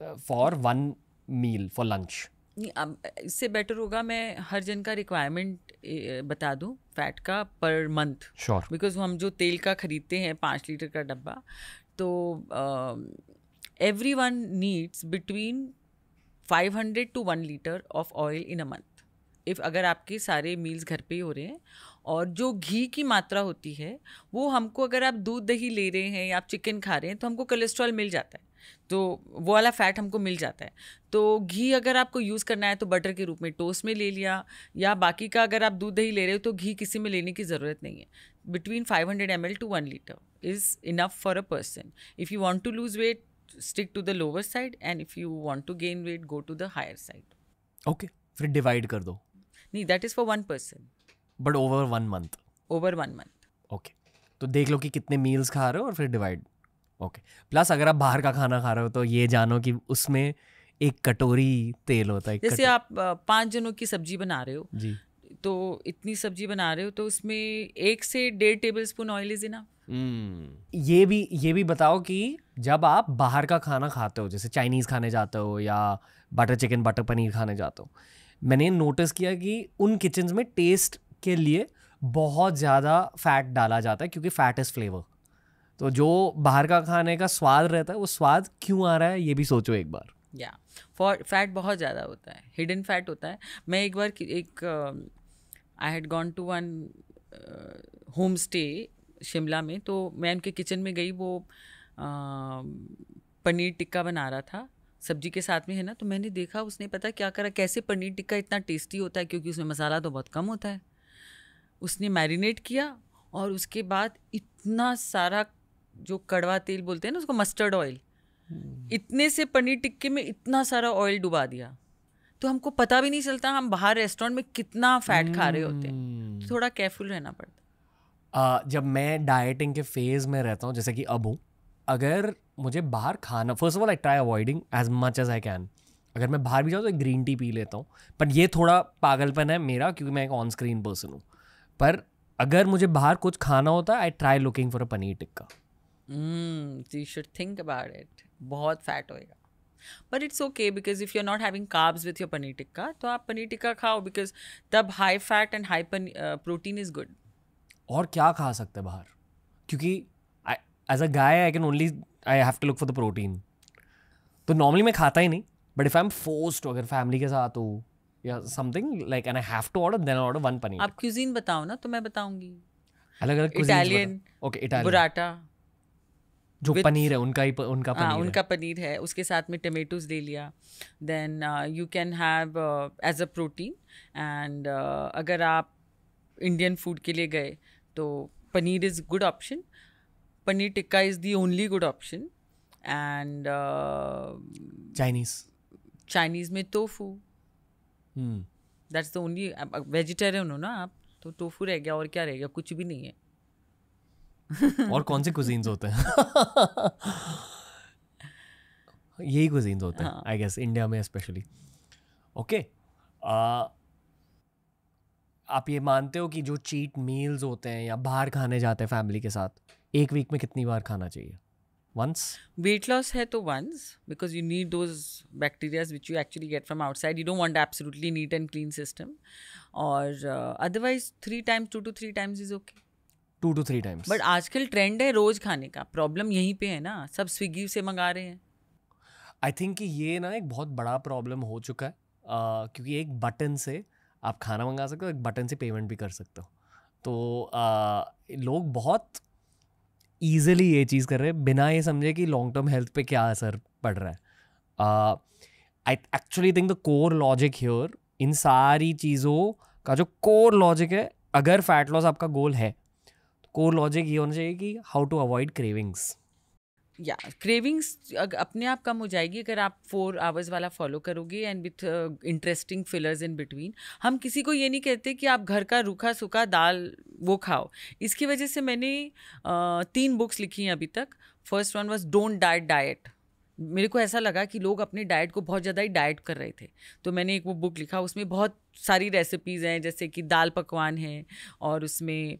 है for one meal for lunch अब इससे बेटर होगा मैं हर जन का रिक्वायरमेंट बता दूं फैट का पर मंथ श्योर बिकॉज हम जो तेल का ख़रीदते हैं पाँच लीटर का डब्बा तो everyone needs between five hundred to one litre of oil in a month if अगर आपके सारे मील्स घर पे ही हो रहे हैं और जो घी की मात्रा होती है वो हमको अगर आप दूध दही ले रहे हैं या आप चिकन खा रहे हैं तो हमको कोलेस्ट्रॉल मिल जाता है तो वो वाला फैट हमको मिल जाता है तो घी अगर आपको यूज़ करना है तो बटर के रूप में टोस्ट में ले लिया या बाकी का अगर आप दूध दही ले रहे हो तो घी किसी में लेने की ज़रूरत नहीं है between 500 hundred M L to one litre is enough for a person if you want to lose weight stick to the lower side and if you want to gain weight go to the higher side okay फिर divide कर दो नहीं that is for one person but over one month over one month okay तो देख लो कि कितने meals खा रहे हो और फिर डिवाइड ओके प्लस अगर आप बाहर का खाना खा रहे हो तो ये जानो कि उसमें एक कटोरी तेल होता है जैसे आप पाँच जनों की सब्जी बना रहे हो जी तो इतनी सब्जी बना रहे हो तो उसमें एक से डेढ़ टेबल स्पून ऑयल इज इना ये भी ये भी बताओ कि जब आप बाहर का खाना खाते हो जैसे चाइनीज़ खाने जाते हो या बटर चिकन बटर पनीर खाने जाते हो मैंने नोटिस किया कि उन किचन में टेस्ट के लिए बहुत ज़्यादा फैट डाला जाता है क्योंकि फ़ैट इज़ फ्लेवर तो जो बाहर का खाने का स्वाद रहता है वो स्वाद क्यों आ रहा है ये भी सोचो एक बार या फॉर फैट बहुत ज़्यादा होता है हिडन फैट होता है मैं एक बार एक I had gone to one home stay Shimla में तो मैं उनके किचन में गई वो uh, पनीर टिक्का बना रहा था सब्जी के साथ में है ना तो मैंने देखा उसने पता क्या करा कैसे पनीर टिक्का इतना टेस्टी होता है क्योंकि उसमें मसाला तो बहुत कम होता है उसने मैरिनेट किया और उसके बाद इतना सारा जो कड़वा तेल बोलते हैं ना उसको मस्टर्ड हम्म। ऑयल इतने से पनीर टिक्के में इतना सारा ऑयल डुबा दिया तो हमको पता भी नहीं चलता हम बाहर रेस्टोरेंट में कितना फैट खा रहे होते हैं तो हम्म। थोड़ा केयरफुल रहना पड़ता आ, जब मैं डाइटिंग के फेज में रहता हूँ जैसे कि अब हूँ अगर मुझे बाहर खाना first of all I try avoiding as much as I can अगर मैं बाहर भी जाऊँ तो ग्रीन टी पी लेता हूँ बट ये थोड़ा पागलपन है मेरा क्योंकि मैं एक ऑन स्क्रीन पर्सन हूँ पर अगर मुझे बाहर कुछ खाना होता है I try looking for a paneer tikka you should think about it बहुत फैट होएगा but it's okay because if you are not having carbs with your paneer tikka तो आप पनीर टिक्का खाओ बिकॉज तब high fat and high protein is good और क्या खा सकते बाहर क्योंकि as a guy I can only I have to look for the protein तो नॉर्मली मैं खाता ही नहीं but if I am force to अगर फैमिली के साथ हो या something like and I have to order then order one paneer आप क्यूजीन बताओ ना तो मैं बताऊंगी अलग अलग इटालियन ओके इटालियन बुराटा जो पनीर है उनका ही उनका हाँ, पनीर आ, उनका पनीर है उसके साथ में टमेटोज ले लिया then you can have as a protein and अगर आप इंडियन फूड के लिए गए तो paneer is good option paneer tikka is the only good option and Chinese Chinese में tofu that's the only vegetarian हो ना आप तो टोफू रह गया और क्या रह गया कुछ भी नहीं है और कौन से कुजीन्स होते हैं यही कुजीन्स होते हैं आई गेस इंडिया में स्पेशली ओके आप ये मानते हो कि जो चीट मील्स होते हैं या बाहर खाने जाते हैं फैमिली के साथ एक वीक में कितनी बार खाना चाहिए वंस वेट लॉस है तो once because you need those bacterias which you actually get from outside you don't want absolutely neat and clean system और otherwise three times two two three times is okay two two three times but आजकल trend है रोज खाने का problem यहीं पे है ना सब स्विगी से मंगा रहे हैं आई थिंक कि ये ना एक बहुत बड़ा प्रॉब्लम हो चुका है uh, क्योंकि एक बटन से आप खाना मंगा सकते हो एक बटन से पेमेंट भी कर सकते हो तो uh, लोग बहुत ईजिली ये चीज़ कर रहे हैं बिना ये समझे कि लॉन्ग टर्म हेल्थ पे क्या असर पड़ रहा है I actually think the core logic here in सारी चीज़ों का जो कोर लॉजिक है अगर फैट लॉस आपका गोल है कोर लॉजिक ये होना चाहिए कि हाउ टू अवॉइड क्रेविंग्स या क्रेविंग्स अपने आप कम हो जाएगी अगर आप फोर आवर्स वाला फॉलो करोगे and with interesting fillers in between हम किसी को ये नहीं कहते कि आप घर का रूखा सूखा दाल वो खाओ इसकी वजह से मैंने uh, तीन बुक्स लिखी हैं अभी तक first one was don't diet diet मेरे को ऐसा लगा कि लोग अपनी डाइट को बहुत ज़्यादा ही डाइट कर रहे थे तो मैंने एक वो बुक लिखा उसमें बहुत सारी रेसिपीज़ हैं जैसे कि दाल पकवान है और उसमें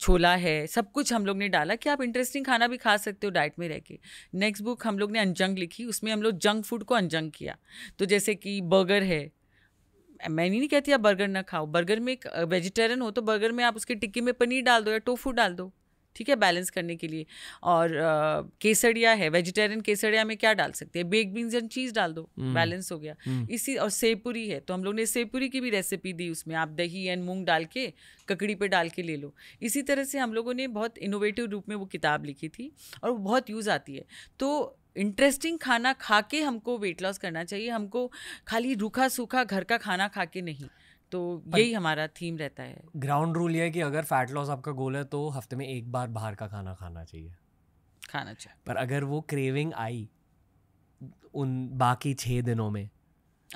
छोला है सब कुछ हम लोग ने डाला कि आप इंटरेस्टिंग खाना भी खा सकते हो डाइट में रह के नेक्स्ट बुक हम लोग ने अनजंग लिखी उसमें हम लोग जंक फूड को अनजंग किया तो जैसे कि बर्गर है मैं नहीं कहती आप बर्गर ना खाओ बर्गर में एक वेजिटेरियन हो तो बर्गर में आप उसके टिक्की में पनीर डाल दो या टोफू डाल दो ठीक है बैलेंस करने के लिए और आ, केसरिया है वेजिटेरियन केसरिया में क्या डाल सकते हैं बेग बीन्स एंड चीज़ डाल दो बैलेंस हम्म। हो गया हम्म। इसी और सेवपुरी है तो हम लोग ने सेवपुरी की भी रेसिपी दी उसमें आप दही एंड मूंग डाल के ककड़ी पे डाल के ले लो इसी तरह से हम लोगों ने बहुत इनोवेटिव रूप में वो किताब लिखी थी और वो बहुत यूज़ आती है तो इंटरेस्टिंग खाना खा के हमको वेट लॉस करना चाहिए हमको खाली रूखा सूखा घर का खाना खा के नहीं तो यही हमारा थीम रहता है ग्राउंड रूल ये है कि अगर फैट लॉस आपका गोल है तो हफ्ते में एक बार बाहर का खाना खाना चाहिए खाना चाहिए पर अगर वो क्रेविंग आई उन बाकी छः दिनों में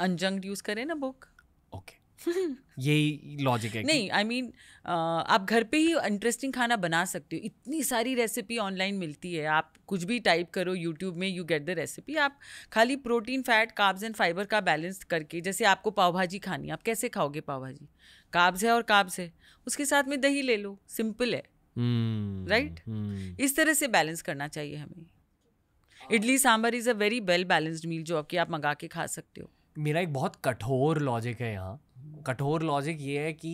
अनजंक्ड यूज़ करें ना बुक ओके यही लॉजिक है नहीं आई I मीन mean, आप घर पे ही इंटरेस्टिंग खाना बना सकते हो इतनी सारी रेसिपी ऑनलाइन मिलती है आप कुछ भी टाइप करो यूट्यूब में यू गेट द रेसिपी आप खाली protein fat carbs and fibre का बैलेंस करके जैसे आपको पाव भाजी खानी आप कैसे खाओगे पाव भाजी काब्ज है और काब्ज है उसके साथ में दही ले लो सिंपल है right hmm, hmm. right? hmm. इस तरह से बैलेंस करना चाहिए हमें idli sambar is a very well balanced meal जो आपकी आप मंगा के खा सकते हो मेरा एक बहुत कठोर लॉजिक है यहाँ कठोर लॉजिक ये है कि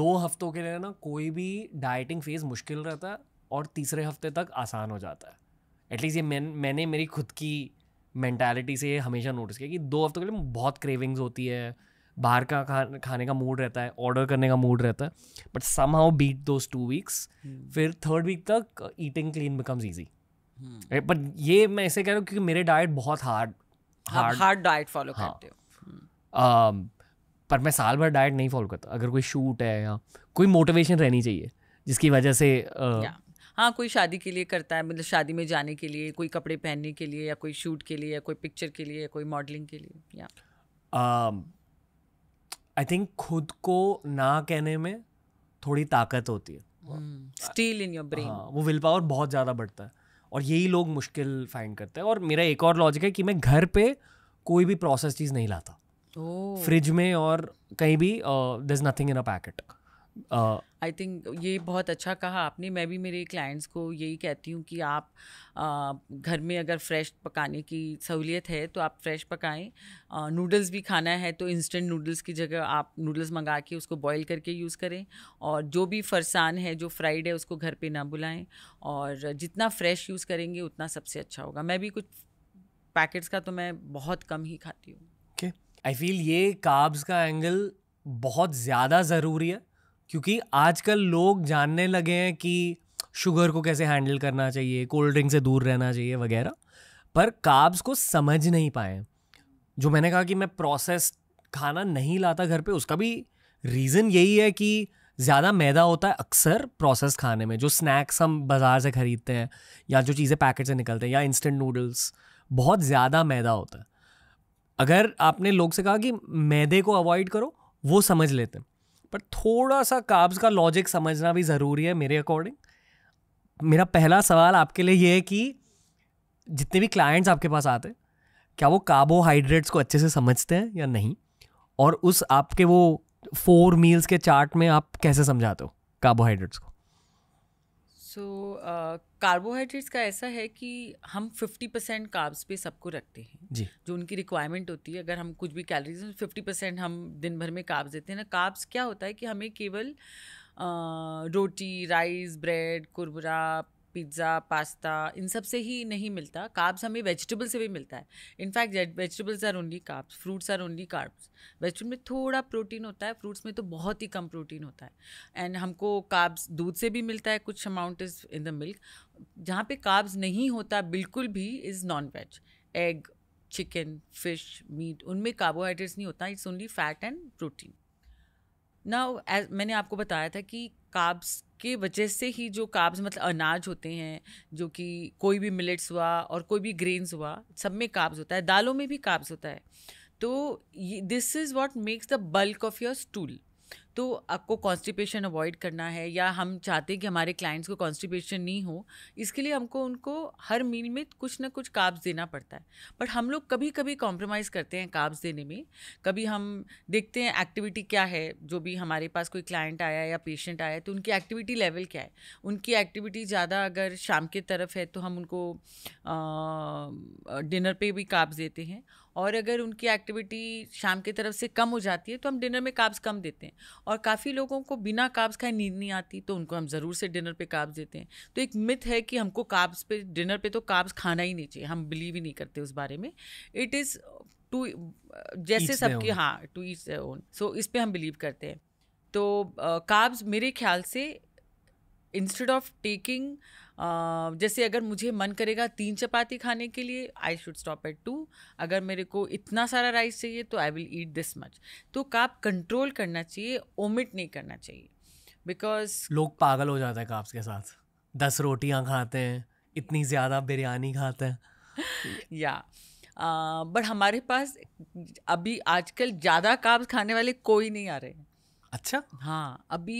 दो हफ्तों के लिए ना कोई भी डाइटिंग फेज़ मुश्किल रहता है और तीसरे हफ्ते तक आसान हो जाता है एटलीस्ट ये मैं मैंने मेरी खुद की मैंटेलिटी से हमेशा नोटिस किया कि दो हफ्तों के लिए बहुत क्रेविंग्स होती है बाहर का खा खाने का मूड रहता है ऑर्डर करने का मूड रहता है but somehow beat those two weeks फिर थर्ड वीक तक eating clean becomes easy but ये मैं ऐसे कह रहा हूँ क्योंकि मेरे डाइट बहुत hard hard hard diet follow करते हो हम्म। पर मैं साल भर डाइट नहीं फॉलो करता अगर कोई शूट है या कोई मोटिवेशन रहनी चाहिए जिसकी वजह से आ, हाँ कोई शादी के लिए करता है मतलब शादी में जाने के लिए कोई कपड़े पहनने के लिए या कोई शूट के लिए या कोई पिक्चर के लिए या कोई मॉडलिंग के लिए या आई थिंक खुद को ना कहने में थोड़ी ताकत होती है स्टील इन योर ब्रेन वो विल पावर बहुत ज़्यादा बढ़ता है और यही लोग मुश्किल फाइंड करते हैं और मेरा एक और लॉजिक है कि मैं घर पे कोई भी प्रोसेस चीज़ नहीं लाता फ्रिज में और कहीं भी there is nothing in a packet I think ये बहुत अच्छा कहा आपने मैं भी मेरे क्लाइंट्स को यही कहती हूँ कि आप घर में अगर फ्रेश पकाने की सहूलियत है तो आप फ्रेश पकाएं नूडल्स भी खाना है तो इंस्टेंट नूडल्स की जगह आप नूडल्स मंगा के उसको बॉईल करके यूज़ करें और जो भी फरसान है जो फ्राइड है उसको घर पे ना बुलाएं और जितना फ्रेश यूज़ करेंगे उतना सबसे अच्छा होगा मैं भी कुछ पैकेट्स का तो मैं बहुत कम ही खाती हूँ आई फील ये काब्स का एंगल बहुत ज़्यादा ज़रूरी है क्योंकि आजकल लोग जानने लगे हैं कि शुगर को कैसे हैंडल करना चाहिए कोल्ड ड्रिंक से दूर रहना चाहिए वगैरह पर काब्स को समझ नहीं पाए जो मैंने कहा कि मैं प्रोसेस खाना नहीं लाता घर पे उसका भी रीज़न यही है कि ज़्यादा मैदा होता है अक्सर प्रोसेस खाने में जो स्नैक्स हम बाज़ार से ख़रीदते हैं या जो चीज़ें पैकेट से निकलते हैं या इंस्टेंट नूडल्स बहुत ज़्यादा मैदा होता है अगर आपने लोग से कहा कि मैदे को अवॉइड करो वो समझ लेते हैं पर थोड़ा सा काब्स का लॉजिक समझना भी ज़रूरी है मेरे अकॉर्डिंग मेरा पहला सवाल आपके लिए ये है कि जितने भी क्लाइंट्स आपके पास आते हैं क्या वो कार्बोहाइड्रेट्स को अच्छे से समझते हैं या नहीं और उस आपके वो फोर मील्स के चार्ट में आप कैसे समझाते हो कार्बोहाइड्रेट्स को सो कार्बोहाइड्रेट्स uh, का ऐसा है कि हम 50 परसेंट कार्ब्स पे सबको रखते हैं जी जो उनकी रिक्वायरमेंट होती है अगर हम कुछ भी कैलोरीज 50 परसेंट हम दिन भर में कार्ब्स देते हैं ना कार्ब्स क्या होता है कि हमें केवल uh, रोटी राइस ब्रेड कुरबरा पिज़्ज़ा पास्ता इन सब से ही नहीं मिलता काब्स हमें वेजिटेबल से भी मिलता है in fact vegetables are only carbs fruits are only carbs vegetable में थोड़ा प्रोटीन होता है फ्रूट्स में तो बहुत ही कम प्रोटीन होता है एंड हमको काब्स दूध से भी मिलता है कुछ amount is in the milk जहाँ पे काब्स नहीं होता बिल्कुल भी is non veg egg chicken fish meat उनमें कार्बोहाइड्रेट्स नहीं होता it's only fat and protein ना मैंने आपको बताया था कि काब्स के वजह से ही जो काब्स मतलब अनाज होते हैं जो कि कोई भी मिलेट्स हुआ और कोई भी ग्रेन्स हुआ सब में काब्स होता है दालों में भी काब्स होता है तो this is what makes the bulk of your stool तो आपको कॉन्स्टिपेशन अवॉइड करना है या हम चाहते हैं कि हमारे क्लाइंट्स को कॉन्स्टिपेशन नहीं हो इसके लिए हमको उनको हर मील में कुछ ना कुछ काब्स देना पड़ता है बट हम लोग कभी कभी कॉम्प्रोमाइज़ करते हैं काब्स देने में कभी हम देखते हैं एक्टिविटी क्या है जो भी हमारे पास कोई क्लाइंट आया या पेशेंट आया तो उनकी एक्टिविटी लेवल क्या है उनकी एक्टिविटी ज़्यादा अगर शाम की तरफ है तो हम उनको डिनर पर भी काब्स देते हैं और अगर उनकी एक्टिविटी शाम की तरफ से कम हो जाती है तो हम डिनर में काब्स कम देते हैं और काफ़ी लोगों को बिना काब्स खाए नींद नहीं आती तो उनको हम ज़रूर से डिनर पे काब्स देते हैं तो एक मिथ है कि हमको काब्स पे डिनर पे तो काब्स खाना ही नहीं चाहिए हम बिलीव ही नहीं करते उस बारे में इट इज़ टू जैसे सबकी हाँ टू ईच ओन सो इस पर हम बिलीव करते हैं तो काब्स uh, मेरे ख्याल से इंस्टेड ऑफ टेकिंग जैसे अगर मुझे मन करेगा तीन चपाती खाने के लिए I should stop at two अगर मेरे को इतना सारा राइस चाहिए तो I will eat this much तो काप कंट्रोल करना चाहिए ओमिट नहीं करना चाहिए बिकॉज लोग पागल हो जाते हैं काप्स के साथ दस रोटियाँ खाते हैं इतनी ज़्यादा बिरयानी खाते हैं या बट हमारे पास अभी आजकल ज़्यादा काब्स खाने वाले कोई नहीं आ रहे हैं अच्छा हाँ अभी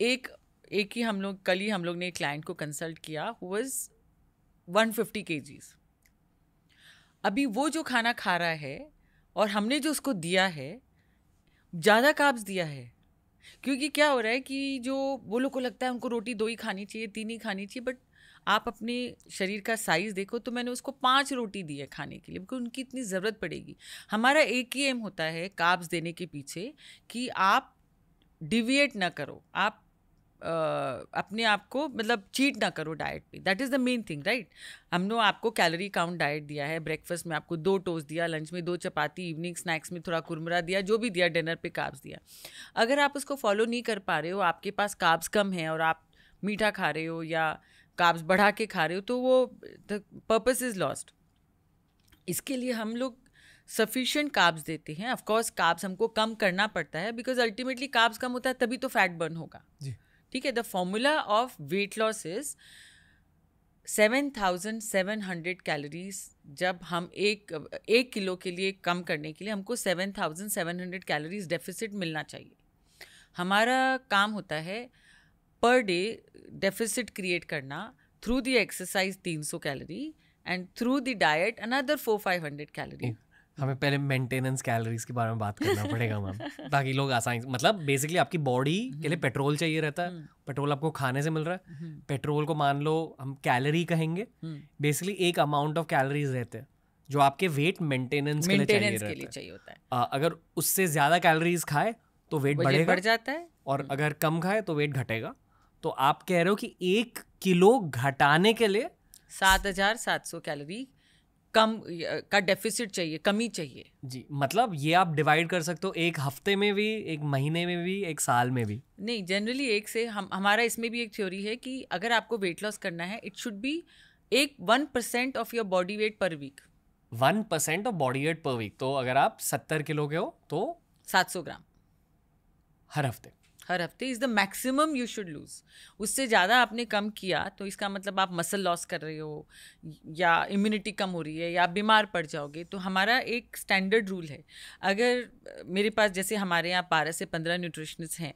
एक एक ही हम लोग कल ही हम लोग ने एक क्लाइंट को कंसल्ट किया वॉज वन फिफ्टी के जीज अभी वो जो खाना खा रहा है और हमने जो उसको दिया है ज़्यादा काब्स दिया है क्योंकि क्या हो रहा है कि जो वो लोग को लगता है उनको रोटी दो ही खानी चाहिए तीन ही खानी चाहिए बट आप अपने शरीर का साइज़ देखो तो मैंने उसको पांच रोटी दी है खाने के लिए बिकॉज उनकी इतनी ज़रूरत पड़ेगी हमारा एक ही एम होता है काब्स देने के पीछे कि आप डिविएट ना करो आप अपने आप को मतलब चीट ना करो डाइट पे that is the main thing right हमने आपको कैलोरी काउंट डाइट दिया है ब्रेकफास्ट में आपको दो टोस्ट दिया लंच में दो चपाती इवनिंग स्नैक्स में थोड़ा कुरमुरा दिया जो भी दिया डिनर पे काब्स दिया अगर आप उसको फॉलो नहीं कर पा रहे हो आपके पास काब्स कम है और आप मीठा खा रहे हो या काब्स बढ़ा के खा रहे हो तो वो द पर्पज इज़ लॉस्ट इसके लिए हम लोग सफिशियंट काब्स देते हैं ऑफकोर्स काब्स हमको कम करना पड़ता है बिकॉज अल्टीमेटली काब्स कम होता है तभी तो फैट बर्न होगा जी ठीक है the formula of weight loss is seven thousand seven hundred calories जब हम एक एक किलो के लिए कम करने के लिए हमको seven thousand seven hundred calories deficit मिलना चाहिए हमारा काम होता है पर डे डेफिसिट क्रिएट करना थ्रू द एक्सरसाइज तीन सौ calorie and through the diet another four five hundred calorie हमें पहले मेंटेनेंस कैलोरीज के बारे में बात करना पड़ेगा मैम ताकि लोग आसानी मतलब बेसिकली आपकी बॉडी के लिए पेट्रोल हम्म। चाहिए रहता है पेट्रोल हम्म। आपको खाने से मिल रहा है पेट्रोल हम्म। को मान लो हम कैलोरी कहेंगे बेसिकली एक अमाउंट ऑफ कैलोरीज रहते हैं जो आपके वेट मेंटेनेंस के लिए चाहिए, के लिए चाहिए होता है आ, अगर उससे ज़्यादा कैलोरीज खाए तो वेट बढ़ेगा बढ़ जाता है और अगर कम खाए तो वेट घटेगा तो आप कह रहे हो कि एक किलो घटाने के लिए सात हजार सात सौ कैलोरी कम का डेफिसिट चाहिए कमी चाहिए जी मतलब ये आप डिवाइड कर सकते हो एक हफ्ते में भी एक महीने में भी एक साल में भी नहीं जनरली एक से हम हमारा इसमें भी एक थ्योरी है कि अगर आपको वेट लॉस करना है इट शुड बी एक one percent of your body weight per week one percent of body weight per week तो अगर आप सत्तर किलो के हो तो सात सौ ग्राम हर हफ्ते हर हफ्ते is the maximum you should lose उससे ज़्यादा आपने कम किया तो इसका मतलब आप मसल लॉस कर रहे हो या इम्यूनिटी कम हो रही है या आप बीमार पड़ जाओगे तो हमारा एक स्टैंडर्ड रूल है अगर मेरे पास जैसे हमारे यहाँ बारह से पंद्रह न्यूट्रिशनिस्ट हैं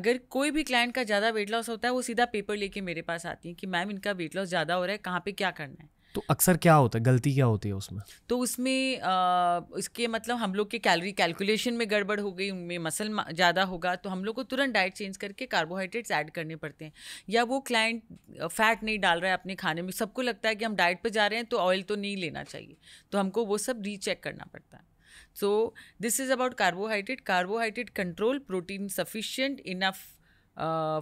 अगर कोई भी क्लाइंट का ज़्यादा वेट लॉस होता है वो सीधा पेपर लेके मेरे पास आती हैं कि मैम इनका वेट लॉस ज़्यादा हो रहा है कहाँ पर क्या करना है तो अक्सर क्या होता है गलती क्या होती है उसमें तो उसमें इसके मतलब हम लोग के कैलोरी कैलकुलेशन में गड़बड़ हो गई उनमें मसल ज़्यादा होगा तो हम लोग को तुरंत डाइट चेंज करके कार्बोहाइड्रेट्स ऐड करने पड़ते हैं या वो क्लाइंट फैट नहीं डाल रहा है अपने खाने में सबको लगता है कि हम डाइट पर जा रहे हैं तो ऑयल तो नहीं लेना चाहिए तो हमको वो सब रीचेक करना पड़ता है so this is about carbohydrate carbohydrate control protein sufficient enough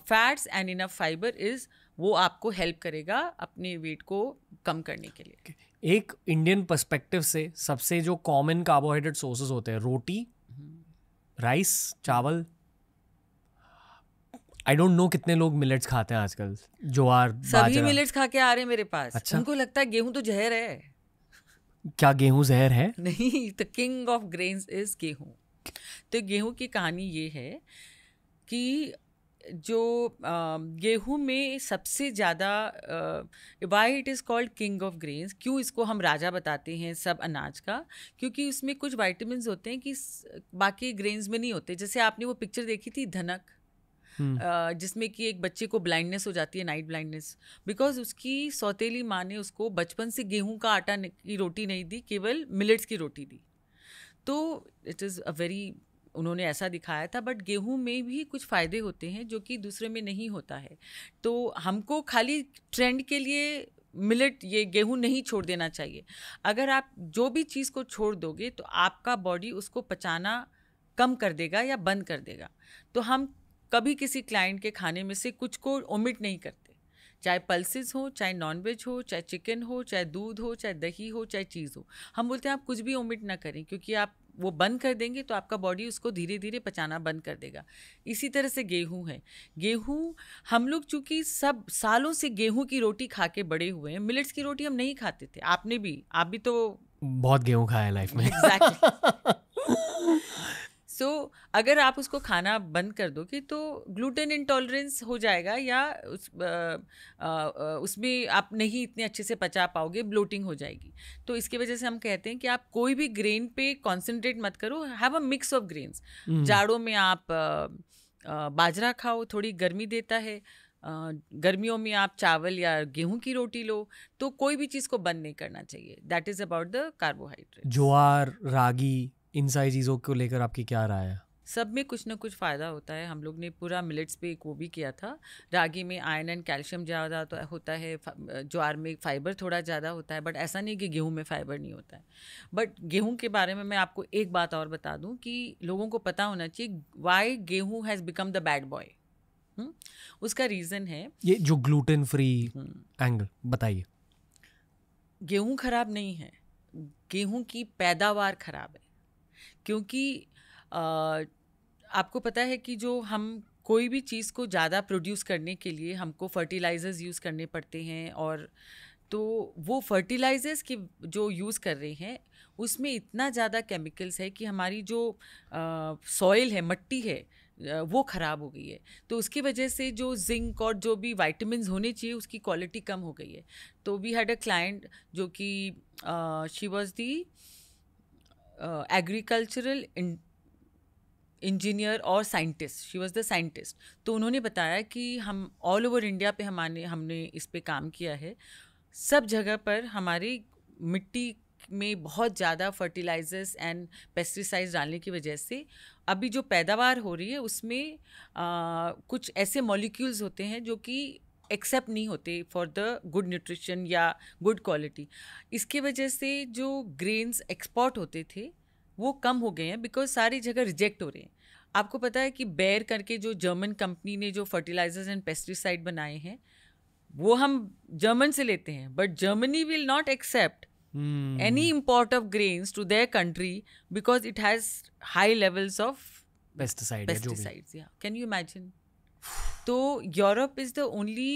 fats and enough fibre is वो आपको हेल्प करेगा अपने वेट को कम करने के लिए एक इंडियन पर्सपेक्टिव से सबसे जो कॉमन कार्बोहाइड्रेट सोर्सेज होते हैं रोटी राइस हम्म। चावल आई डोंट नो कितने लोग मिलेट्स खाते हैं आजकल ज्वार सभी मिलेट्स खा के आ रहे हैं मेरे पास अच्छा? उनको लगता है गेहूं तो जहर है क्या गेहूं जहर है नहीं the king of grains is gehun तो गेहूं की कहानी ये है कि जो गेहूं में सबसे ज़्यादा why it is called king of grains क्यों इसको हम राजा बताते हैं सब अनाज का क्योंकि उसमें कुछ वाइटमिन होते हैं कि बाकी ग्रेन्स में नहीं होते जैसे आपने वो पिक्चर देखी थी धनक हम्म। जिसमें कि एक बच्चे को ब्लाइंडनेस हो जाती है नाइट ब्लाइंडनेस बिकॉज उसकी सौतेली माँ ने उसको बचपन से गेहूं का आटा की रोटी नहीं दी केवल मिलेट्स की रोटी दी तो इट इज़ अ वेरी उन्होंने ऐसा दिखाया था बट गेहूं में भी कुछ फ़ायदे होते हैं जो कि दूसरे में नहीं होता है तो हमको खाली ट्रेंड के लिए मिलेट ये गेहूं नहीं छोड़ देना चाहिए अगर आप जो भी चीज़ को छोड़ दोगे तो आपका बॉडी उसको पचाना कम कर देगा या बंद कर देगा तो हम कभी किसी क्लाइंट के खाने में से कुछ को ओमिट नहीं करते चाहे पल्सेस हो चाहे नॉनवेज हो चाहे चिकन हो चाहे दूध हो चाहे दही हो चाहे चीज़ हो हम बोलते हैं आप कुछ भी ओमिट ना करें क्योंकि आप वो बंद कर देंगे तो आपका बॉडी उसको धीरे धीरे पचाना बंद कर देगा इसी तरह से गेहूं है गेहूं हम लोग चूंकि सब सालों से गेहूं की रोटी खा के बड़े हुए हैं मिलेट्स की रोटी हम नहीं खाते थे आपने भी आप भी तो बहुत गेहूं खाया लाइफ में exactly. सो so, अगर आप उसको खाना बंद कर दोगे तो ग्लूटेन इंटॉलरेंस हो जाएगा या उस उसमें आप नहीं इतने अच्छे से पचा पाओगे ब्लोटिंग हो जाएगी तो इसकी वजह से हम कहते हैं कि आप कोई भी ग्रेन पे कॉन्सेंट्रेट मत करो have a mix of grains जाड़ों में आप आ, बाजरा खाओ थोड़ी गर्मी देता है गर्मियों में आप चावल या गेहूं की रोटी लो तो कोई भी चीज़ को बंद नहीं करना चाहिए that is about the carbohydrate jowar ragi इन सारी चीज़ों को लेकर आपकी क्या राय है सब में कुछ ना कुछ फ़ायदा होता है हम लोग ने पूरा मिलेट्स पे एक वो भी किया था रागी में आयरन एंड कैल्शियम ज़्यादा तो होता है ज्वार में फाइबर थोड़ा ज़्यादा होता है बट ऐसा नहीं कि गेहूँ में फाइबर नहीं होता है बट गेहूँ के बारे में मैं आपको एक बात और बता दूँ कि लोगों को पता होना चाहिए वाई गेहूँ has become the bad boy उसका रीज़न है ये जो ग्लूटेन फ्री एंगल बताइए गेहूँ ख़राब नहीं है गेहूँ की पैदावार ख़राब है क्योंकि आपको पता है कि जो हम कोई भी चीज़ को ज़्यादा प्रोड्यूस करने के लिए हमको फर्टिलाइज़र्स यूज़ करने पड़ते हैं और तो वो फर्टिलाइज़र्स की जो यूज़ कर रहे हैं उसमें इतना ज़्यादा केमिकल्स है कि हमारी जो सॉइल है मट्टी है वो ख़राब हो गई है तो उसकी वजह से जो जिंक और जो भी वाइटमिन होने चाहिए उसकी क्वालिटी कम हो गई है तो वी हैड अ क्लाइंट जो कि she was the agricultural engineer और scientist she was the scientist तो उन्होंने बताया कि हम ऑल ओवर इंडिया पे हमारे हमने इस पर काम किया है सब जगह पर हमारी मिट्टी में बहुत ज़्यादा फर्टिलाइजर्स एंड पेस्टिसाइड्स डालने की वजह से अभी जो पैदावार हो रही है उसमें आ, कुछ ऐसे मॉलिक्यूल्स होते हैं जो कि एक्सेप्ट नहीं होते फॉर द गुड न्यूट्रिशन या गुड क्वालिटी इसकी वजह से जो ग्रेन्स एक्सपोर्ट होते थे वो कम हो गए हैं बिकॉज सारी जगह रिजेक्ट हो रहे हैं आपको पता है कि बैर करके जो जर्मन कंपनी ने जो फर्टिलाइजर्स एंड पेस्टिसाइड बनाए हैं वो हम जर्मन से लेते हैं but Germany will not accept any import of grains to their country because it has high levels of pesticide pesticides can you imagine तो Europe is the only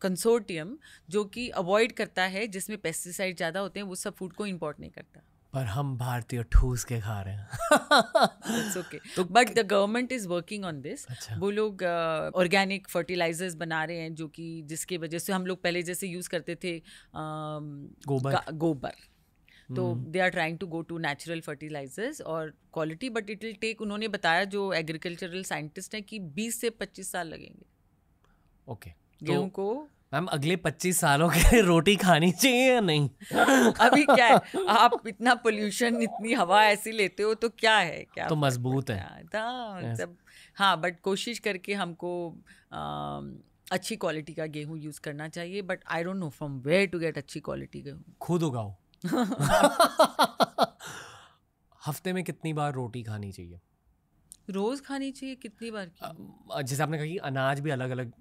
consortium जो कि अवॉइड करता है जिसमें पेस्टिसाइड ज़्यादा होते हैं वो सब फूड को इम्पोर्ट नहीं करता पर हम भारतीय ठूस के खा रहे हैं okay but the government is working on this वो लोग ऑर्गेनिक uh, फर्टिलाइजर्स बना रहे हैं जो कि जिसके वजह से हम लोग पहले जैसे यूज़ करते थे uh, गोबर गोबर तो they are trying to go to natural fertilisers और quality but it will take उन्होंने बताया जो एग्रीकल्चरल साइंटिस्ट हैं कि 20 से 25 साल लगेंगे ओके okay. गेहूँ तो, को मैम अगले 25 सालों के रोटी खानी चाहिए या नहीं अभी क्या है आप इतना पोल्यूशन इतनी हवा ऐसी लेते हो तो क्या है क्या तो मजबूत है हाँ, सब हाँ बट कोशिश करके हमको अच्छी क्वालिटी का गेहूँ यूज़ करना चाहिए but I don't know from where to get अच्छी क्वालिटी गेहूँ खुद उगाओ हफ्ते में कितनी बार रोटी खानी चाहिए रोज खानी चाहिए कितनी बार की जैसे आपने कहा कि अनाज भी अलग अलग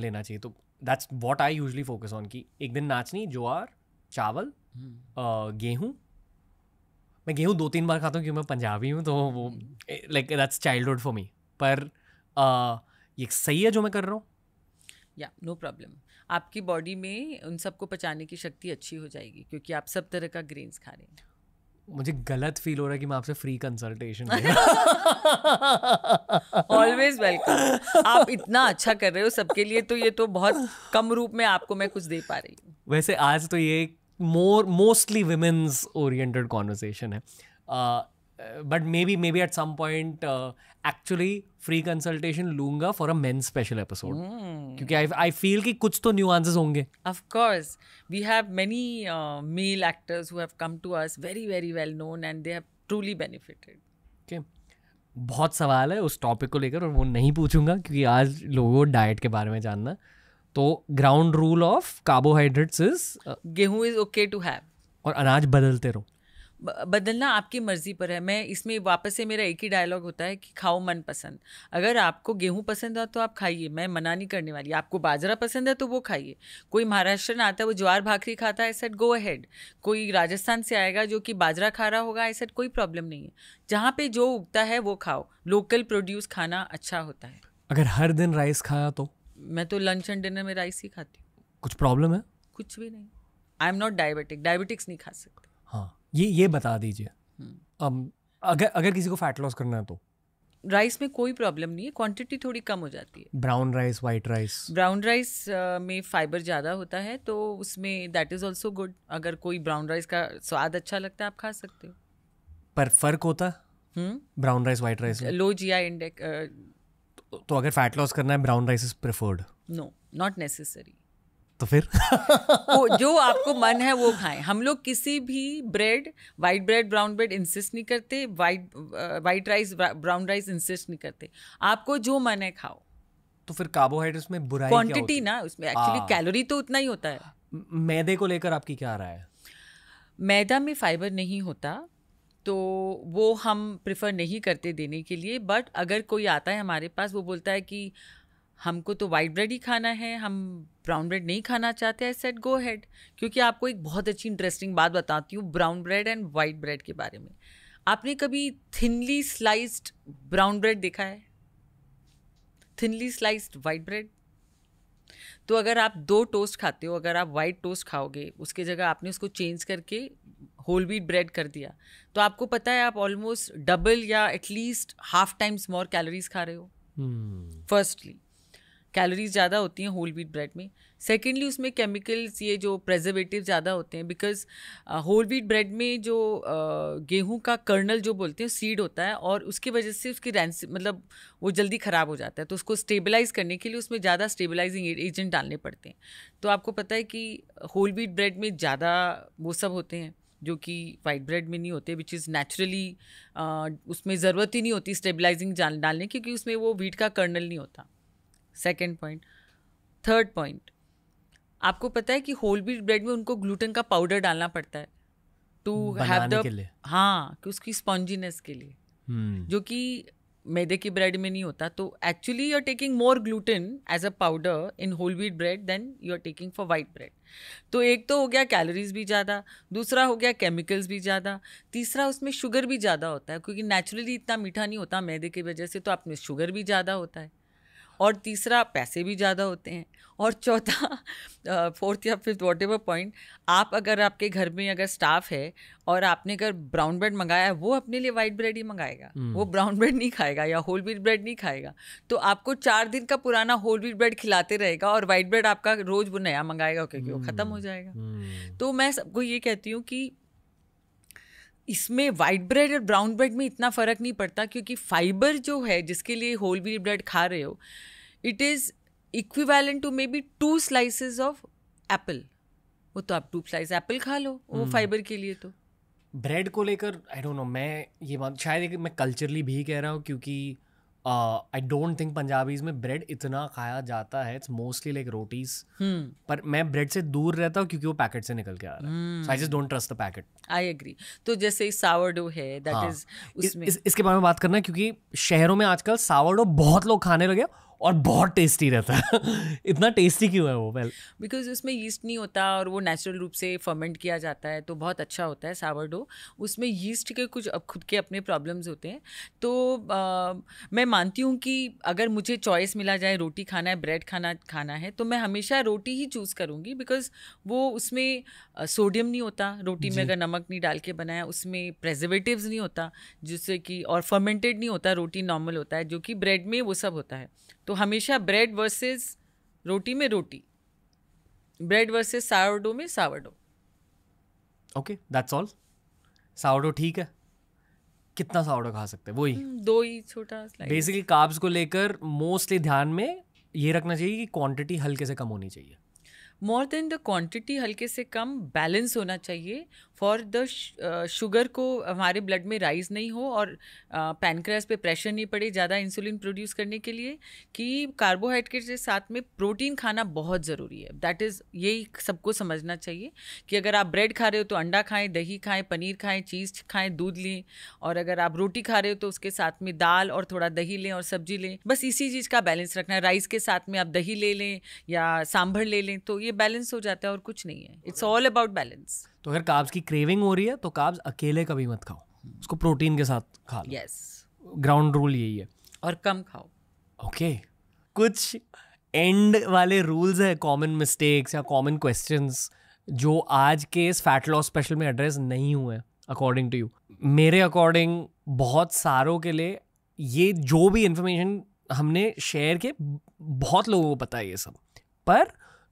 लेना चाहिए तो that's what I usually focus on की एक दिन नाचनी ज्वार चावल हम्म। गेहूँ मैं गेहूँ दो तीन बार खाता हूँ क्योंकि मैं पंजाबी हूँ तो वो like that's childhood for me पर ये सही है जो मैं कर रहा हूँ या नो प्रॉब्लम आपकी बॉडी में उन सबको पचाने की शक्ति अच्छी हो जाएगी क्योंकि आप सब तरह का ग्रेन्स खा रहे हैं मुझे गलत फील हो रहा है कि मैं आपसे फ्री कंसल्टेशन ऑलवेज वेलकम आप इतना अच्छा कर रहे हो सबके लिए तो ये तो बहुत कम रूप में आपको मैं कुछ दे पा रही हूँ वैसे आज तो ये more mostly women's oriented conversation है uh, but maybe maybe at some point actually free consultation लूंगा for a men special episode क्योंकि आई आई फील कि कुछ तो न्यू आंसर्स होंगे of course we have many male actors who have come to us very very well known and they have truly benefited okay बहुत सवाल है उस topic को लेकर और वो नहीं पूछूंगा क्योंकि आज लोगों को डाइट के बारे में जानना तो ground rule of carbohydrates is gehun is okay to have और अनाज बदलते रहो बदलना आपकी मर्ज़ी पर है मैं इसमें वापस से मेरा एक ही डायलॉग होता है कि खाओ मन पसंद अगर आपको गेहूं पसंद है तो आप खाइए मैं मना नहीं करने वाली आपको बाजरा पसंद है तो वो खाइए कोई महाराष्ट्र आता है वो ज्वार भाखरी खाता है सेट गो अहेड कोई राजस्थान से आएगा जो कि बाजरा खा रहा होगा ऐसा कोई प्रॉब्लम नहीं है जहाँ पर जो उगता है वो खाओ लोकल प्रोड्यूस खाना अच्छा होता है अगर हर दिन राइस खाया तो मैं तो लंच एंड डिनर में राइस ही खाती हूँ कुछ प्रॉब्लम है कुछ भी नहीं I am not diabetic diabetics नहीं खा सकते हाँ ये ये बता दीजिए हम्म। अगर अगर किसी को फैट लॉस करना है तो राइस में कोई प्रॉब्लम नहीं है क्वांटिटी थोड़ी कम हो जाती है brown rice white rice brown rice में फाइबर ज़्यादा होता है तो उसमें दैट इज़ ऑल्सो गुड अगर कोई ब्राउन राइस का स्वाद अच्छा लगता है आप खा सकते हो पर फर्क होता brown rice white rice low G I index तो अगर फैट लॉस करना है brown rice is preferred no not necessary तो फिर वो जो आपको मन है वो खाएं हम लोग किसी भी bread white bread brown bread insist नहीं करते white white rice brown rice insist नहीं करते आपको जो मन है खाओ तो फिर कार्बोहाइड्रेट्स में बुराई क्वांटिटी ना उसमें एक्चुअली कैलोरी हाँ। तो उतना ही होता है मैदे को लेकर आपकी क्या राय है मैदा में फाइबर नहीं होता तो वो हम प्रिफर नहीं करते देने के लिए बट अगर कोई आता है हमारे पास वो बोलता है कि हमको तो वाइट ब्रेड ही खाना है हम ब्राउन ब्रेड नहीं खाना चाहते आई सेट गो हैड क्योंकि आपको एक बहुत अच्छी इंटरेस्टिंग बात बताती हूँ brown bread and white bread के बारे में आपने कभी थिनली स्लाइस्ड ब्राउन ब्रेड देखा है थिनली स्लाइस्ड वाइट ब्रेड तो अगर आप दो टोस्ट खाते हो अगर आप वाइट टोस्ट खाओगे उसके जगह आपने उसको चेंज करके होल व्हीट ब्रेड कर दिया तो आपको पता है आप ऑलमोस्ट डबल या at least half times more calories खा रहे हो फर्स्टली hmm. कैलोरीज ज़्यादा होती हैं होल वीट ब्रेड में सेकेंडली उसमें केमिकल्स ये जो प्रेजर्वेटिव ज़्यादा होते हैं बिकॉज होल व्हीट ब्रेड में जो गेहूं का कर्नल जो बोलते हैं सीड होता है और उसकी वजह से उसकी रैंस मतलब वो जल्दी ख़राब हो जाता है तो उसको स्टेबलाइज करने के लिए उसमें ज़्यादा स्टेबलाइजिंग एजेंट डालने पड़ते हैं तो आपको पता है कि होल वीट ब्रेड में ज़्यादा वो सब होते हैं जो कि वाइट ब्रेड में नहीं होते विच इज़ नेचुरली उसमें ज़रूरत ही नहीं होती स्टेबलाइजिंग डालने क्योंकि उसमें वो वीट का कर्नल नहीं होता सेकेंड पॉइंट थर्ड पॉइंट आपको पता है कि होल व्हीट ब्रेड में उनको ग्लूटेन का पाउडर डालना पड़ता है टू हैव द हाँ कि उसकी स्पॉन्जीनेस के लिए hmm. जो कि मैदे की ब्रेड में नहीं होता तो actually you are taking more gluten as a powder in whole wheat bread then you are taking for white bread तो एक तो हो गया कैलोरीज भी ज़्यादा दूसरा हो गया केमिकल्स भी ज़्यादा तीसरा उसमें शुगर भी ज़्यादा होता है क्योंकि नेचुरली इतना मीठा नहीं होता मैदे की वजह से तो आप में शुगर भी ज़्यादा होता है और तीसरा पैसे भी ज़्यादा होते हैं और चौथा फोर्थ या फिफ्थ वॉट एवर पॉइंट आप अगर आपके घर में अगर स्टाफ है और आपने अगर ब्राउन ब्रेड मंगाया है वो अपने लिए वाइट ब्रेड ही मंगाएगा hmm. वो ब्राउन ब्रेड नहीं खाएगा या होल व्हीट ब्रेड नहीं खाएगा तो आपको चार दिन का पुराना होल व्हीट ब्रेड खिलाते रहेगा और वाइट ब्रेड आपका रोज़ वो नया मंगाएगा क्योंकि hmm. वो ख़त्म हो हम्म। जाएगा hmm. तो मैं सबको ये कहती हूँ कि इसमें वाइट ब्रेड और ब्राउन ब्रेड में इतना फ़र्क नहीं पड़ता क्योंकि फाइबर जो है जिसके लिए होल व्हीट ब्रेड खा रहे हो it is equivalent to maybe two slices of apple वो तो आप टू स्लाइस एप्पल खा लो वो फाइबर हम्म। के लिए तो ब्रेड को लेकर आई डोंट नो मैं ये बात शायद मैं कल्चरली भी कह रहा हूँ क्योंकि आई डोंट थिंक पंजाबीज में ब्रेड इतना खाया जाता है इट्स मोस्टली लाइक रोटीज पर मैं ब्रेड से दूर रहता हूँ क्योंकि वो पैकेट से निकल के आ रहा है I just don't trust the packet I agree तो जैसे सावरडो है दैट हाँ। इज उसमें इसके बारे में बात करना क्योंकि शहरों में आजकल सावरडो बहुत लोग खाने लगे और बहुत टेस्टी रहता है इतना टेस्टी क्यों है वो वेल बिकॉज उसमें यीस्ट नहीं होता और वो नेचुरल रूप से फर्मेंट किया जाता है तो बहुत अच्छा होता है सावरडो उसमें यीस्ट के कुछ अब खुद के अपने प्रॉब्लम्स होते हैं तो आ, मैं मानती हूँ कि अगर मुझे चॉइस मिला जाए रोटी खाना है ब्रेड खाना खाना है तो मैं हमेशा रोटी ही चूज़ करूँगी बिकॉज वो उसमें सोडियम नहीं होता रोटी में अगर नमक नहीं डाल के बनाया उसमें प्रेजर्वेटिव नहीं होता जिससे कि और फर्मेंटेड नहीं होता रोटी नॉर्मल होता है जो कि ब्रेड में वो सब होता है तो हमेशा ब्रेड वर्सेस रोटी में रोटी ब्रेड वर्सेस सावरडो में sourdough okay that's all sourdough ठीक है कितना सावरडो खा सकते हैं वही हम्म, दो ही छोटा बेसिकली काब्स को लेकर मोस्टली ध्यान में ये रखना चाहिए कि क्वांटिटी हल्के से कम होनी चाहिए मोर देन द क्वांटिटी हल्के से कम बैलेंस होना चाहिए फॉर द शुगर को हमारे ब्लड में राइज नहीं हो और पैनक्रस uh, पे प्रेशर नहीं पड़े ज़्यादा इंसुलिन प्रोड्यूस करने के लिए कि कार्बोहाइड्रेट के साथ में प्रोटीन खाना बहुत ज़रूरी है दैट इज़ यही सबको समझना चाहिए कि अगर आप ब्रेड खा रहे हो तो अंडा खाएं दही खाएं पनीर खाएं चीज़ खाएं दूध लें और अगर आप रोटी खा रहे हो तो उसके साथ में दाल और थोड़ा दही लें और सब्जी लें बस इसी चीज़ का बैलेंस रखना है राइस के साथ में आप दही ले लें या सांभर ले लें तो ये बैलेंस हो जाता है और कुछ नहीं है इट्स ऑल अबाउट बैलेंस तो अगर काब्स की क्रेविंग हो रही है तो काब्स अकेले कभी मत खाओ उसको प्रोटीन के साथ खा लो यस ग्राउंड रूल यही है और कम खाओ ओके कुछ एंड वाले रूल्स है कॉमन मिस्टेक्स या कॉमन क्वेश्चंस जो आज के इस फैट लॉस स्पेशल में एड्रेस नहीं हुए अकॉर्डिंग टू यू मेरे अकॉर्डिंग बहुत सारों के लिए ये जो भी इन्फॉर्मेशन हमने शेयर के बहुत लोगों को पता है ये सब पर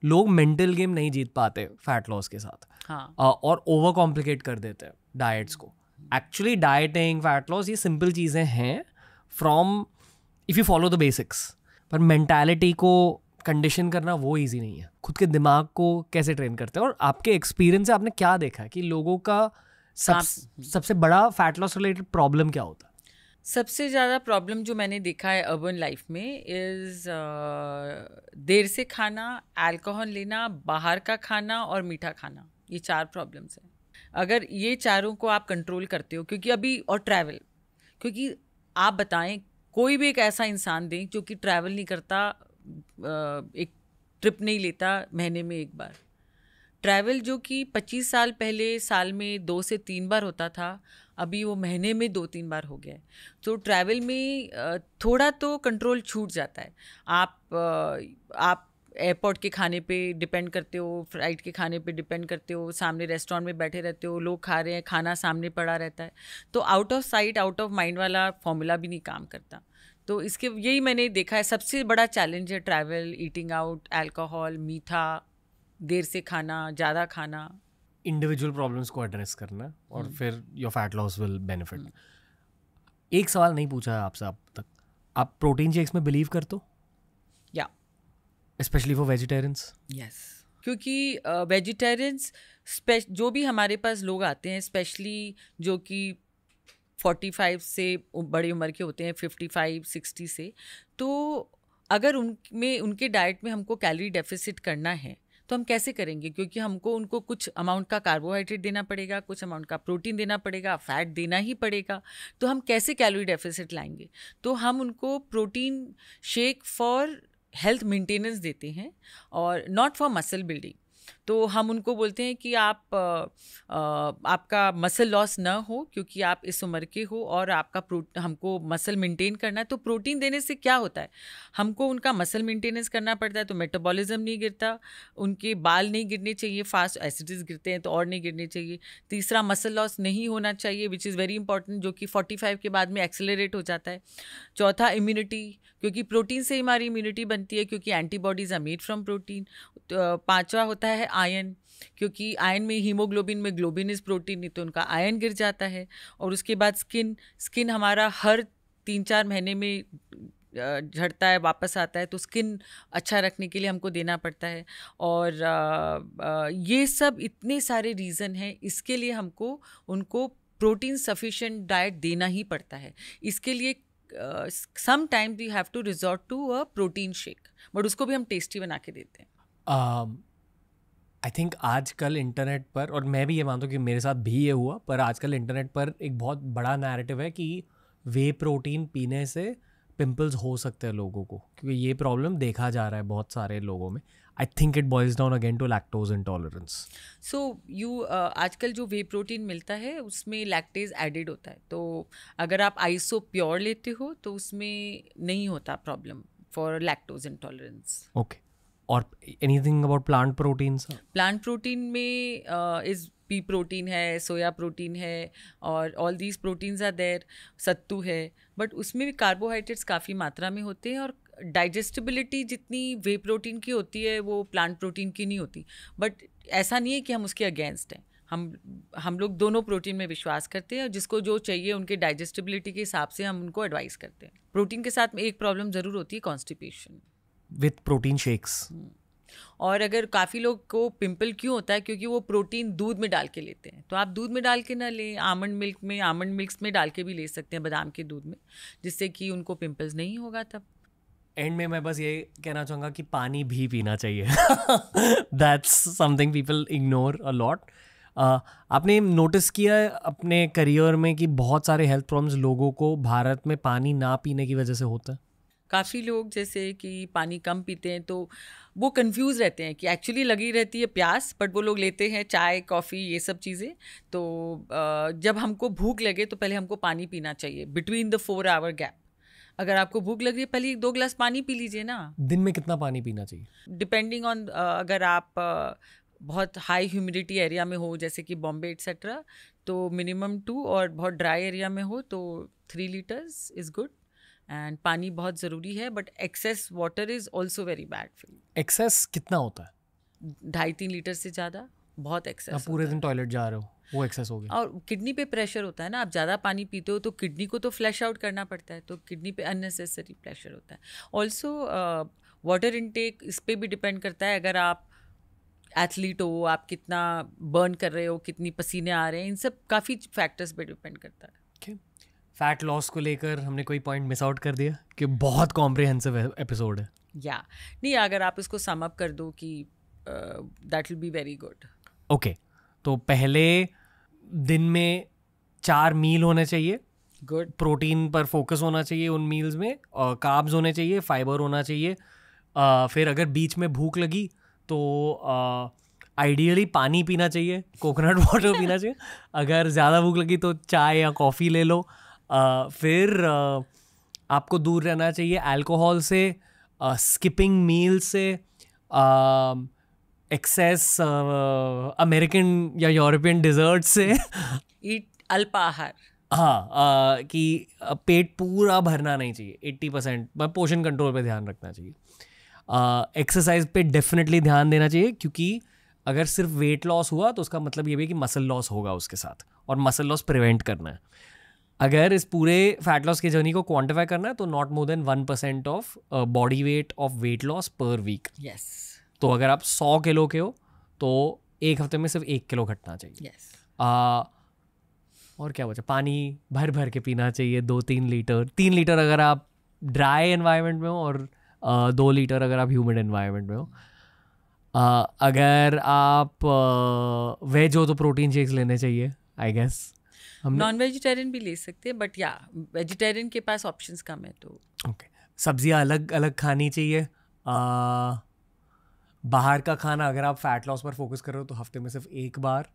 लोग मेंटल गेम नहीं जीत पाते फैट लॉस के साथ हाँ. और ओवर कॉम्प्लिकेट कर देते हैं डाइट्स को एक्चुअली डाइटिंग फैट लॉस ये सिंपल चीज़ें हैं from if you follow the basics पर मैंटेलिटी को कंडीशन करना वो ईजी नहीं है खुद के दिमाग को कैसे ट्रेन करते हैं और आपके एक्सपीरियंस से आपने क्या देखा कि लोगों का सब, सबसे बड़ा फैट लॉस रिलेटेड प्रॉब्लम क्या होता है सबसे ज़्यादा प्रॉब्लम जो मैंने देखा है अर्बन लाइफ में इज़ uh, देर से खाना अल्कोहल लेना बाहर का खाना और मीठा खाना ये चार प्रॉब्लम्स हैं अगर ये चारों को आप कंट्रोल करते हो क्योंकि अभी और ट्रैवल क्योंकि आप बताएं कोई भी एक ऐसा इंसान दें जो कि ट्रैवल नहीं करता एक ट्रिप नहीं लेता महीने में एक बार ट्रैवल जो कि 25 साल पहले साल में दो से तीन बार होता था अभी वो महीने में दो तीन बार हो गया है तो ट्रैवल में थोड़ा तो कंट्रोल छूट जाता है आप आप एयरपोर्ट के खाने पे डिपेंड करते हो फ्लाइट के खाने पे डिपेंड करते हो सामने रेस्टोरेंट में बैठे रहते हो लोग खा रहे हैं खाना सामने पड़ा रहता है तो out of sight out of mind वाला फॉर्मूला भी नहीं काम करता तो इसके यही मैंने देखा है सबसे बड़ा चैलेंज है ट्रैवल ईटिंग आउट अल्कोहल मीठा देर से खाना ज़्यादा खाना इंडिविजुअल प्रॉब्लम्स को एड्रेस करना और हम्म। फिर your fat loss will benefit एक सवाल नहीं पूछा आपसे अब तक आप प्रोटीन शेक्स में बिलीव करते हो या yeah. Specially for vegetarians yes क्योंकि वेजिटेरियंस uh, जो भी हमारे पास लोग आते हैं स्पेशली जो कि 45 से बड़ी उम्र के होते हैं 55 60 से तो अगर उनमें उनके डाइट में हमको कैलोरी डेफिसिट करना है तो हम कैसे करेंगे क्योंकि हमको उनको कुछ अमाउंट का कार्बोहाइड्रेट देना पड़ेगा कुछ अमाउंट का प्रोटीन देना पड़ेगा फैट देना ही पड़ेगा तो हम कैसे कैलोरी डेफिसिट लाएंगे तो हम उनको protein shake for health maintenance देते हैं और नॉट फॉर मसल बिल्डिंग तो हम उनको बोलते हैं कि आप आ, आपका मसल लॉस ना हो क्योंकि आप इस उम्र के हो और आपका प्रो हमको मसल मेंटेन करना है तो प्रोटीन देने से क्या होता है हमको उनका मसल मेंटेनेंस करना पड़ता है तो मेटाबॉलिज्म नहीं गिरता उनके बाल नहीं गिरने चाहिए फास्ट एसिडिस गिरते हैं तो और नहीं गिरने चाहिए तीसरा मसल लॉस नहीं होना चाहिए विच इज़ वेरी इंपॉर्टेंट जो कि फोर्टी फाइव के बाद में एक्सेलरेट हो जाता है चौथा इम्यूनिटी क्योंकि प्रोटीन से ही हमारी इम्यूनिटी बनती है क्योंकि antibodies are made from protein तो पाँचवा होता है आयन क्योंकि आयन में हीमोग्लोबिन में ग्लोबिन इज प्रोटीन नहीं तो उनका आयन गिर जाता है और उसके बाद स्किन स्किन हमारा हर तीन चार महीने में झड़ता है वापस आता है तो स्किन अच्छा रखने के लिए हमको देना पड़ता है और ये सब इतने सारे रीज़न हैं इसके लिए हमको उनको प्रोटीन सफिशेंट डाइट देना ही पड़ता है इसके लिए some time we have to resort to a protein shake but उसको भी हम टेस्टी बना के देते हैं um, आई थिंक आजकल इंटरनेट पर और मैं भी ये मानता हूँ कि मेरे साथ भी ये हुआ पर आजकल इंटरनेट पर एक बहुत बड़ा नैरेटिव है कि वे प्रोटीन पीने से पिम्पल्स हो सकते हैं लोगों को क्योंकि ये प्रॉब्लम देखा जा रहा है बहुत सारे लोगों में I think it boils down again to lactose intolerance so you आजकल जो वे प्रोटीन मिलता है उसमें लैक्टेज एडिड होता है तो अगर आप आइसो प्योर लेते हो तो उसमें नहीं होता problem for lactose intolerance okay और anything about plant protein plant protein में इज पी प्रोटीन है सोया प्रोटीन है और all these proteins are there sattu है बट उसमें भी कार्बोहाइड्रेट्स काफ़ी मात्रा में होते हैं और डाइजेस्टिबिलिटी जितनी वे प्रोटीन की होती है वो प्लांट प्रोटीन की नहीं होती बट ऐसा नहीं है कि हम उसके अगेंस्ट हैं हम हम लोग दोनों प्रोटीन में विश्वास करते हैं और जिसको जो चाहिए उनके डाइजेस्टिबिलिटी के हिसाब से हम उनको एडवाइस करते हैं प्रोटीन के साथ में एक प्रॉब्लम ज़रूर होती है कॉन्स्टिपेशन विथ प्रोटीन शेक्स और अगर काफ़ी लोग को पिंपल क्यों होता है क्योंकि वो प्रोटीन दूध में डाल के लेते हैं तो आप दूध में डाल के ना लें आमंड मिल्क में आमंड मिल्क में डाल के भी ले सकते हैं बादाम के दूध में जिससे कि उनको पिंपल्स नहीं होगा तब एंड में मैं बस ये कहना चाहूँगा कि पानी भी पीना चाहिए that's something people ignore a lot आपने नोटिस किया है अपने करियर में कि बहुत सारे हेल्थ प्रॉब्लम्स लोगों को भारत में पानी ना पीने की वजह से होता है काफ़ी लोग जैसे कि पानी कम पीते हैं तो वो कंफ्यूज रहते हैं कि एक्चुअली लगी रहती है प्यास बट वो लोग लेते हैं चाय कॉफ़ी ये सब चीज़ें तो जब हमको भूख लगे तो पहले हमको पानी पीना चाहिए between the four hour gap अगर आपको भूख लग रही है पहले एक दो ग्लास पानी पी लीजिए ना दिन में कितना पानी पीना चाहिए डिपेंडिंग ऑन अगर आप बहुत हाई ह्यूमिडिटी एरिया में हो जैसे कि बॉम्बे एट्सेट्रा तो मिनिमम टू और बहुत ड्राई एरिया में हो तो three litres is good and पानी बहुत ज़रूरी है but excess water is also very bad for you excess कितना होता है ढाई तीन लीटर से ज़्यादा बहुत एक्सेस पूरे दिन टॉयलेट जा रहे हो वो एक्सेस हो गया और किडनी पे प्रेशर होता है ना आप ज़्यादा पानी पीते हो तो किडनी को तो फ्लैश आउट करना पड़ता है तो किडनी पे अननेसेसरी प्रेशर होता है ऑल्सो वाटर इनटेक इस पर भी डिपेंड करता है अगर आप एथलीट हो आप कितना बर्न कर रहे हो कितनी पसीने आ रहे हैं इन सब काफ़ी फैक्टर्स पे डिपेंड करता है okay. फैट लॉस को लेकर हमने कोई पॉइंट मिस आउट कर दिया कि बहुत कॉम्प्रिहेंसिव एपिसोड e- है या नहीं अगर आप इसको सम अप कर दो कि that will be very good okay तो पहले दिन में चार मील होने चाहिए गुड प्रोटीन पर फोकस होना चाहिए उन मील्स में और काब्स होने चाहिए फाइबर होना चाहिए uh, फिर अगर बीच में भूख लगी तो आइडियली uh, पानी पीना चाहिए कोकोनट वाटर पीना चाहिए अगर ज़्यादा भूख लगी तो चाय या कॉफ़ी ले लो फिर आपको दूर रहना चाहिए अल्कोहल से स्किपिंग मील से excess American or European dessert से ईट अल्पाहार हाँ कि पेट पूरा भरना नहीं चाहिए एट्टी परसेंट पोषण कंट्रोल पे ध्यान रखना चाहिए एक्सरसाइज पे डेफिनेटली ध्यान देना चाहिए क्योंकि अगर सिर्फ वेट लॉस हुआ तो उसका मतलब ये भी कि मसल लॉस होगा उसके साथ और मसल लॉस प्रिवेंट करना है अगर इस पूरे फैट लॉस की जर्नी को क्वांटिफाई करना है तो not more than one percent of body weight of weight loss per week yes तो अगर आप सौ किलो के हो तो एक हफ्ते में सिर्फ एक किलो घटना चाहिए yes. आ, और क्या बचा पानी भर भर के पीना चाहिए दो तीन लीटर तीन लीटर अगर आप ड्राई एनवायरनमेंट में हो और आ, दो लीटर अगर आप ह्यूमिड एनवायरनमेंट में हो आ, अगर आप वेज हो तो प्रोटीन शेक्स लेने चाहिए आई गेस नॉन वेजिटेरियन भी ले सकते हैं बट या वेजिटेरियन के पास ऑप्शंस कम है तो ओके okay. सब्जियां अलग अलग खानी चाहिए आ, बाहर का खाना अगर आप फैट लॉस पर फोकस कर रहे हो तो हफ्ते में सिर्फ एक बार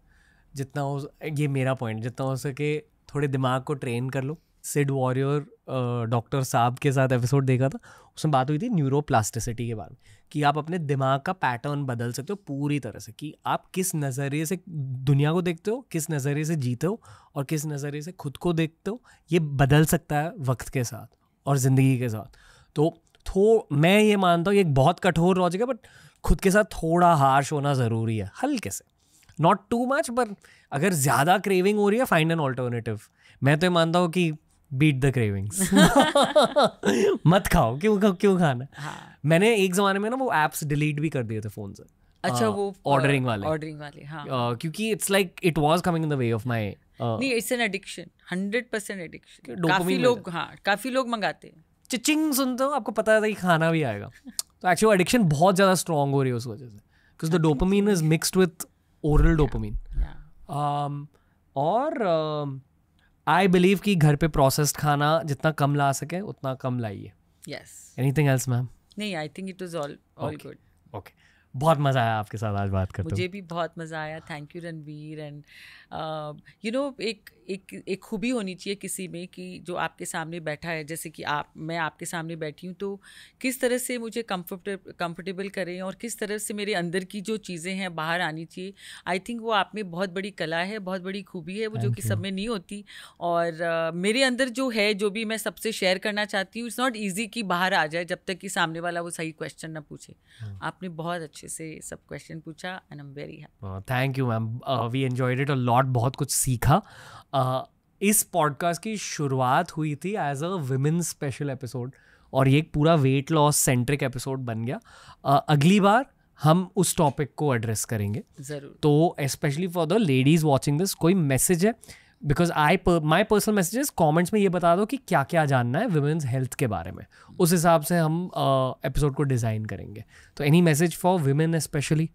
जितना हो ये मेरा पॉइंट जितना हो सके थोड़े दिमाग को ट्रेन कर लो सिड वॉरियर डॉक्टर साहब के साथ एपिसोड देखा था उसमें बात हुई थी न्यूरो प्लास्टिसिटी के बारे में कि आप अपने दिमाग का पैटर्न बदल सकते हो पूरी तरह से कि आप किस नज़रिए से दुनिया को देखते हो किस नज़रिए से जीते हो और किस नज़रिए से खुद को देखते हो ये बदल सकता है वक्त के साथ और ज़िंदगी के साथ तो थो मैं ये मानता हूँ एक बहुत कठोर लॉजिक है बट खुद के साथ थोड़ा हार्श होना ज़रूरी है हल्के से नॉट टू मच पर अगर ज़्यादा क्रेविंग हो रही है फाइंड एन ऑल्टरनेटिव मैं तो ये मानता हूँ कि बीट द क्रेविंग्स मत खाओ क्यों क्यों खाना हाँ. मैंने एक जमाने में ना वो एप्स डिलीट भी कर दिए थे फोन से अच्छा हाँ, वो ऑर्डरिंग वाले ऑर्डरिंग वाले हाँ क्योंकि it's like it was coming in the way of my नहीं it's an addiction hundred percent addiction काफी लोग हाँ काफी लोग मंगाते हैं चिचिंग सुनते हो आपको पता था कि खाना भी आएगा तो एक्चुअली एडिक्शन बहुत ज़्यादा स्ट्रॉन्ग हो रही है उस वजह से because the dopamine is mixed with oral dopamine और uh, आई बिलीव कि घर पे प्रोसेस्ड खाना जितना कम ला सके उतना कम लाइए यस एनीथिंग एल्स मैम नहीं I think it is all all good okay बहुत मज़ा आया आपके साथ आज बात करते मुझे भी बहुत मज़ा आया thank you Ranveer and you know एक एक एक खूबी होनी चाहिए किसी में कि जो आपके सामने बैठा है जैसे कि आप मैं आपके सामने बैठी हूँ तो किस तरह से मुझे कम्फर्ट कम्फर्टेबल करें और किस तरह से मेरे अंदर की जो चीज़ें हैं बाहर आनी चाहिए आई थिंक वो आप में बहुत बड़ी कला है बहुत बड़ी खूबी है वो जो कि सब में नहीं होती और आ, मेरे अंदर जो है जो भी मैं सबसे शेयर करना चाहती हूँ इट्स नॉट ईजी कि बाहर आ जाए जब तक कि सामने वाला वो सही क्वेश्चन ना पूछे hmm. आपने बहुत अच्छे से सब क्वेश्चन पूछा and am very happy thank you ma'am we enjoyed it a lot बहुत कुछ सीखा इस पॉडकास्ट की शुरुआत हुई थी as a women's special episode और ये एक पूरा वेट लॉस सेंट्रिक एपिसोड बन गया uh, अगली बार हम उस टॉपिक को एड्रेस करेंगे जरूर तो specially for the ladies watching this कोई मैसेज है because I my personal messages comments में ये बता दो कि क्या क्या जानना है वुमेन्स हेल्थ के बारे में उस हिसाब से हम एपिसोड uh, को डिज़ाइन करेंगे तो any message for women specially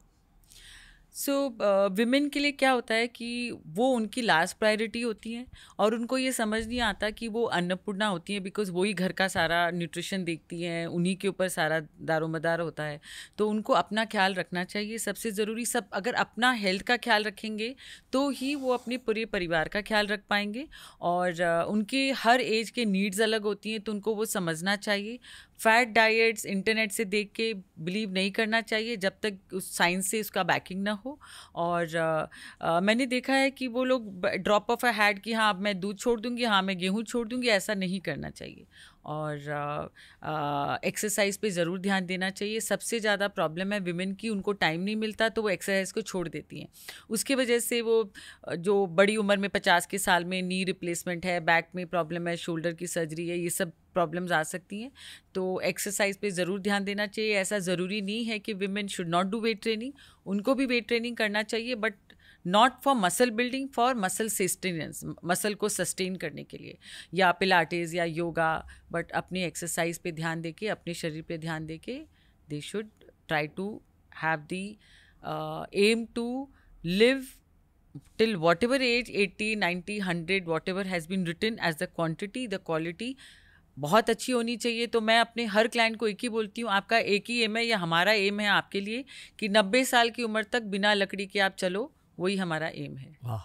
so so, women uh, के लिए क्या होता है कि वो उनकी लास्ट प्रायोरिटी होती है और उनको ये समझ नहीं आता कि वो अन्नपूर्णा होती हैं बिकॉज वही घर का सारा न्यूट्रिशन देखती हैं उन्हीं के ऊपर सारा दारोमदार होता है तो उनको अपना ख्याल रखना चाहिए सबसे ज़रूरी सब अगर अपना हेल्थ का ख्याल रखेंगे तो ही वो अपने पूरे परिवार का ख्याल रख पाएंगे और uh, उनके हर एज के नीड्स अलग होती हैं तो उनको वो समझना चाहिए फैट डाइट्स इंटरनेट से देख के बिलीव नहीं करना चाहिए जब तक उस साइंस से उसका बैकिंग ना हो और आ, आ, मैंने देखा है कि वो लोग ड्रॉप ऑफ अ हैड कि हाँ अब मैं दूध छोड़ दूंगी हाँ मैं गेहूँ छोड़ दूंगी ऐसा नहीं करना चाहिए और एक्सरसाइज पे ज़रूर ध्यान देना चाहिए सबसे ज़्यादा प्रॉब्लम है विमेन की उनको टाइम नहीं मिलता तो वो एक्सरसाइज को छोड़ देती हैं उसकी वजह से वो जो बड़ी उम्र में पचास के साल में नी रिप्लेसमेंट है बैक में प्रॉब्लम है शोल्डर की सर्जरी है ये सब प्रॉब्लम्स आ सकती हैं तो एक्सरसाइज पे ज़रूर ध्यान देना चाहिए ऐसा ज़रूरी नहीं है कि women should not do weight training उनको भी वेट ट्रेनिंग करना चाहिए but not for muscle building for muscle sustenance muscle को सस्टेन करने के लिए या पिलाटेज या योगा बट अपनी एक्सरसाइज पे ध्यान दे के अपने शरीर पे ध्यान दे के they should try to have the aim to live ever as eighty ninety hundred whatever has been return as the quantity the quality बहुत अच्छी होनी चाहिए तो मैं अपने हर क्लाइंट को एक ही बोलती हूँ आपका एक ही एम है या हमारा एम है आपके लिए कि नब्बे साल की उम्र तक बिना लकड़ी के आप चलो वही हमारा एम है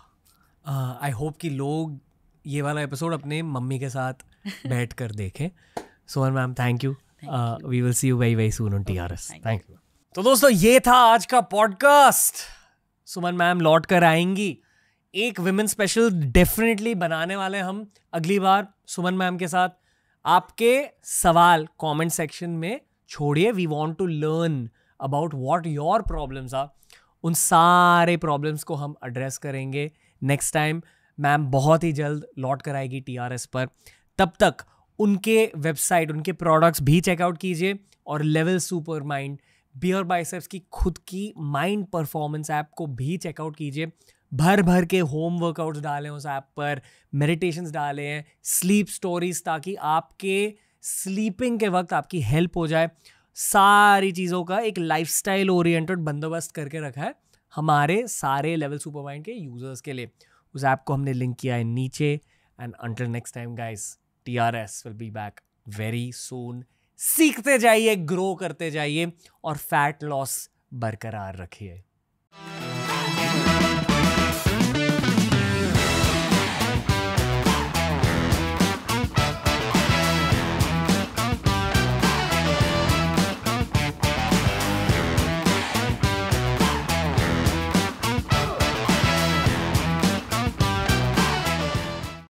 आई होप कि लोग ये वाला एपिसोड अपने मम्मी के साथ बैठ कर देखें Sohan ma'am thank you we will see you very very soon on S thank you तो दोस्तों ये था आज का पॉडकास्ट सुमन मैम लौट कर आएंगी एक विमेन स्पेशल डेफिनेटली बनाने वाले हम अगली बार सुमन मैम के साथ आपके सवाल कमेंट सेक्शन में छोड़िए we want to learn about what your problems are उन सारे प्रॉब्लम्स को हम एड्रेस करेंगे नेक्स्ट टाइम मैम बहुत ही जल्द लौट कर आएगी टी पर तब तक उनके वेबसाइट उनके प्रोडक्ट्स भी चेकआउट कीजिए और Level super SuperMind BeerBiceps की खुद की माइंड परफॉर्मेंस ऐप को भी चेकआउट कीजिए भर भर के होम वर्कआउट्स डाले उस ऐप पर मेडिटेशंस डाले हैं स्लीप स्टोरीज ताकि आपके स्लीपिंग के वक्त आपकी हेल्प हो जाए सारी चीज़ों का एक लाइफ स्टाइल ओरिएंटेड बंदोबस्त करके रखा है हमारे सारे लेवल सुपर माइंड के यूज़र्स के लिए उस ऐप को हमने लिंक किया है नीचे and until next time guys T R S will be back very soon सीखते जाइए ग्रो करते जाइए और फैट लॉस बरकरार रखिए